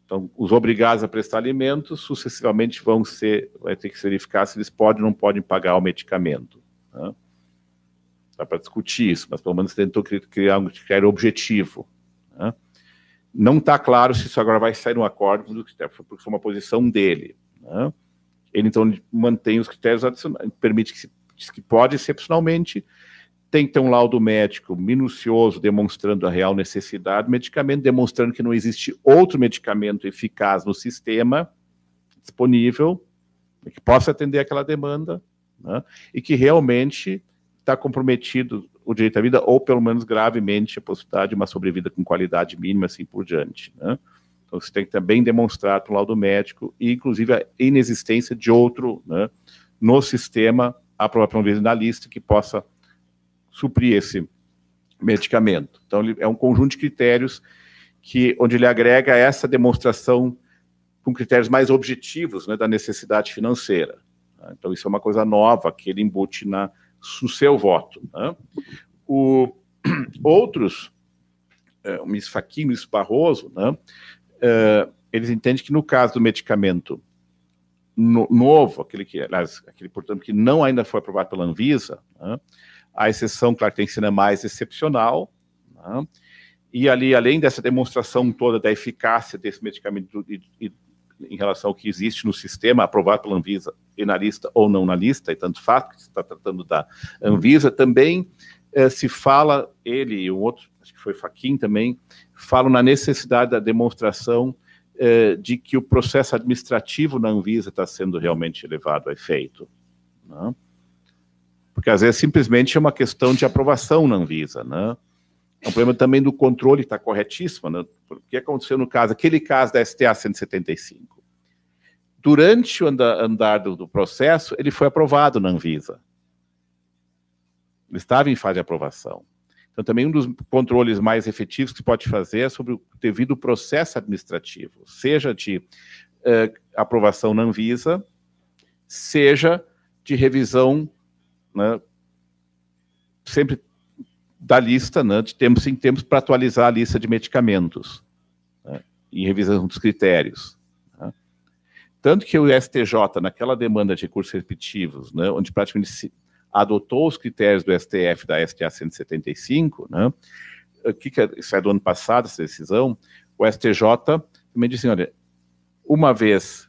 Então, os obrigados a prestar alimentos sucessivamente vão ser, vai ter que verificar se eles podem ou não podem pagar o medicamento. Né? Dá para discutir isso, mas pelo menos tentou criar um critério objetivo. Né? Não está claro se isso agora vai sair no acordo, porque foi uma posição dele. Né? Ele então mantém os critérios adicionais, permite que, se, que pode excepcionalmente tem que ter um laudo médico minucioso demonstrando a real necessidade do medicamento, demonstrando que não existe outro medicamento eficaz no sistema disponível né, que possa atender aquela demanda né? e que realmente está comprometido o direito à vida ou pelo menos gravemente a possibilidade de uma sobrevida com qualidade mínima assim por diante. Né? Então, você tem que também demonstrar para o laudo médico e, inclusive, a inexistência de outro né, no sistema aprovação vez na lista que possa suprir esse medicamento. Então, é um conjunto de critérios que, onde ele agrega essa demonstração com critérios mais objetivos né, da necessidade financeira. Então, isso é uma coisa nova que ele embute na, no seu voto. Né? O, outros, é, o Miss Faquim, o Miss Barroso, né, uh, eles entendem que no caso do medicamento no, novo, aquele que, aliás, aquele portanto que não ainda foi aprovado pela Anvisa, né, a exceção, claro, tem que ser mais excepcional, né, e ali, além dessa demonstração toda da eficácia desse medicamento e, e, em relação ao que existe no sistema, aprovado pela Anvisa, e na lista ou não na lista, e tanto faz, que se está tratando da Anvisa, também eh, se fala, ele e um outro, acho que foi Faquin também, falo na necessidade da demonstração eh, de que o processo administrativo na Anvisa está sendo realmente levado a efeito. Né? Porque às vezes simplesmente é uma questão de aprovação na Anvisa. Né? É um problema também do controle, está corretíssimo. Né? O que aconteceu no caso, aquele caso da STA 175. Durante o andar, andar do, do processo, ele foi aprovado na Anvisa. Ele estava em fase de aprovação. Então, também um dos controles mais efetivos que se pode fazer é sobre o devido processo administrativo, seja de uh, aprovação na Anvisa, seja de revisão, né, sempre da lista, né, de tempos em tempos, para atualizar a lista de medicamentos né, e revisão dos critérios. Né. Tanto que o STJ, naquela demanda de recursos repetitivos, né, onde praticamente adotou os critérios do STF da STA 175, né? O que, que é, isso é do ano passado, essa decisão? O STJ também disse: assim, olha, uma vez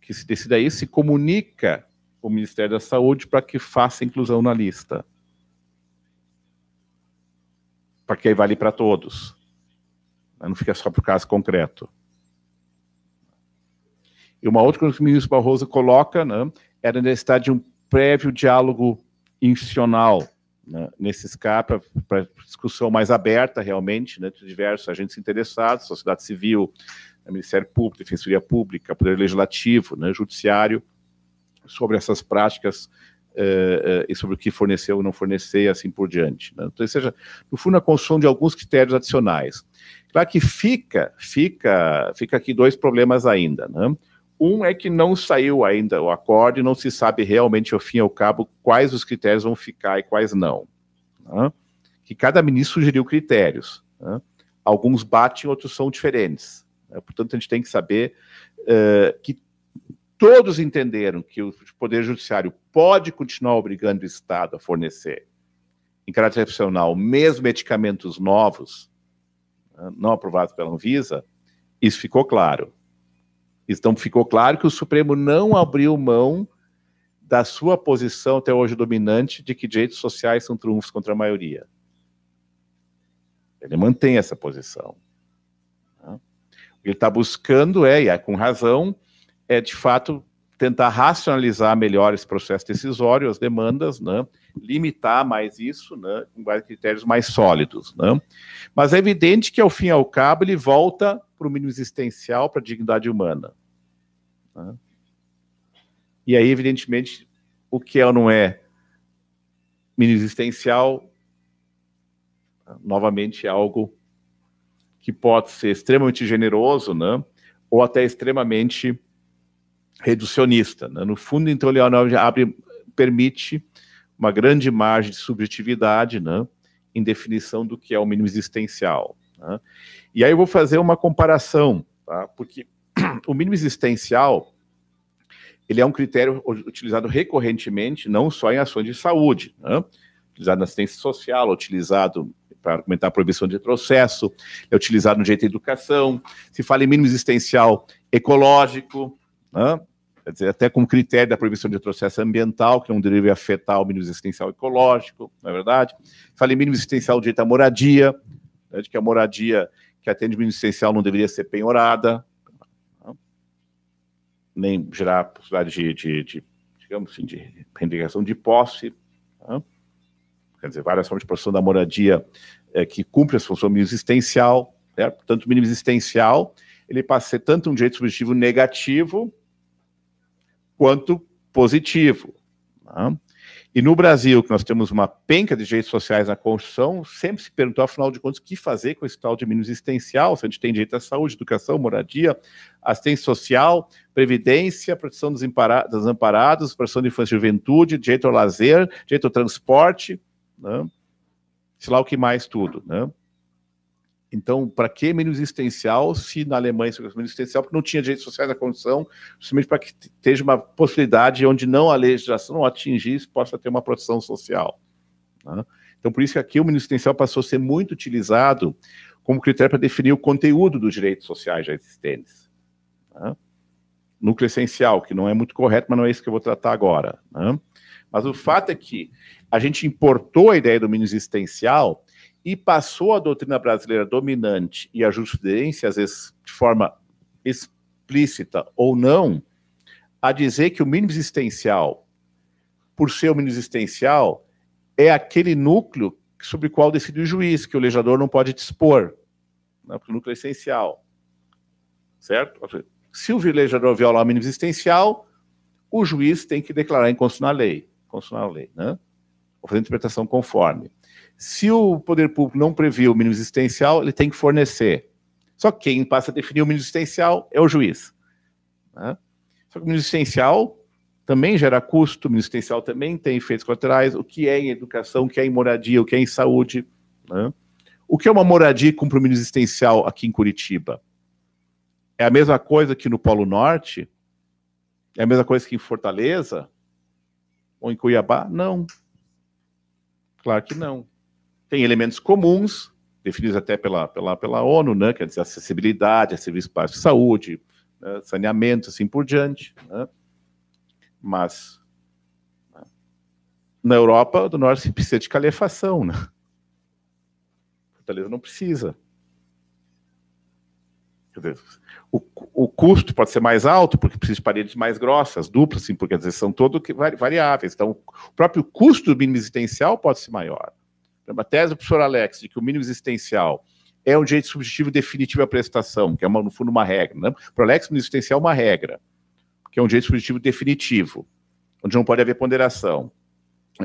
que se decida isso, se comunica o Ministério da Saúde para que faça inclusão na lista. Para que aí vale para todos. Né? Não fica só para o caso concreto. E uma outra coisa que o ministro Barroso coloca né, era a necessidade de um prévio diálogo institucional né, nesse para discussão mais aberta realmente, né, de diversos agentes interessados, sociedade civil, né, Ministério Público, Defensoria Pública, Poder Legislativo, né, Judiciário, sobre essas práticas eh, eh e sobre o que forneceu ou não fornecer, assim por diante. Né? Então, seja, no fundo, a construção de alguns critérios adicionais. Claro que fica, fica, fica aqui dois problemas ainda. Né? Um é que não saiu ainda o acordo e não se sabe realmente, ao fim e ao cabo, quais os critérios vão ficar e quais não. Né? Que cada ministro sugeriu critérios. Né? Alguns batem, outros são diferentes. Né? Portanto, a gente tem que saber uh, que todos entenderam que o Poder Judiciário pode continuar obrigando o Estado a fornecer, em caráter excepcional, mesmo medicamentos novos, né, não aprovados pela Anvisa, isso ficou claro. Então ficou claro que o Supremo não abriu mão da sua posição até hoje dominante de que direitos sociais são triunfos contra a maioria. Ele mantém essa posição. Tá? O que ele está buscando é, e é com razão, é de fato tentar racionalizar melhor esse processo decisório, as demandas, né? limitar mais isso, né? com vários critérios mais sólidos. Né? Mas é evidente que, ao fim e ao cabo, ele volta para o mínimo existencial, para a dignidade humana. Né? E aí, evidentemente, o que é ou não é mínimo existencial, novamente é algo que pode ser extremamente generoso, né? ou até extremamente reducionista. Né? No fundo, então, Leonel abre, permite uma grande margem de subjetividade né? em definição do que é o mínimo existencial. Né? E aí eu vou fazer uma comparação, tá? porque o mínimo existencial ele é um critério utilizado recorrentemente, não só em ações de saúde, né? utilizado na assistência social, é utilizado para argumentar a proibição de retrocesso, é utilizado no direito de educação, se fala em mínimo existencial ecológico, né? Quer dizer, até com critério da proibição de retrocesso ambiental, que não deve afetar o mínimo existencial ecológico, não é verdade? em mínimo existencial direito à moradia, né, de que a moradia que atende o mínimo existencial não deveria ser penhorada, nem gerar possibilidade de, de, de digamos assim, de reivindicação de posse, tá? quer dizer, várias formas de produção da moradia é, que cumpre a função mínima existencial, né? portanto, o mínimo existencial, ele passa a ser tanto um direito subjetivo negativo quanto positivo. Tá? E no Brasil, que nós temos uma penca de direitos sociais na Constituição, sempre se perguntou, afinal de contas, o que fazer com esse tal de mínimo existencial, se a gente tem direito à saúde, educação, moradia, assistência social, previdência, proteção dos amparados, proteção da infância e juventude, direito ao lazer, direito ao transporte, né? sei lá o que mais tudo, né? Então, para que mínimo existencial se na Alemanha é mínimo existencial, porque não tinha direitos sociais na condição, simplesmente para que esteja uma possibilidade onde não a legislação atingisse, possa ter uma proteção social. Né? Então, por isso que aqui o mínimo existencial passou a ser muito utilizado como critério para definir o conteúdo dos direitos sociais já existentes. Né? Núcleo essencial, que não é muito correto, mas não é isso que eu vou tratar agora. Né? Mas o fato é que a gente importou a ideia do mínimo existencial e passou a doutrina brasileira dominante e a jurisprudência, às vezes de forma explícita ou não, a dizer que o mínimo existencial, por ser o mínimo existencial, é aquele núcleo sobre o qual decide o juiz, que o legislador não pode dispor, né, porque o núcleo é essencial. Certo? Se o legislador violar o mínimo existencial, o juiz tem que declarar inconstitucional a lei, constitucional a lei, né? ou fazer interpretação conforme. Se o poder público não previu o mínimo existencial, ele tem que fornecer. Só que quem passa a definir o mínimo existencial é o juiz. Né? Só que o mínimo existencial também gera custo, o mínimo existencial também tem efeitos colaterais, o que é em educação, o que é em moradia, o que é em saúde. Né? O que é uma moradia e mínimo existencial aqui em Curitiba? É a mesma coisa que no Polo Norte? É a mesma coisa que em Fortaleza? Ou em Cuiabá? Não. Claro que não tem elementos comuns, definidos até pela, pela, pela ONU, né? quer dizer, acessibilidade, serviço básico de saúde, né? saneamento, assim por diante. Né? Mas né, na Europa do Norte precisa de calefação. Né? Fortaleza não precisa. Dizer, o, o custo pode ser mais alto, porque precisa de paredes mais grossas, duplas, assim, porque quer dizer, são todas variáveis. Então, o próprio custo do mínimo existencial pode ser maior. A tese do professor Alex de que o mínimo existencial é um direito subjetivo definitivo à prestação, que é, uma, no fundo, uma regra. Né? Para o Alex, o mínimo existencial é uma regra, que é um direito subjetivo definitivo, onde não pode haver ponderação.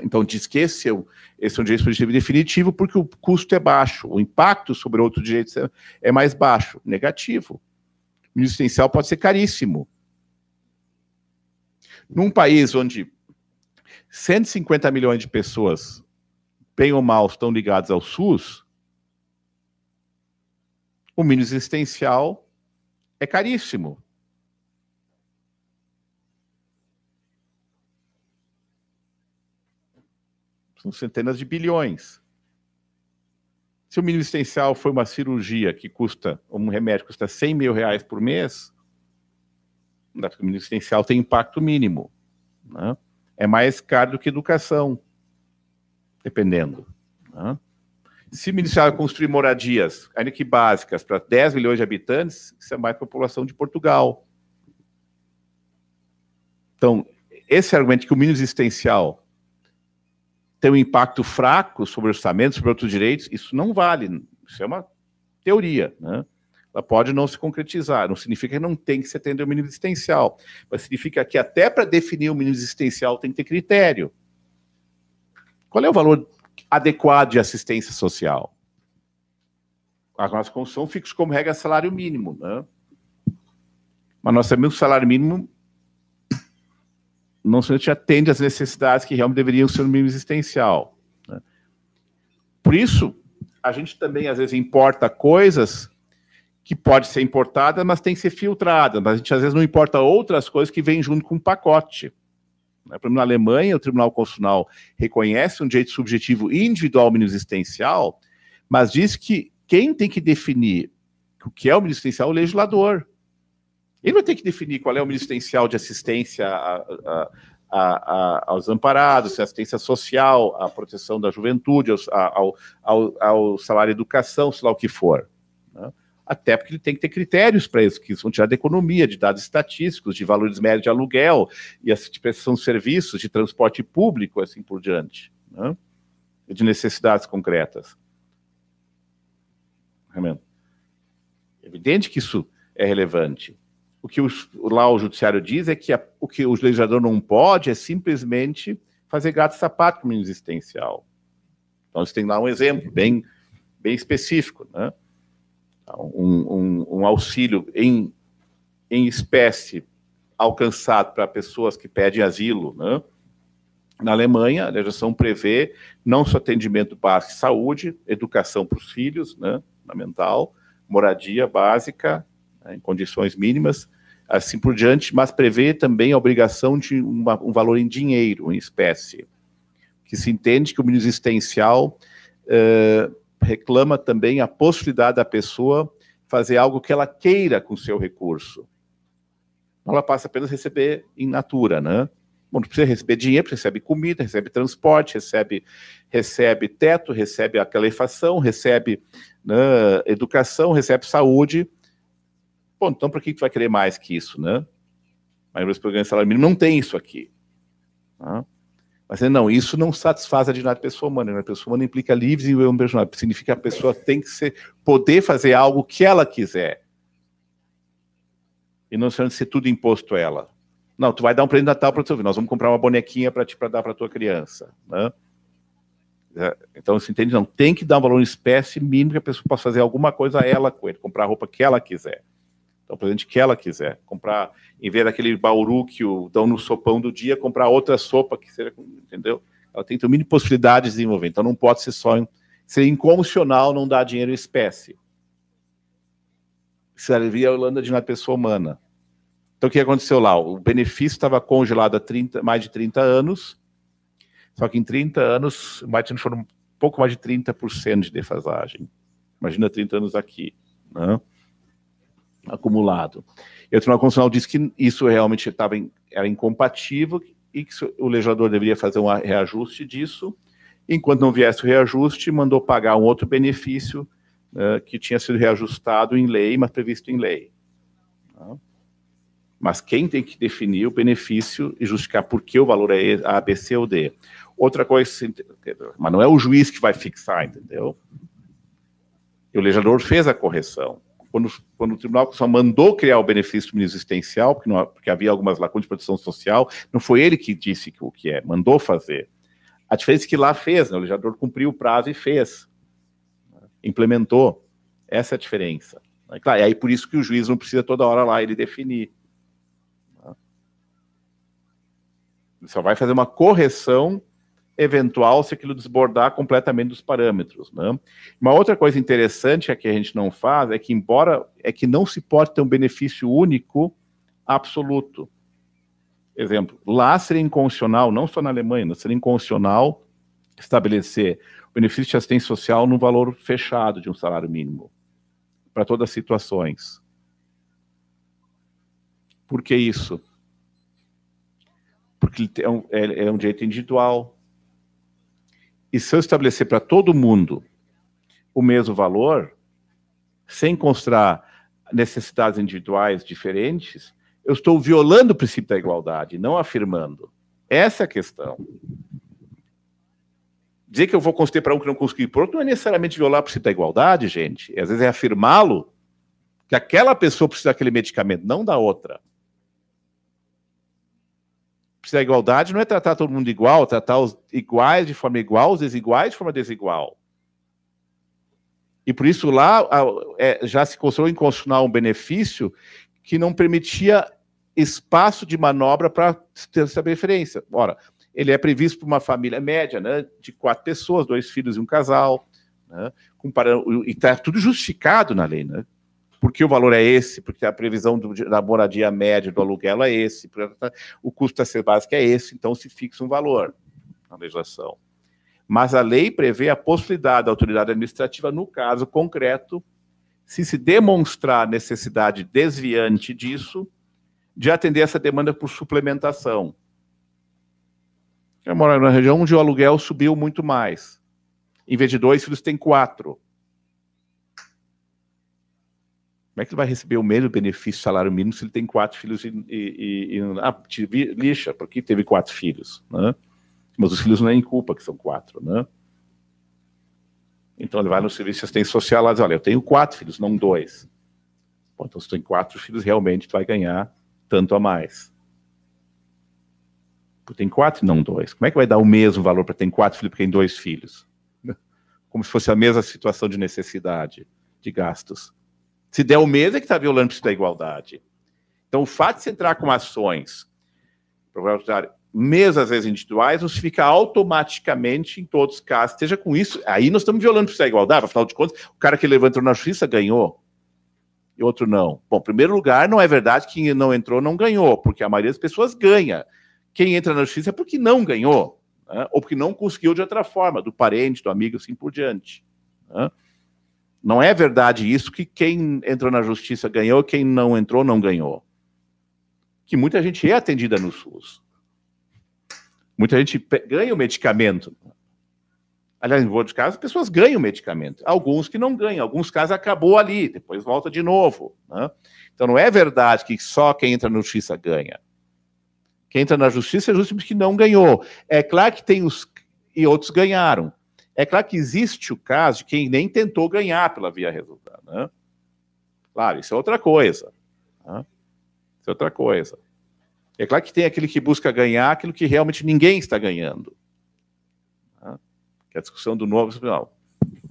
Então, diz que esse é, um, esse é um direito subjetivo definitivo porque o custo é baixo, o impacto sobre outros direitos é, é mais baixo, negativo. O mínimo existencial pode ser caríssimo. Num país onde 150 milhões de pessoas bem ou mal, estão ligados ao SUS, o mínimo existencial é caríssimo. São centenas de bilhões. Se o mínimo existencial foi uma cirurgia que custa, um remédio que custa 100 mil reais por mês, o mínimo existencial tem impacto mínimo. Né? É mais caro do que educação dependendo. Né? Se o Ministério construir moradias, ainda que básicas, para 10 milhões de habitantes, isso é mais a população de Portugal. Então, esse argumento que o mínimo existencial tem um impacto fraco sobre orçamento, sobre outros direitos, isso não vale. Isso é uma teoria. Né? Ela pode não se concretizar. Não significa que não tem que se atender ao mínimo existencial, mas significa que até para definir o mínimo existencial tem que ter critério. Qual é o valor adequado de assistência social? A nossa Constituição fixa como regra salário mínimo, né? Mas nós sabemos que o salário mínimo não somente atende às necessidades que realmente deveriam ser no mínimo existencial. Né? Por isso, a gente também às vezes importa coisas que pode ser importada, mas tem que ser filtrada. Mas a gente às vezes não importa outras coisas que vêm junto com o um pacote. Né? Por exemplo, na Alemanha, o Tribunal Constitucional reconhece um direito subjetivo individual menos existencial, mas diz que quem tem que definir o que é o mínimo existencial é o legislador. Ele vai ter que definir qual é o mínimo existencial de assistência a, a, a, aos amparados, é assistência social, a proteção da juventude, ao, ao, ao, ao salário educação, sei lá o que for até porque ele tem que ter critérios para isso, que são tirados de economia, de dados estatísticos, de valores médios de aluguel, e assim, de prestação de serviços, de transporte público, assim por diante, né? de necessidades concretas. É evidente que isso é relevante. O que lá o judiciário diz é que a, o que o legislador não pode é simplesmente fazer gato sapato com o existencial. Então, eles têm lá um exemplo bem, bem específico, né? um, um, um auxílio em, em espécie alcançado para pessoas que pedem asilo, né? Na Alemanha, a legislação prevê não só atendimento básico de saúde, educação para os filhos, né, fundamental, moradia básica, né, em condições mínimas, assim por diante, mas prevê também a obrigação de uma, um valor em dinheiro, em espécie, que se entende que o mínimo existencial uh, reclama também a possibilidade da pessoa fazer algo que ela queira com o seu recurso. Ela passa apenas a receber in natura, né? Bom, precisa receber dinheiro, recebe comida, recebe transporte, recebe, recebe teto, recebe a calefação, recebe né, educação, recebe saúde. Bom, então para que tu vai querer mais que isso, né? Mas o programa de salário mínimo não tem isso aqui. Né? Mas não, isso não satisfaz a dignidade da pessoa humana. Né? A pessoa humana implica livres e o eu personal. Significa que a pessoa tem que ser, poder fazer algo que ela quiser. E não ser tudo imposto a ela. Não, tu vai dar um presente de Natal para o teu filho. Nós vamos comprar uma bonequinha para ti para dar para tua criança. Né? É, então, você entende? Não, tem que dar um valor em espécie mínimo que a pessoa possa fazer alguma coisa a ela com ele, comprar a roupa que ela quiser. Então, o presente que ela quiser. Comprar, em vez daquele bauru que o, dão no sopão do dia, comprar outra sopa que seja, entendeu? Ela tem também então possibilidades de desenvolver. Então, não pode ser só. ser inconstitucional não dar dinheiro em espécie. Servia a Holanda de uma pessoa humana. Então, o que aconteceu lá? O benefício estava congelado há 30, mais de 30 anos, só que em 30 anos, mais de, foram um pouco mais de 30% de defasagem. Imagina 30 anos aqui. Né? acumulado. E o Tribunal Constitucional disse que isso realmente estava era incompatível e que o legislador deveria fazer um reajuste disso. Enquanto não viesse o reajuste, mandou pagar um outro benefício eh, que tinha sido reajustado em lei, mas previsto em lei. Tá? Mas quem tem que definir o benefício e justificar por que o valor é A, B, C ou D. Outra coisa, mas não é o juiz que vai fixar, entendeu? E o legislador fez a correção quando, quando o Tribunal só mandou criar o benefício existencial, porque, não, porque havia algumas lacunas de proteção social, não foi ele que disse que, o que é, mandou fazer. A diferença é que lá fez, né? o legislador cumpriu o prazo e fez, implementou. Essa é a diferença. e Claro, é aí por isso que o juiz não precisa toda hora lá ele definir. Ele só vai fazer uma correção eventual se aquilo desbordar completamente dos parâmetros. Né? Uma outra coisa interessante é que a gente não faz é que, embora é que não se pode ter um benefício único absoluto. Exemplo, lá seria inconstitucional, não só na Alemanha, seria inconstitucional estabelecer benefício de assistência social num valor fechado de um salário mínimo para todas as situações. Por que isso? Porque é um, é, é um direito individual, e se eu estabelecer para todo mundo o mesmo valor, sem constar necessidades individuais diferentes, eu estou violando o princípio da igualdade, não afirmando. Essa é a questão. Dizer que eu vou conceder para um que não conseguiu para outro não é necessariamente violar o princípio da igualdade, gente. Às vezes é afirmá-lo que aquela pessoa precisa daquele medicamento, não da outra precisa a igualdade não é tratar todo mundo igual, tratar os iguais de forma igual, os desiguais de forma desigual. E por isso lá é, já se construiu inconstitucional um benefício que não permitia espaço de manobra para ter essa preferência. Ora, ele é previsto para uma família média, né, de quatro pessoas, dois filhos e um casal, né, com, e está tudo justificado na lei, né, porque o valor é esse, porque a previsão do, da moradia média do aluguel é esse, o custo da ser básica é esse, então se fixa um valor na legislação. Mas a lei prevê a possibilidade da autoridade administrativa, no caso concreto, se se demonstrar necessidade desviante disso, de atender essa demanda por suplementação. Eu moro na região onde o aluguel subiu muito mais. Em vez de dois filhos, tem quatro Como é que ele vai receber o mesmo benefício, salário mínimo, se ele tem quatro filhos e, e, e, e ah, lixa, porque teve quatro filhos, né? Mas os filhos não é em culpa que são quatro, né? Então ele vai no serviço de assistência social e diz, olha, eu tenho quatro filhos, não dois. Bom, então se tu tem quatro filhos, realmente tu vai ganhar tanto a mais. Porque tem quatro e não dois. Como é que vai dar o mesmo valor para ter quatro filhos porque tem dois filhos? Como se fosse a mesma situação de necessidade, de gastos. Se der o mesmo, é que está violando o princípio da igualdade. Então, o fato de entrar com ações, mesmo às vezes individuais, nos fica automaticamente em todos os casos. Esteja com isso, aí nós estamos violando o princípio da igualdade, afinal de contas, o cara que levantou na justiça ganhou e outro não. Bom, em primeiro lugar, não é verdade que quem não entrou não ganhou, porque a maioria das pessoas ganha. Quem entra na justiça é porque não ganhou, né? ou porque não conseguiu de outra forma, do parente, do amigo, assim por diante. Né? Não é verdade isso que quem entrou na justiça ganhou, quem não entrou não ganhou. Que muita gente é atendida no SUS. Muita gente ganha o medicamento. Aliás, em outros casos, pessoas ganham medicamento. Alguns que não ganham, alguns casos acabou ali, depois volta de novo. Né? Então não é verdade que só quem entra na justiça ganha. Quem entra na justiça é justamente que não ganhou. É claro que tem os e outros ganharam. É claro que existe o caso de quem nem tentou ganhar pela via resultado. Né? Claro, isso é outra coisa. Né? Isso é outra coisa. É claro que tem aquele que busca ganhar aquilo que realmente ninguém está ganhando. Né? Que é a discussão do novo tribunal.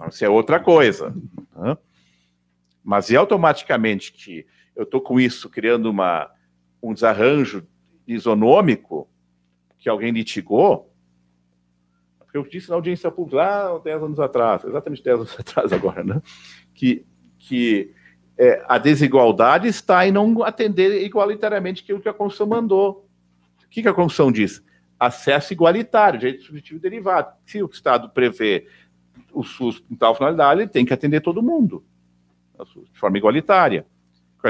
Isso é outra coisa. Né? Mas e automaticamente que eu estou com isso criando uma, um desarranjo isonômico que alguém litigou, eu disse na audiência pública, lá 10 anos atrás, exatamente 10 anos atrás agora, né? Que, que é, a desigualdade está em não atender igualitariamente aquilo que a Constituição mandou. O que, que a Constituição diz? Acesso igualitário, direito subjetivo derivado. Se o Estado prevê o SUS em tal finalidade, ele tem que atender todo mundo, né, de forma igualitária.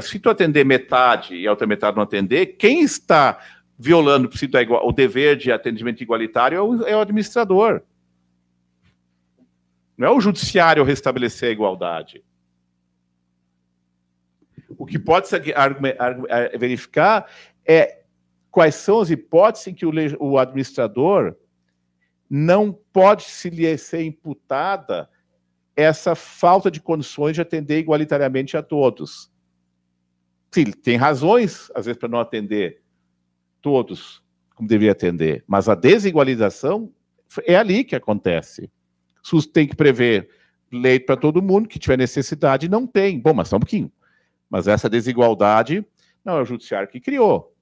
Se tu atender metade e a outra metade não atender, quem está violando tá o dever de atendimento igualitário é, é o, administrador. Não é o judiciário restabelecer a igualdade. O que pode se é, verificar é quais são as hipóteses em que o, administrador não pode se lhe ser imputada essa falta de condições de atender igualitariamente a todos. Sim, tem razões, às vezes, para não atender, todos como deveria atender, mas a desigualização é ali que acontece. O SUS tem que prever leito para todo mundo que tiver necessidade, não tem. Bom, mas só um pouquinho. Mas essa desigualdade não é o judiciário que criou.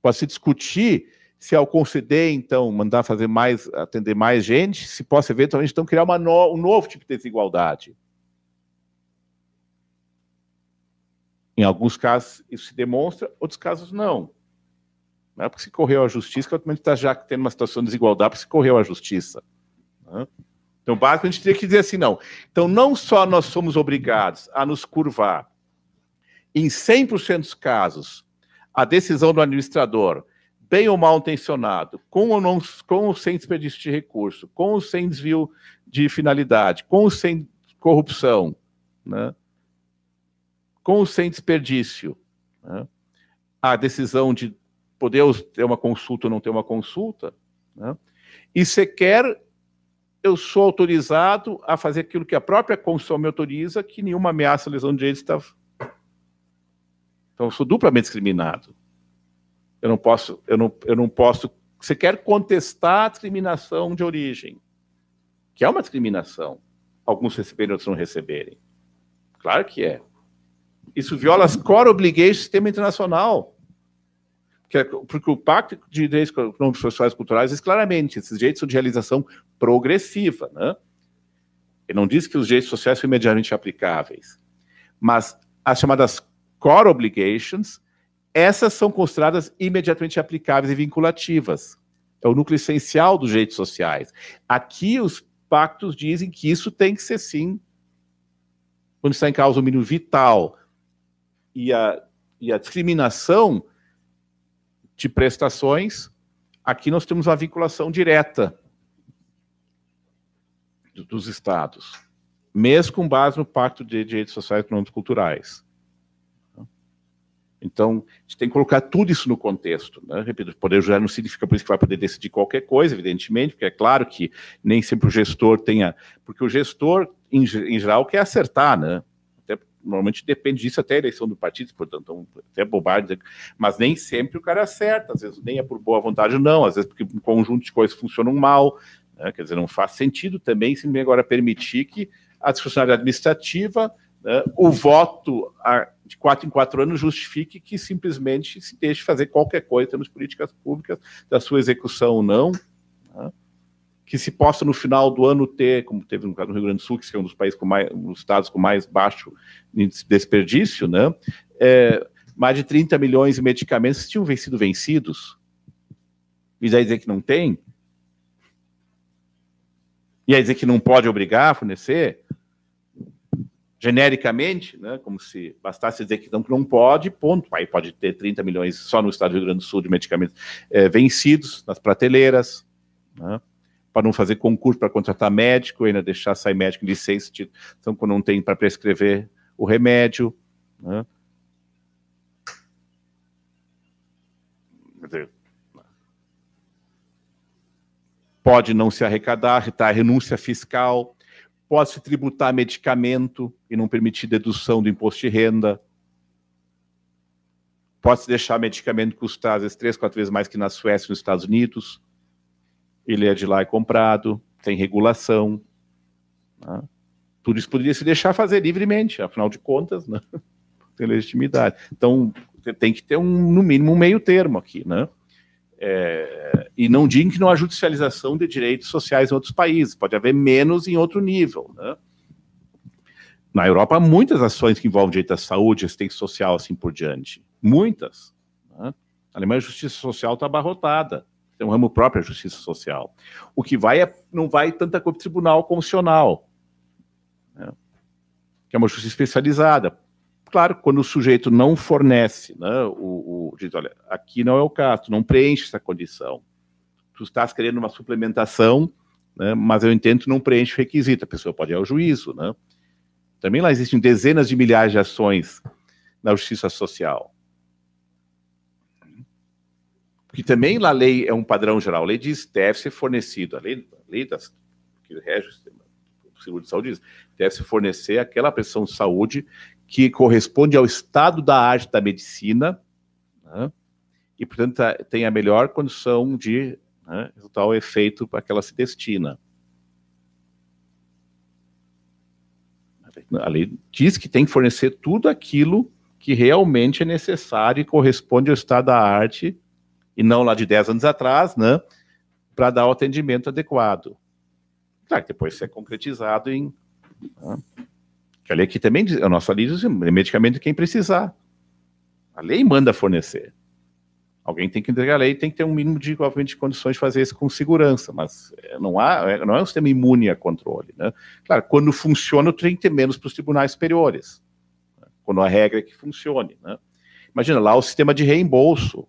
Pode se discutir se ao é conceder, então, mandar fazer mais, atender mais gente, se possa eventualmente então criar no, um novo tipo de desigualdade. Em alguns casos isso se demonstra, outros casos não. Não é porque se correu à justiça que atendimento é está já tendo uma situação de desigualdade porque se correu à justiça. Né? Então, basicamente, a gente teria que dizer assim, não. Então, não só nós somos obrigados a nos curvar em 100% dos casos, a decisão do administrador, bem ou mal intencionado, com ou, não, com ou sem desperdício de recurso, com ou sem desvio de finalidade, com ou sem corrupção, né? com ou sem desperdício, né? a decisão de poder ter uma consulta ou não ter uma consulta, né? e sequer eu sou autorizado a fazer aquilo que a própria Constituição me autoriza, que nenhuma ameaça à lesão de direitos está. Então, eu sou duplamente discriminado. Eu não posso, eu não, eu não posso sequer contestar a discriminação de origem, que é uma discriminação. Alguns receberem, outros não receberem. Claro que é. Isso viola as core obligations do sistema internacional. É, porque o Pacto de Direitos Econômicos, Sociais e Culturais diz claramente esses direitos são de realização progressiva. Né? Ele não diz que os direitos sociais são imediatamente aplicáveis, mas as chamadas core obligations, essas são consideradas imediatamente aplicáveis e vinculativas. É o núcleo essencial dos direitos sociais. Aqui os pactos dizem que isso tem que ser sim, quando está em causa o mínimo vital e a, e a discriminação de prestações, aqui nós temos a vinculação direta dos estados, mesmo com base no Pacto de Direitos Sociais e Econômicos Culturais. Então, a gente tem que colocar tudo isso no contexto. Né? Repito, Poder Judiciário não significa por isso que vai poder decidir qualquer coisa, evidentemente, porque é claro que nem sempre o gestor tenha. Porque o gestor, em, em geral, quer acertar, né? normalmente depende disso até a eleição do partido, portanto, é bobagem, mas nem sempre o cara acerta, às vezes nem é por boa vontade, não, às vezes porque um conjunto de coisas funcionam mal, né? quer dizer, não faz sentido também se agora permitir que a discussão administrativa, né, o voto a, de quatro em quatro anos justifique que simplesmente se deixe fazer qualquer coisa temos políticas públicas, da sua execução ou não, que se possa no final do ano ter, como teve no caso do Rio Grande do Sul, que é um dos países com mais, um dos estados com mais baixo índice de desperdício, né? É, mais de 30 milhões de medicamentos tinham vencido vencidos. E daí dizer que não tem? E aí dizer que não pode obrigar a fornecer? genericamente, né, como se bastasse dizer que não, que não pode, ponto. Aí pode ter 30 milhões só no estado do Rio Grande do Sul de medicamentos é, vencidos nas prateleiras. Né para não fazer concurso para contratar médico, ainda deixar sair médico em licença, então quando não tem para prescrever o remédio. Né? Pode não se arrecadar, tá, a renúncia fiscal, pode se tributar medicamento e não permitir dedução do imposto de renda. Pode se deixar medicamento custar às vezes três, quatro vezes mais que na Suécia e nos Estados Unidos ele é de lá e comprado, tem regulação. Né? Tudo isso poderia se deixar fazer livremente, afinal de contas, né? tem legitimidade. Então, tem que ter, um, no mínimo, um meio termo aqui. Né? É, e não digam que não há judicialização de direitos sociais em outros países, pode haver menos em outro nível. Né? Na Europa, há muitas ações que envolvem direito à saúde, assistência social, assim por diante. Muitas. Né? A Alemanha, a justiça social está abarrotada tem então, um ramo próprio a é justiça social. O que vai é, não vai tanta como tribunal constitucional, né? que é uma justiça especializada. Claro, quando o sujeito não fornece, né, o, o diz, olha, aqui não é o caso, não preenche essa condição. Tu estás querendo uma suplementação, né, mas eu entendo que não preenche o requisito, a pessoa pode ir ao juízo. Né? Também lá existem dezenas de milhares de ações na justiça social que também na lei é um padrão geral, a lei diz deve ser fornecido, a lei, a lei das, que rege o sistema o seguro de saúde diz, deve se fornecer aquela prestação de saúde que corresponde ao estado da arte da medicina né, e, portanto, tá, tem a melhor condição de né, resultar o efeito para que ela se destina. A lei diz que tem que fornecer tudo aquilo que realmente é necessário e corresponde ao estado da arte e não lá de 10 anos atrás, né? Para dar o atendimento adequado. Claro, depois isso é concretizado em. Né? a lei aqui também diz, a nosso lei diz é medicamento quem precisar. A lei manda fornecer. Alguém tem que entregar a lei, tem que ter um mínimo de, obviamente, de condições de fazer isso com segurança, mas é, não há, é, não é um sistema imune a controle, né? Claro, quando funciona, tem que ter menos para os tribunais superiores, né? quando a regra é que funcione, né? Imagina lá o sistema de reembolso,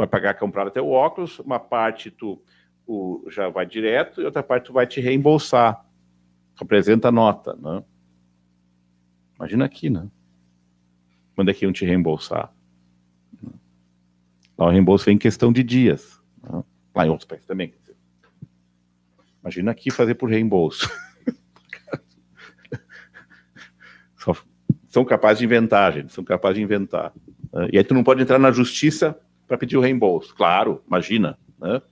vai pagar comprar até o óculos, uma parte tu o, já vai direto e outra parte tu vai te reembolsar. Representa a nota, né? Imagina aqui, né? Quando é que iam te reembolsar? Lá o reembolso vem em questão de dias. Né? Lá em outros países também. Imagina aqui fazer por reembolso. são capazes de inventar, gente, são capazes de inventar. Né? E aí tu não pode entrar na justiça para pedir o reembolso. Claro, imagina, né?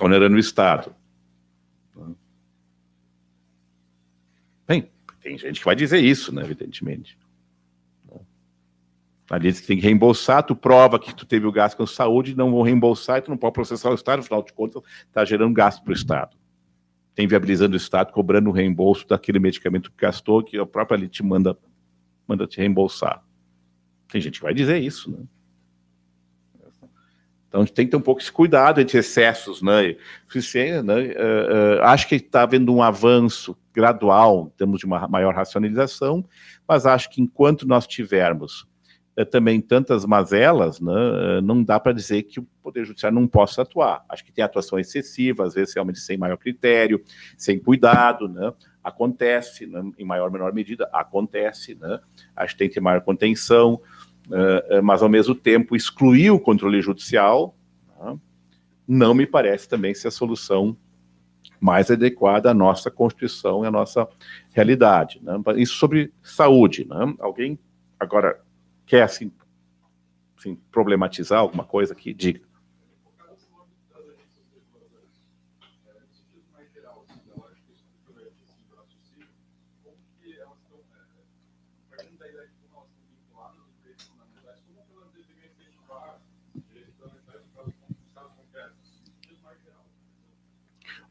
onerando o Estado. Bem, tem gente que vai dizer isso, né, evidentemente. Ali né? diz que tem que reembolsar, tu prova que tu teve o gasto com saúde, não vão reembolsar e tu não pode processar o Estado, afinal de contas, está gerando gasto para o Estado. Tem viabilizando o Estado, cobrando o reembolso daquele medicamento que gastou, que a própria ali te manda, manda te reembolsar. Tem gente que vai dizer isso, né? Então a gente tem que ter um pouco esse cuidado entre excessos, né? né? Uh, uh, acho que está havendo um avanço gradual em termos de uma maior racionalização, mas acho que enquanto nós tivermos uh, também tantas mazelas, né, não dá para dizer que o Poder Judiciário não possa atuar. Acho que tem atuação excessiva, às vezes realmente sem maior critério, sem cuidado, né? Acontece, né? em maior ou menor medida, acontece, né? Acho que tem que ter maior contenção eh, eh, mas ao mesmo tempo excluir o controle judicial, né, não me parece também ser a solução mais adequada à nossa Constituição e à nossa realidade. Né. Isso sobre saúde. Né. Alguém agora quer assim, assim, problematizar alguma coisa aqui? Diga.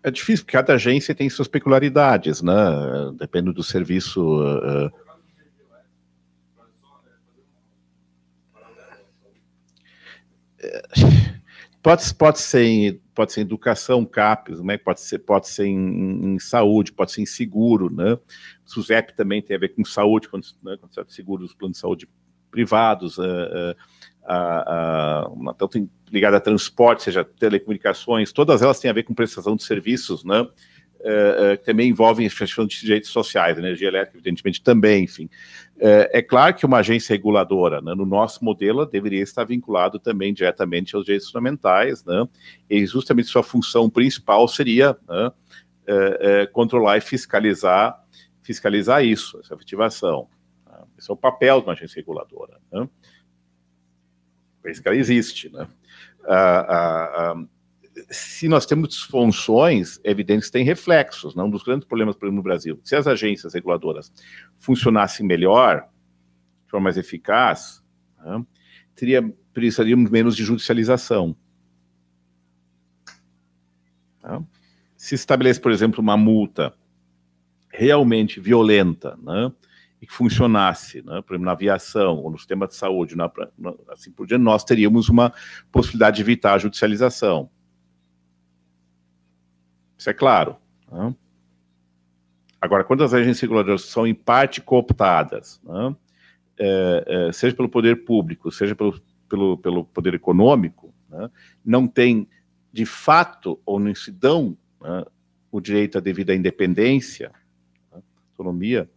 É difícil, porque cada agência tem suas peculiaridades, né? Depende do serviço. Uh... Pode, pode, ser em, pode ser em educação, CAPES, né? pode ser, pode ser em, em saúde, pode ser em seguro. Né? SUSEP também tem a ver com saúde, quando, né, quando é de seguro os planos de saúde privados. Uh, uh a, a, tanto ligada a transporte, seja telecomunicações, todas elas têm a ver com prestação de serviços, né? Uh, uh, também envolvem a questão de direitos sociais, energia elétrica, evidentemente, também, enfim. Uh, é claro que uma agência reguladora, né, no nosso modelo, deveria estar vinculado também diretamente aos direitos fundamentais, né, e justamente sua função principal seria né, controlar e fiscalizar, fiscalizar isso, essa efetivação. Tá? Esse é o papel de uma agência reguladora. Né. Esse cara existe, né? Ah, ah, ah, se nós temos funções, é evidente que tem reflexos, né? Um dos grandes problemas, por exemplo, no Brasil. Se as agências reguladoras funcionassem melhor, de forma mais eficaz, né, teria, precisaríamos menos de judicialização. Tá? Se estabelece, por exemplo, uma multa realmente violenta, né? e que funcionasse, né, por exemplo, na aviação, ou no sistema de saúde, na, na, assim por diante, nós teríamos uma possibilidade de evitar a judicialização. Isso é claro. Né? Agora, quando as agências reguladoras são em parte cooptadas, né, é, é, seja pelo poder público, seja pelo, pelo, pelo poder econômico, né, não tem de fato ou não se dão né, o direito à devida independência, né, autonomia,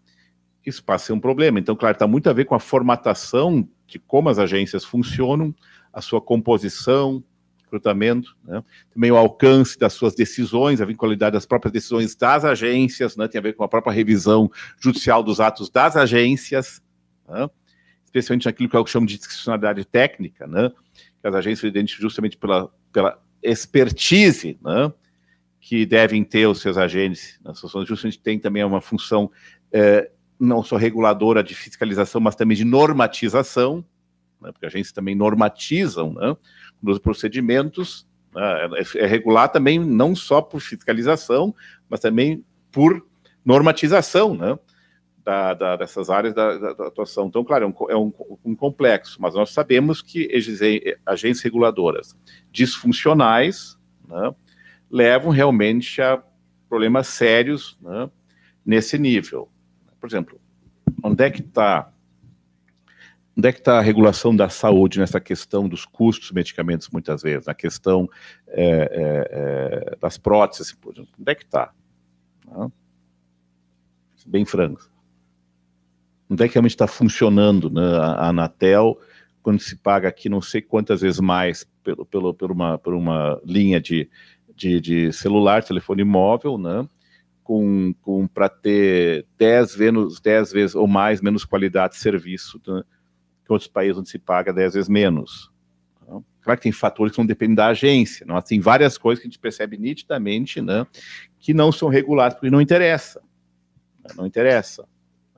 isso passa a ser um problema. Então, claro, está muito a ver com a formatação de como as agências funcionam, a sua composição, recrutamento, né? também o alcance das suas decisões, a vinculidade das próprias decisões das agências, né? tem a ver com a própria revisão judicial dos atos das agências, né? especialmente naquilo que eu chamo de discricionalidade técnica, né? que as agências identificam justamente pela, pela expertise né? que devem ter os seus agentes, né? justamente tem também uma função eh, não só reguladora de fiscalização, mas também de normatização, né, porque agências também normatizam né, procedimentos. Né, é, é regular também não só por fiscalização, mas também por normatização né, da, da, dessas áreas da, da, atuação. Então, claro, é, um, é um, um, complexo, mas nós sabemos que eh, agências reguladoras disfuncionais né, levam realmente a problemas sérios né, nesse nível por exemplo, onde é que está Onde é que está a regulação da saúde nessa questão dos custos dos medicamentos, muitas vezes, na questão é, é, é das próteses? Assim, onde é que está? Bem franco. Onde é que realmente está funcionando né, a Anatel quando se paga aqui não sei quantas vezes mais pelo, pelo, por, uma, por uma linha de, de, de celular, telefone móvel, né? com, com para ter 10 vezes, 10 vezes ou mais menos qualidade de serviço né, que outros países onde se paga 10 vezes menos. Tá? claro que tem fatores que não dependem da agência, não? tem assim, várias coisas que a gente percebe nitidamente né, que não são reguladas, porque não interessa. Né, não interessa.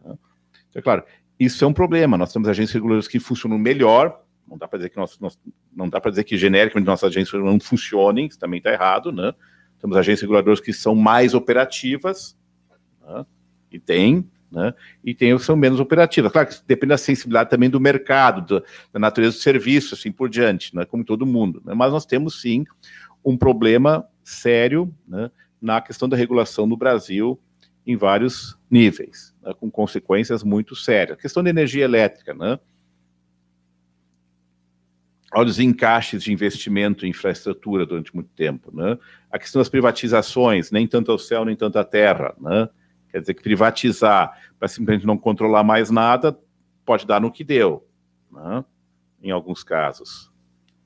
Tá? Então, é claro, isso é um problema. Nós temos agências reguladoras que funcionam melhor, não dá para dizer que nós, nós não dá para dizer que genericamente nossas agências não funcionem, isso também está errado, né? temos agências reguladoras que são mais operativas, né? e tem, né? e tem que são menos operativas. Claro que depende da sensibilidade também do mercado, da natureza do serviço, assim por diante, né? como todo mundo. Né? Mas nós temos sim um problema sério né, na questão da regulação no Brasil em vários níveis, né, com consequências muito sérias. A questão da energia elétrica, né? os encaixes de investimento em infraestrutura durante muito tempo, né? A questão das privatizações, nem tanto ao céu, nem tanto à terra, né? Quer dizer que privatizar para simplesmente não controlar mais nada pode dar no que deu, né? em alguns casos.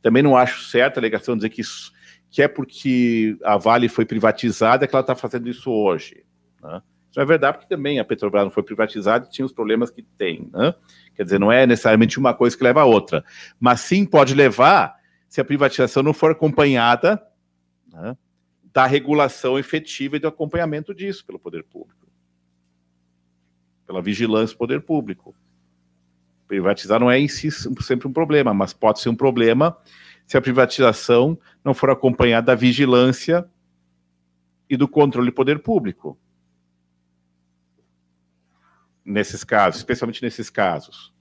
Também não acho certa a alegação de dizer que, isso, que é porque a Vale foi privatizada que ela está fazendo isso hoje. Né? Isso não é verdade, porque também a Petrobras não foi privatizada e tinha os problemas que tem. Né? Quer dizer, não é necessariamente uma coisa que leva a outra, mas sim pode levar se a privatização não for acompanhada né, da regulação efetiva e do acompanhamento disso pelo poder público, pela vigilância do poder público. Privatizar não é em si sempre um problema, mas pode ser um problema se a privatização não for acompanhada da vigilância e do controle do poder público nesses casos, especialmente nesses casos.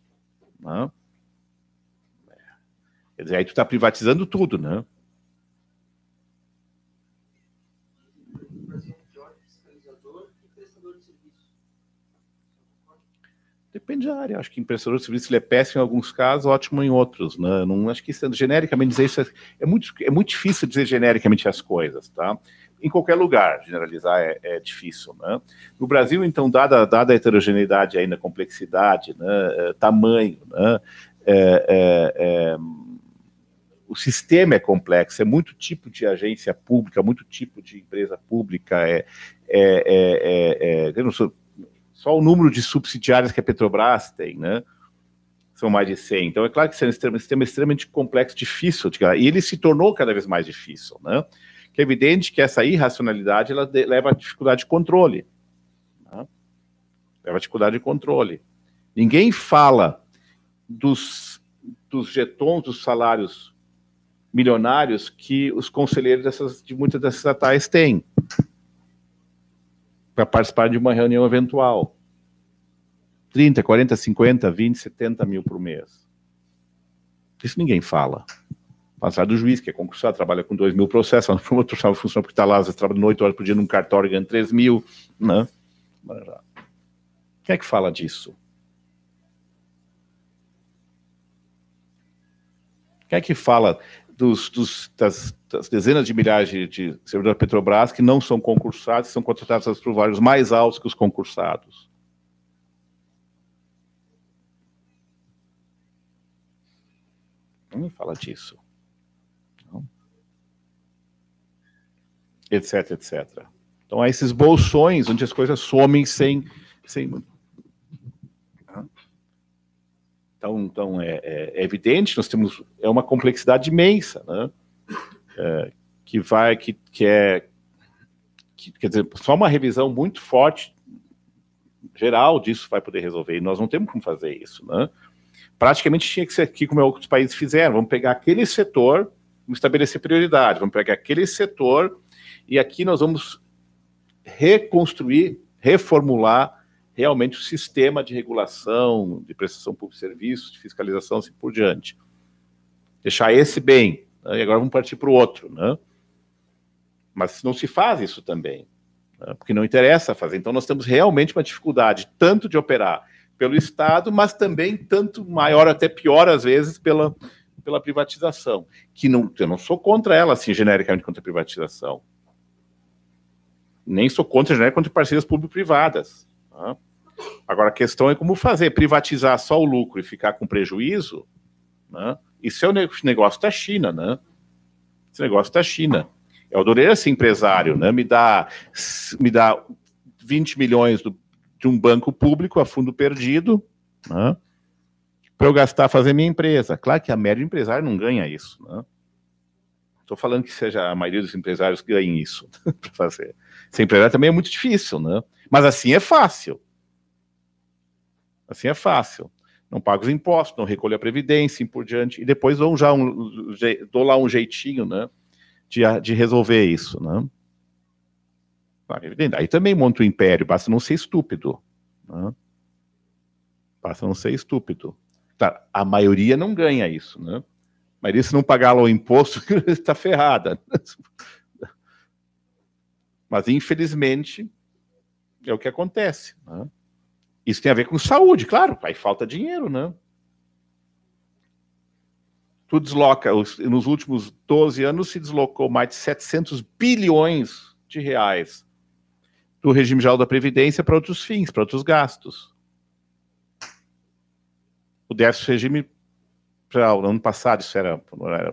Né? Quer dizer, aí tu está privatizando tudo, né? Depende da área. Acho que emprestador de serviço ele é péssimo em alguns casos, ótimo em outros. Né? Não acho que sendo genericamente dizer isso é, é, muito, é muito difícil dizer genericamente as coisas, tá? em qualquer lugar. Generalizar é, é difícil. Né? No Brasil, então, dada, dada a heterogeneidade ainda, complexidade, né, eh, tamanho, né, é, o sistema é complexo, é muito tipo de agência pública, muito tipo de empresa pública. É, é, é, é, é sou, só o número de subsidiárias que a Petrobras tem, né? São mais de 100. Então, é claro que isso é um sistema, um sistema extremamente complexo, difícil. De, e ele se tornou cada vez mais difícil, né? que é evidente que essa irracionalidade ela leva a dificuldade de controle. Né? Leva a dificuldade de controle. Ninguém fala dos, dos getons dos salários milionários que os conselheiros dessas, de muitas dessas estatais têm para participar de uma reunião eventual. 30, 40, 50, 20, 70 mil por mês. Isso ninguém fala passar do juiz, que é concursado, trabalha com 2 mil processos, para promotor chave funciona porque está lá, às vezes trabalhando 8 horas por dia num cartório ganha 3 mil. não né? ah, Quem é que fala disso? Quem é que fala dos, dos, das, das, dezenas de milhares de, de servidores da Petrobras que não são concursados, são contratados por vários mais altos que os concursados? Não me fala disso. etc, etc. Então há esses bolsões onde as coisas somem sem. sem... Então, então é, é, é evidente, nós temos é uma complexidade imensa, né? É, que vai, que, que é. Que, quer dizer, só uma revisão muito forte geral disso vai poder resolver, e nós não temos como fazer isso, né? Praticamente tinha que ser aqui como outros países fizeram, vamos pegar aquele setor, vamos estabelecer prioridade, vamos pegar aquele setor e aqui nós vamos reconstruir, reformular realmente o sistema de regulação, de prestação pública de serviços, de fiscalização, assim por diante. Deixar esse bem, né? e agora vamos partir para o outro. Né? Mas não se faz isso também, né? porque não interessa fazer. Então nós temos realmente uma dificuldade, tanto de operar pelo Estado, mas também tanto maior, até pior às vezes, pela, pela privatização, que não, eu não sou contra ela, assim, genericamente contra a privatização nem sou contra genérico contra parcerias público-privadas. Tá? Agora, a questão é como fazer, privatizar só o lucro e ficar com prejuízo, né? isso é o negócio da China, né? Esse negócio da China. Eu adorei esse empresário, né? Me dá, me dá 20 milhões do, de um banco público a fundo perdido, né? Para eu gastar fazer minha empresa. Claro que a média empresário não ganha isso, né? Estou falando que seja a maioria dos empresários ganhem isso para fazer. Sempre empresário também é muito difícil, né? Mas assim é fácil. Assim é fácil. Não paga os impostos, não recolhe a previdência e por diante. E depois vão já um, dou lá um jeitinho, né? De, de resolver isso, né? Ah, é Aí também monta o um império, basta não ser estúpido. Né? Basta não ser estúpido. Tá, a maioria não ganha isso, né? Mas se não pagar lá o imposto, está ferrada. Mas, infelizmente, é o que acontece. Né? Isso tem a ver com saúde, claro, aí falta dinheiro, né? Tu desloca, nos últimos 12 anos se deslocou mais de 700 bilhões de reais do regime geral da Previdência para outros fins, para outros gastos. O déficit regime geral, no ano passado, isso era,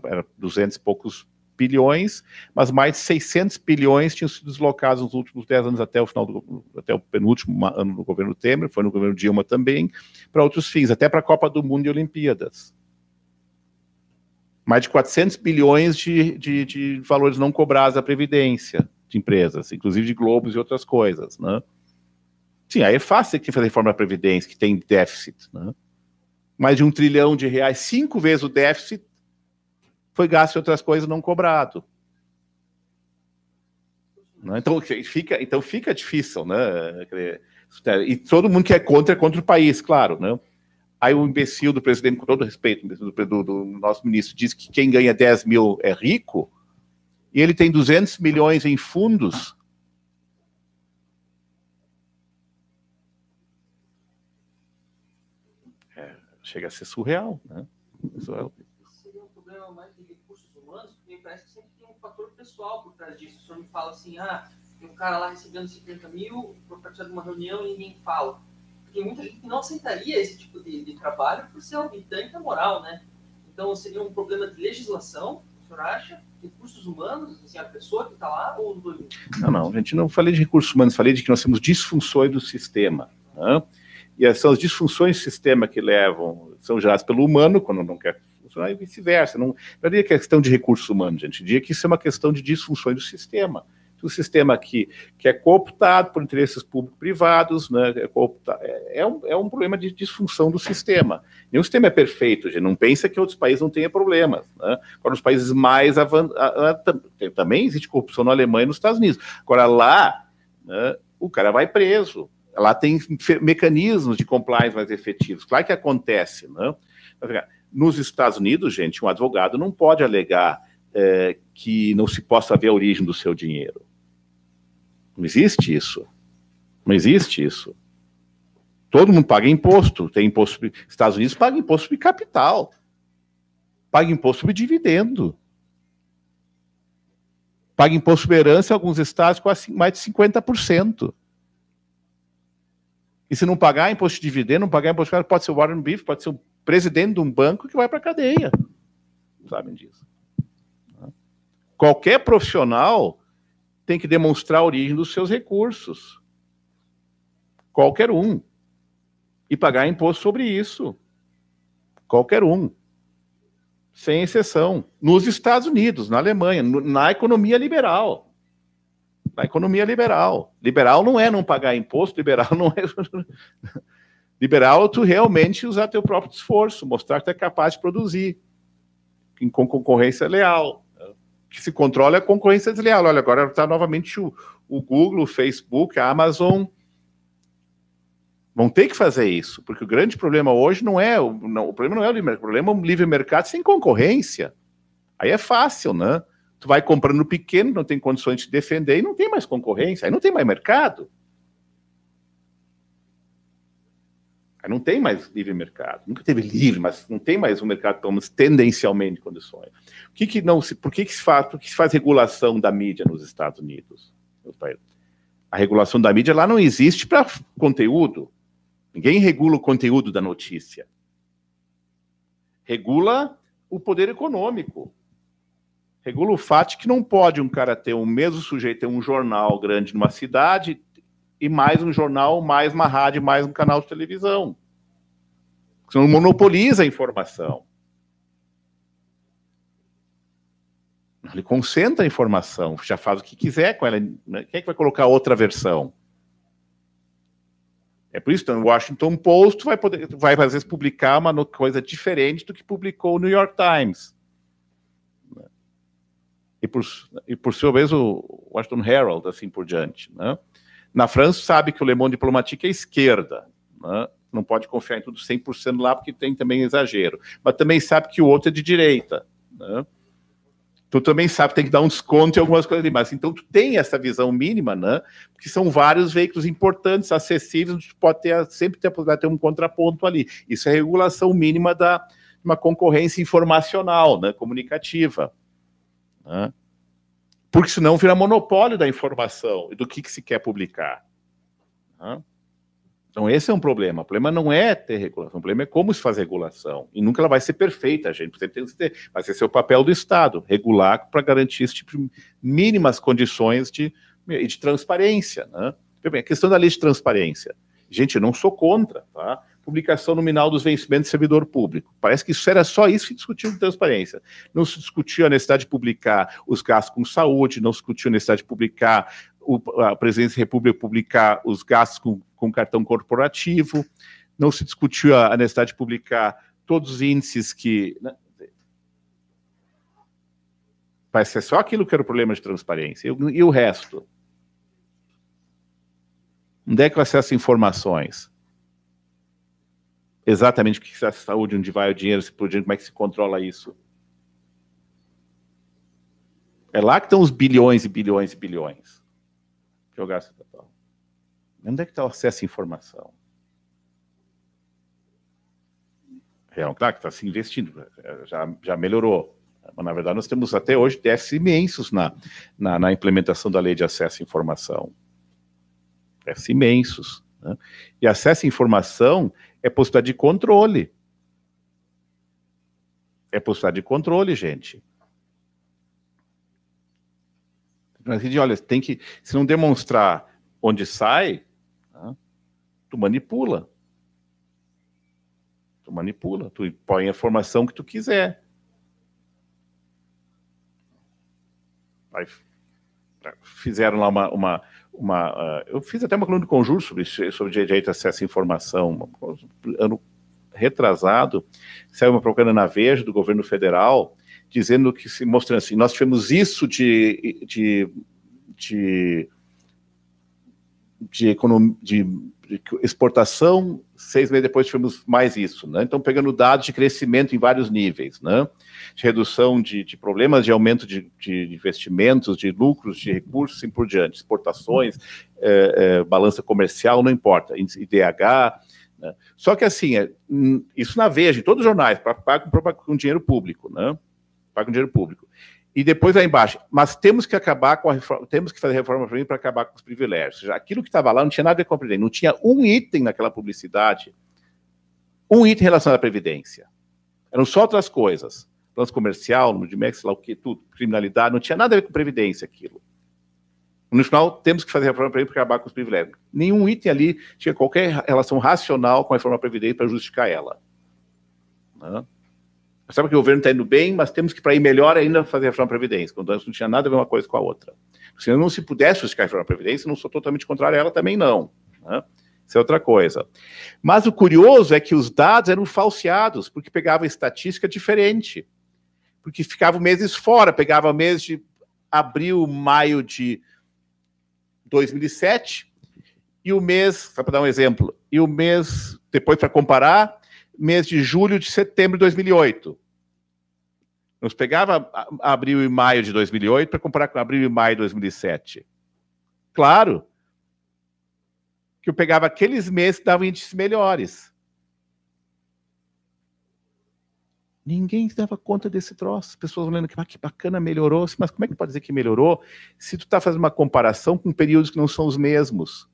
era 200 e poucos bilhões, mas mais de 600 bilhões tinham sido deslocados nos últimos 10 anos até o final do até o penúltimo ano do governo Temer, foi no governo Dilma também, para outros fins, até para a Copa do Mundo e Olimpíadas. Mais de 400 bilhões de, de, de valores não cobrados à Previdência de empresas, inclusive de Globos e outras coisas, né? Sim, aí é fácil que fazer reforma da Previdência, que tem déficit, né? Mais de um trilhão de reais, cinco vezes o déficit foi gasto em outras coisas não cobrado. Né? Então, fica, então fica difícil, né? E todo mundo que é contra é contra o país, claro, né? Aí o imbecil do presidente, com todo respeito, do, do, do nosso ministro, diz que quem ganha 10 mil é rico, e ele tem 200 milhões em fundos. É, chega a ser surreal, né? Surreal programa mais de recursos humanos, porque parece que sempre tem um fator pessoal por trás disso. O senhor me fala assim, ah, tem um cara lá recebendo 50 mil para participar de uma reunião e ninguém fala. Tem muita gente que não aceitaria esse tipo de, de trabalho por ser um bitante moral, né? Então, seria um problema de legislação, o senhor acha? recursos humanos, assim, a pessoa que está lá ou Não, não, a gente não falei de recursos humanos, falei de que nós temos disfunções do sistema. Né? E são as disfunções do sistema que levam, são geradas pelo humano, quando não quer funcionar e vice-versa. Não, não é questão de recursos humanos, gente. Diria que isso é uma questão de disfunções do sistema. O sistema aqui que é cooptado por interesses público-privados, né, é, é, é, um, é um problema de disfunção do sistema. Nenhum sistema é perfeito, gente. Não pensa que outros países não tenham problemas. Né? Agora, os países mais avançados. Também existe corrupção na Alemanha e nos Estados Unidos. Agora, lá, né, o cara vai preso lá tem mecanismos de compliance mais efetivos. Claro que acontece, não? Né. Nos Estados Unidos, gente, um advogado não pode alegar é, que não se possa ver a origem do seu dinheiro. Não existe isso. Não existe isso. Todo mundo paga imposto. Tem imposto. Estados Unidos paga imposto de capital. Paga imposto de dividendo. Paga imposto de herança em alguns estados com mais de 50%. E se não pagar imposto de dividendo, não pagar imposto de pode ser o Warren Buffett, pode ser o presidente de um banco que vai para a cadeia. Sabem disso. Qualquer profissional tem que demonstrar a origem dos seus recursos. Qualquer um. E pagar imposto sobre isso. Qualquer um. Sem exceção. Nos Estados Unidos, na Alemanha, na economia liberal na economia liberal. Liberal não é não pagar imposto, liberal não é Liberal é tu realmente usar teu próprio esforço, mostrar que tu é capaz de produzir em, com concorrência leal. Que se controla é a concorrência desleal. Olha, agora está novamente o, o Google, o Facebook, a Amazon vão ter que fazer isso, porque o grande problema hoje não é o, não, o problema não é o livre mercado, o problema é o livre mercado sem concorrência. Aí é fácil, né? Tu vai comprando pequeno, não tem condições de te defender e não tem mais concorrência, aí não tem mais mercado. Não tem mais livre mercado. Nunca teve livre, mas não tem mais um mercado, pelo menos tendencialmente, condições. O que que não se, por que, que se faz, por que se faz regulação da mídia nos Estados Unidos? A regulação da mídia lá não existe para conteúdo. Ninguém regula o conteúdo da notícia. Regula o poder econômico. Regula o fato que não pode um cara ter um mesmo sujeito ter um jornal grande numa cidade, e mais um jornal, mais uma rádio, mais um canal de televisão. não monopoliza a informação. Ele concentra a informação, já faz o que quiser com ela. Né? Quem é que vai colocar outra versão? É por isso que o Washington Post vai, poder, vai às vezes, publicar uma coisa diferente do que publicou o New York Times. E por, e por sua vez, o Washington Herald, assim por diante. Né? Na França, sabe que o Le Monde Diplomatique é esquerda, né? não pode confiar em tudo 100% lá, porque tem também exagero. Mas também sabe que o outro é de direita. Né? Tu também sabe, tem que dar um desconto em algumas coisas demais. Então, tu tem essa visão mínima, né? Porque são vários veículos importantes, acessíveis, tu pode ter, sempre ter a possibilidade de ter um contraponto ali. Isso é regulação mínima da uma concorrência informacional, né? comunicativa. Né? porque senão vira monopólio da informação e do que, que se quer publicar. Né? Então, esse é um problema. O problema não é ter regulação, o problema é como se faz regulação. E nunca ela vai ser perfeita, gente. Você tem que ter, mas esse é o papel do Estado, regular para garantir esse tipo de mínimas condições de, de transparência. Né? A questão da lei de transparência. Gente, eu não sou contra, tá? publicação nominal dos vencimentos do servidor público. Parece que isso era só isso que discutiu de transparência. Não se discutiu a necessidade de publicar os gastos com saúde, não se discutiu a necessidade de publicar o, a presidência da República publicar os gastos com, com cartão corporativo, não se discutiu a, a necessidade de publicar todos os índices que. Né? Parece ser é só aquilo que era o problema de transparência. E, e o resto? Onde é que eu acesso essas informações? exatamente o que é a saúde, onde vai o dinheiro, se dinheiro, como é que se controla isso. É lá que estão os bilhões e bilhões e bilhões que eu gasto total. Onde é que está o acesso à informação? É, claro que está se investindo, já, já melhorou. Mas, na verdade, nós temos até hoje déficits imensos na, na, na implementação da lei de acesso à informação. Déficits imensos. Né? E acesso à informação é possibilidade de controle. É possibilidade de controle, gente. Mas, olha, tem que, se não demonstrar onde sai, né, tu manipula. Tu manipula, tu põe a informação que tu quiser. fizeram lá uma, uma, uma. Ah, eu fiz até uma coluna de conjuro sobre, sobre direito a acesso à informação, ano retrasado, saiu uma propaganda na Veja do governo federal, dizendo que se mostrando assim, nós tivemos isso de, de, de, de, de exportação, seis meses depois tivemos mais isso, né? Então, pegando dados de crescimento em vários níveis, né? De redução de, de problemas, de aumento de, de, investimentos, de lucros, de recursos e assim por diante, exportações, é, é, balança comercial, não importa, IDH, né? Só que assim, é, hum, isso na Veja, em todos os jornais, paga com, com dinheiro público, né? Paga com dinheiro público. E depois lá embaixo, mas temos que acabar com a reforma, temos que fazer reforma para acabar com os privilégios. Já aquilo que estava lá não tinha nada a ver com previdência. não tinha um item naquela publicidade, um item relacionado à previdência. Eram só outras coisas. Plano comercial, número de MEC, lá o que, tudo, criminalidade, não tinha nada a ver com previdência aquilo. No final, temos que fazer reforma para acabar com os privilégios. Nenhum item ali tinha qualquer relação racional com a reforma previdência para justificar ela. Né? sabe que o governo está indo bem, mas temos que, para ir melhor ainda, fazer a reforma da Previdência, quando antes não tinha nada a ver uma coisa com a outra. Se não se pudesse justificar a reforma da Previdência, não sou totalmente contrário a ela também, não. Né? Isso é outra coisa. Mas o curioso é que os dados eram falseados, porque pegava estatística diferente. Porque ficava meses fora, pegava mês de abril, maio de 2007, e o mês, só para dar um exemplo, e o mês, depois para comparar, mês de julho de setembro de 2008. Nos pegava abril e maio de 2008 para comparar com abril e maio de 2007. Claro que eu pegava aqueles meses que davam índices melhores. Ninguém dava conta desse troço. As pessoas olhando que, ah, que bacana, melhorou. Mas como é que pode dizer que melhorou se tu está fazendo uma comparação com períodos que não são os mesmos?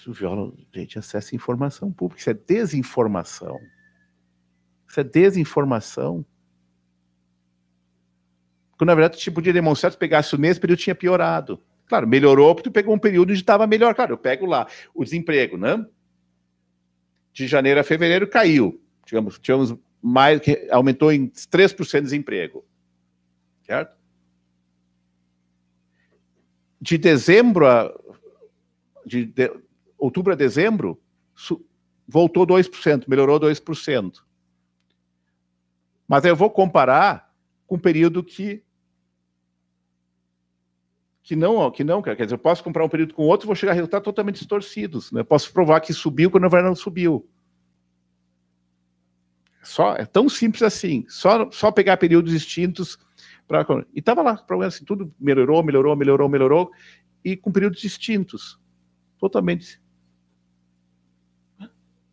isso viola, gente, acesso à informação pública. Isso é desinformação. Isso é desinformação. Quando, na verdade, tu tipo, podia demonstrar, tu pegasse o mesmo período, tinha piorado. Claro, melhorou porque tu pegou um período onde estava melhor. Claro, eu pego lá o desemprego, né? De janeiro a fevereiro caiu. Digamos, tivemos mais, aumentou em 3% o desemprego. Certo? De dezembro a, de, de, outubro a dezembro, voltou 2%, melhorou 2%. Mas eu vou comparar com um período que que não, que não, quer dizer, eu posso comprar um período com outro, vou chegar a resultados totalmente distorcidos, né? Eu posso provar que subiu quando não subiu. Só é tão simples assim, só só pegar períodos distintos para e tava lá, problema é assim, tudo melhorou, melhorou, melhorou, melhorou e com períodos distintos, totalmente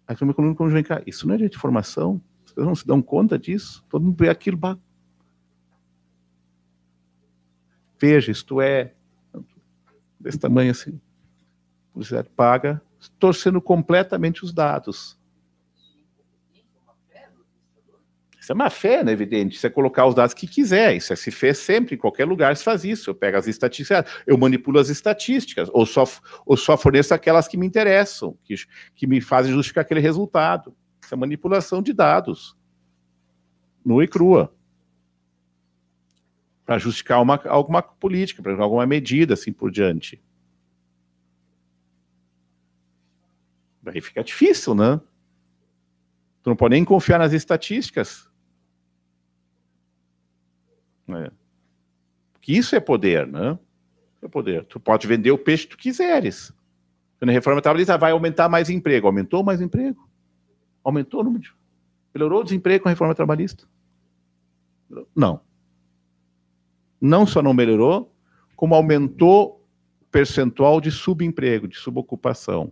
a Câmara Econômica vem cá, isso não é direito de formação? Vocês não se dão conta disso? Todo mundo vê aquilo. Bah. Veja, isto é desse tamanho assim. A publicidade paga, torcendo completamente os dados. Isso é uma fé, né, evidente. Isso é colocar os dados que quiser. Isso é se fez sempre, em qualquer lugar se faz isso. Eu pego as estatísticas, eu manipulo as estatísticas, ou só, ou só forneço aquelas que me interessam, que, que me fazem justificar aquele resultado. Isso é manipulação de dados, nua e crua. Para justificar uma, alguma política, para alguma medida, assim por diante. Aí fica difícil, né? Tu não pode nem confiar nas estatísticas. Né? Porque isso é poder, né? É poder. Tu pode vender o peixe que tu quiseres. Na reforma trabalhista tá, vai aumentar mais emprego. Aumentou mais emprego. Aumentou o número de... Melhorou o desemprego com a reforma trabalhista? Não. Não só não melhorou, como aumentou o percentual de subemprego, de subocupação.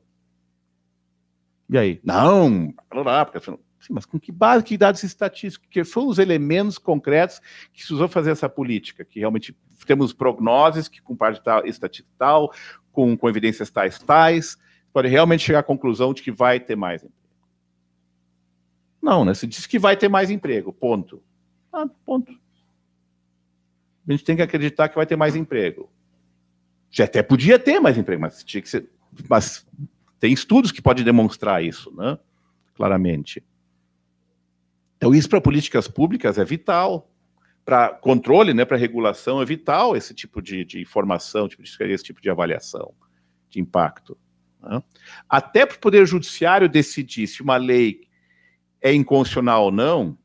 E aí? Não, porque Sim, mas com que base, que dados estatísticos, que foram os elementos concretos que se usou fazer essa política, que realmente temos prognoses que com parte tal, estatística tal, com, com evidências tais, tais, pode realmente chegar à conclusão de que vai ter mais emprego. Não, né? Se diz que vai ter mais emprego, ponto. Ah, ponto. A gente tem que acreditar que vai ter mais emprego. Já até podia ter mais emprego, mas tinha que ser. Mas tem estudos que podem demonstrar isso, né? Claramente. Então, isso para políticas públicas é vital. Para controle, né, para regulação, é vital esse tipo de, de informação, tipo esse tipo de avaliação de impacto. Né? Até para o Poder Judiciário decidir se uma lei é inconstitucional ou não,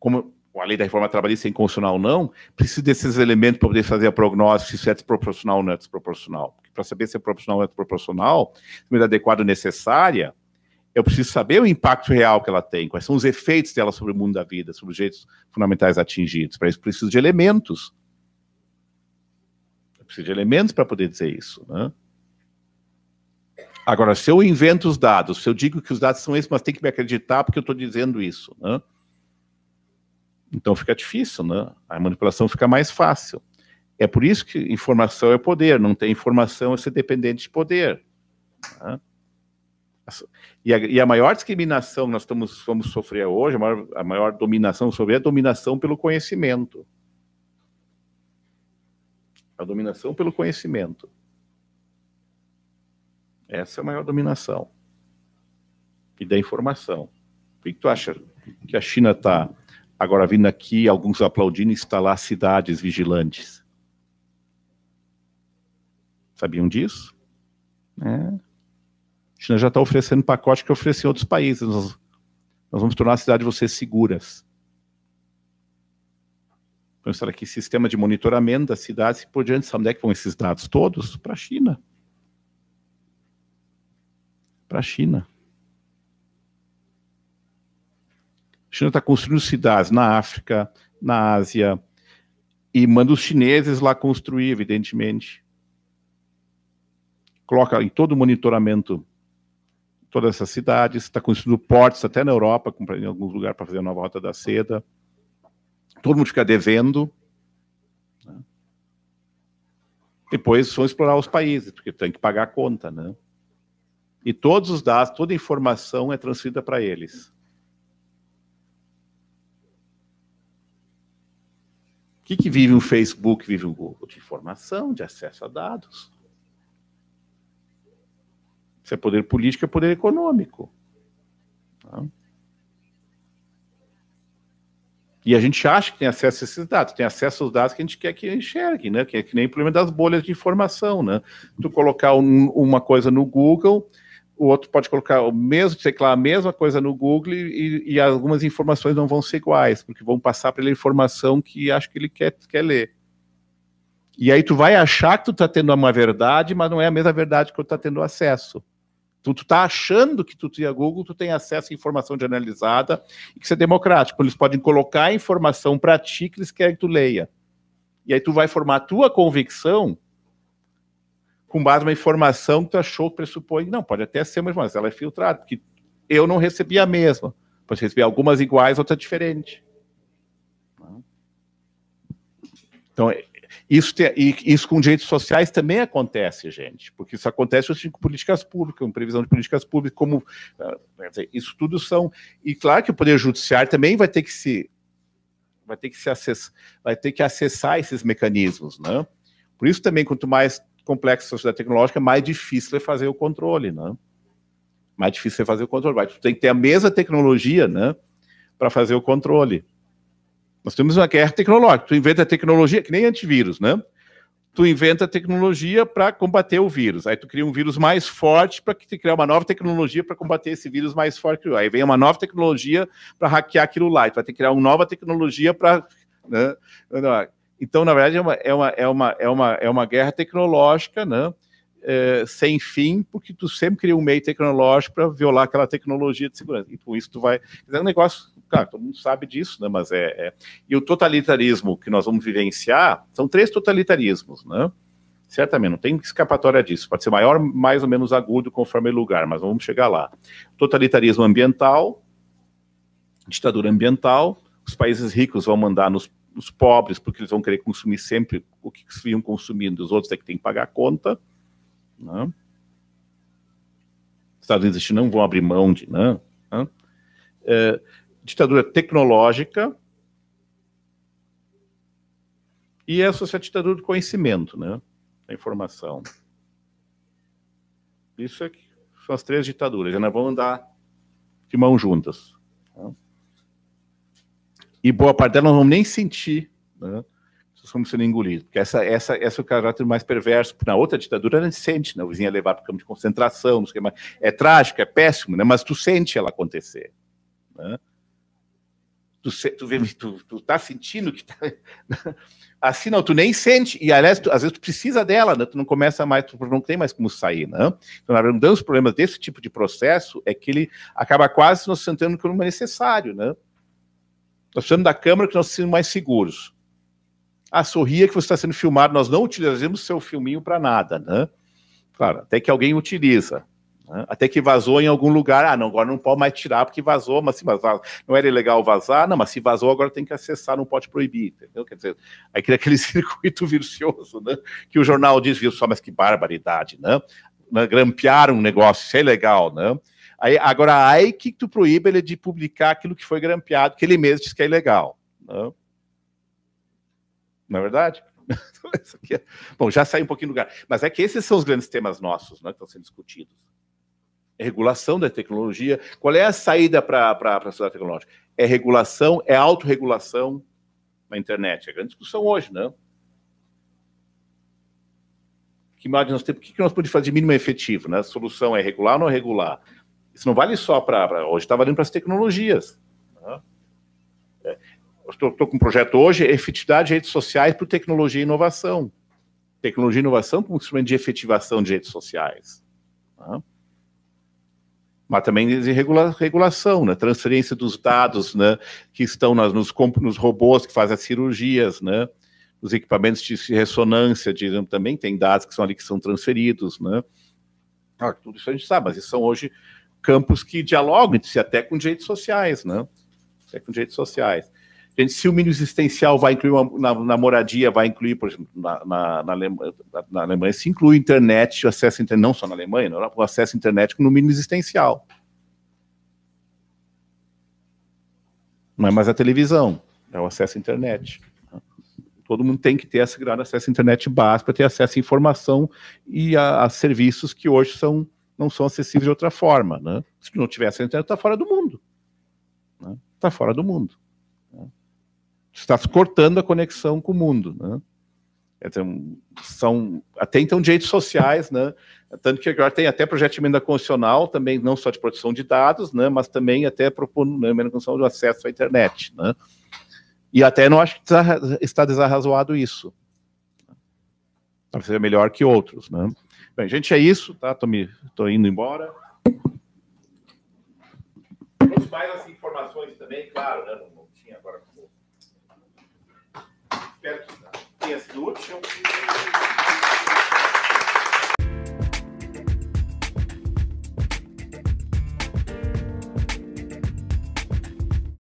como a lei da reforma trabalhista é inconstitucional ou não, precisa desses elementos para poder fazer a prognose se é desproporcional ou não é desproporcional. para saber se é proporcional ou não é desproporcional, se medida adequada ou necessária, eu preciso saber o impacto real que ela tem, quais são os efeitos dela sobre o mundo da vida, sobre os jeitos fundamentais atingidos. Para isso, preciso de elementos. Eu preciso de elementos para poder dizer isso. Né? Agora, se eu invento os dados, se eu digo que os dados são esses, mas tem que me acreditar porque eu estou dizendo isso. Né? Então fica difícil, né? a manipulação fica mais fácil. É por isso que informação é poder, não tem informação é ser dependente de poder. Né? E a, e a, maior discriminação que nós estamos, vamos sofrer hoje, a maior, a maior dominação sobre é a dominação pelo conhecimento. A dominação pelo conhecimento. Essa é a maior dominação. E da informação. O que, que tu acha que a China está agora vindo aqui, alguns aplaudindo, instalar cidades vigilantes? Sabiam disso? É. China já está oferecendo pacote que oferece em outros países. Nós, nós vamos tornar a cidade de vocês seguras. Vamos estar aqui sistema de monitoramento das cidades e por diante. Sabe onde é que vão esses dados todos? Para a China. Para a China. A China está construindo cidades na África, na Ásia, e manda os chineses lá construir, evidentemente. Coloca em todo o monitoramento todas essas cidades está construindo portos até na Europa, em alguns lugares para fazer a nova Rota da Seda. Todo mundo fica devendo. Né? Depois vão explorar os países, porque tem que pagar a conta, né? E todos os dados, toda a informação é transferida para eles. O que, que vive um Facebook, vive um Google? De informação, de acesso a dados. Se é poder político, é poder econômico. Tá? E a gente acha que tem acesso a esses dados, tem acesso aos dados que a gente quer que enxergue, né? Que é que nem o problema das bolhas de informação, né? Tu colocar um, uma coisa no Google, o outro pode colocar o mesmo, sei lá, a mesma coisa no Google e, e algumas informações não vão ser iguais, porque vão passar pela informação que acho que ele quer, quer ler. E aí tu vai achar que tu está tendo uma verdade, mas não é a mesma verdade que tu está tendo acesso. Tu, tu tá achando que tu via Google, tu tem acesso à informação generalizada e que isso é democrático. Eles podem colocar a informação para ti que eles querem que tu leia. E aí tu vai formar a tua convicção com base numa informação que tu achou, pressupõe. Não, pode até ser, mas, mas ela é filtrada, porque eu não recebi a mesma. Pode receber algumas iguais, outra diferente. Então, é, isso, te, isso com direitos sociais também acontece, gente, porque isso acontece assim, com políticas públicas, com previsão de políticas públicas, como ah, isso tudo são. E claro que o Poder Judiciário também vai ter que se vai ter que se acessar, vai ter que acessar esses mecanismos, né? Por isso também, quanto mais complexa a sociedade tecnológica, mais difícil é fazer o controle, né? Mais difícil é fazer o controle. Você tu tem que ter a mesma tecnologia, né? Para fazer o controle. Nós temos uma guerra tecnológica. Tu inventa tecnologia, que nem antivírus, né? Tu inventa tecnologia para combater o vírus. Aí tu cria um vírus mais forte para que tu cria uma nova tecnologia para combater esse vírus mais forte. Aí vem uma nova tecnologia para hackear aquilo lá. tu vai ter que criar uma nova tecnologia para. Né? Então, na verdade, é uma, é uma, é uma, é uma, é uma guerra tecnológica, né? É, sem fim, porque tu sempre cria um meio tecnológico para violar aquela tecnologia de segurança. E com isso tu vai. É um negócio claro, todo mundo sabe disso, né? Mas é, é, E o totalitarismo que nós vamos vivenciar são três totalitarismos, né? Certamente, não tem escapatória disso. Pode ser maior, mais ou menos agudo conforme o lugar, mas vamos chegar lá. Totalitarismo ambiental, ditadura ambiental, os países ricos vão mandar nos os pobres, porque eles vão querer consumir sempre o que se iam consumindo, os outros é que tem que pagar a conta. Né? Estados Unidos não vão abrir mão de. Né? É, ditadura tecnológica e essa é a ditadura do conhecimento, né? da informação. Isso é que são as três ditaduras, né? vão andar de mãos juntas. Né? E boa parte delas não vão nem sentir né? somos sendo engolidos, porque essa, essa, essa é o caráter mais perverso, na outra ditadura gente sente, né? o vizinho é levado para o campo de concentração, não sei o que mais. é trágico, é péssimo, né? mas tu sente ela acontecer. Né? tu, tu, vê, tu, tu tá sentindo que tá... assim não, tu nem sente, e aliás, tu, às vezes tu precisa dela, né? tu não começa mais, tu não tem mais como sair, né? Então, na verdade, um dos problemas desse tipo de processo é que ele acaba quase nos sentindo que não é necessário, né? Nós precisamos da câmera que nós estamos mais seguros. Ah, sorria que você está sendo filmado, nós não utilizamos seu filminho para nada, né? Claro, até que alguém utiliza. Né? Até que vazou em algum lugar. Ah, não, agora não pode mais tirar porque vazou, mas se vazar, não era ilegal vazar, não, mas se vazou, agora tem que acessar, não pode proibir, entendeu? Quer dizer, aí cria aquele circuito vicioso, né? Que o jornal diz, viu só, mas que barbaridade, né? né? Grampear um negócio, isso é ilegal, né? Aí, agora, aí que tu proíbe ele de publicar aquilo que foi grampeado, que ele mesmo diz que é ilegal. Né? Não é verdade? É, bom, já saiu um pouquinho do lugar. Mas é que esses são os grandes temas nossos né, que estão sendo discutidos regulação da tecnologia. Qual é a saída para a sociedade tecnológica? É regulação, é autorregulação na internet. É grande discussão hoje, não? Né? Que imagem nós temos? O que nós podemos fazer de mínimo efetivo? Né? A solução é regular ou não é regular? Isso não vale só para. Hoje está valendo para as tecnologias. Né? É, estou com um projeto hoje, é efetividade de redes sociais para tecnologia e inovação. Tecnologia e inovação como instrumento de efetivação de redes sociais. Né? mas também de regula regulação, né? transferência dos dados né? que estão nas, nos, nos robôs que fazem as cirurgias, né? os equipamentos de ressonância, digamos, também tem dados que são ali que são transferidos, né? Ah, tudo isso a gente sabe, mas isso são hoje campos que dialogam se até com direitos sociais, né? Até com direitos sociais. Gente, se o mínimo existencial vai incluir uma, na, na, moradia, vai incluir, por exemplo, na, na, na, Alemanha, na Alemanha, se inclui internet, o acesso à internet, não só na Alemanha, na Europa, o acesso à internet no mínimo existencial. Não é mais a televisão, é o acesso à internet. Todo mundo tem que ter esse grau de acesso à internet básico para ter acesso à informação e a, a, serviços que hoje são, não são acessíveis de outra forma. Né? Se não tivesse a internet, está fora do mundo. Está né? Tá fora do mundo está cortando a conexão com o mundo, né? Então, são até então direitos sociais, né? Tanto que agora tem até projeto de emenda constitucional, também não só de proteção de dados, né? Mas também até propondo né, emenda constitucional do acesso à internet, né? E até não acho que está desarrazoado isso. Talvez seja melhor que outros, né? Bem, gente, é isso, tá? Tô, me, tô indo embora. Trouxe mais as informações também, claro, né? Espero que tenha sido útil.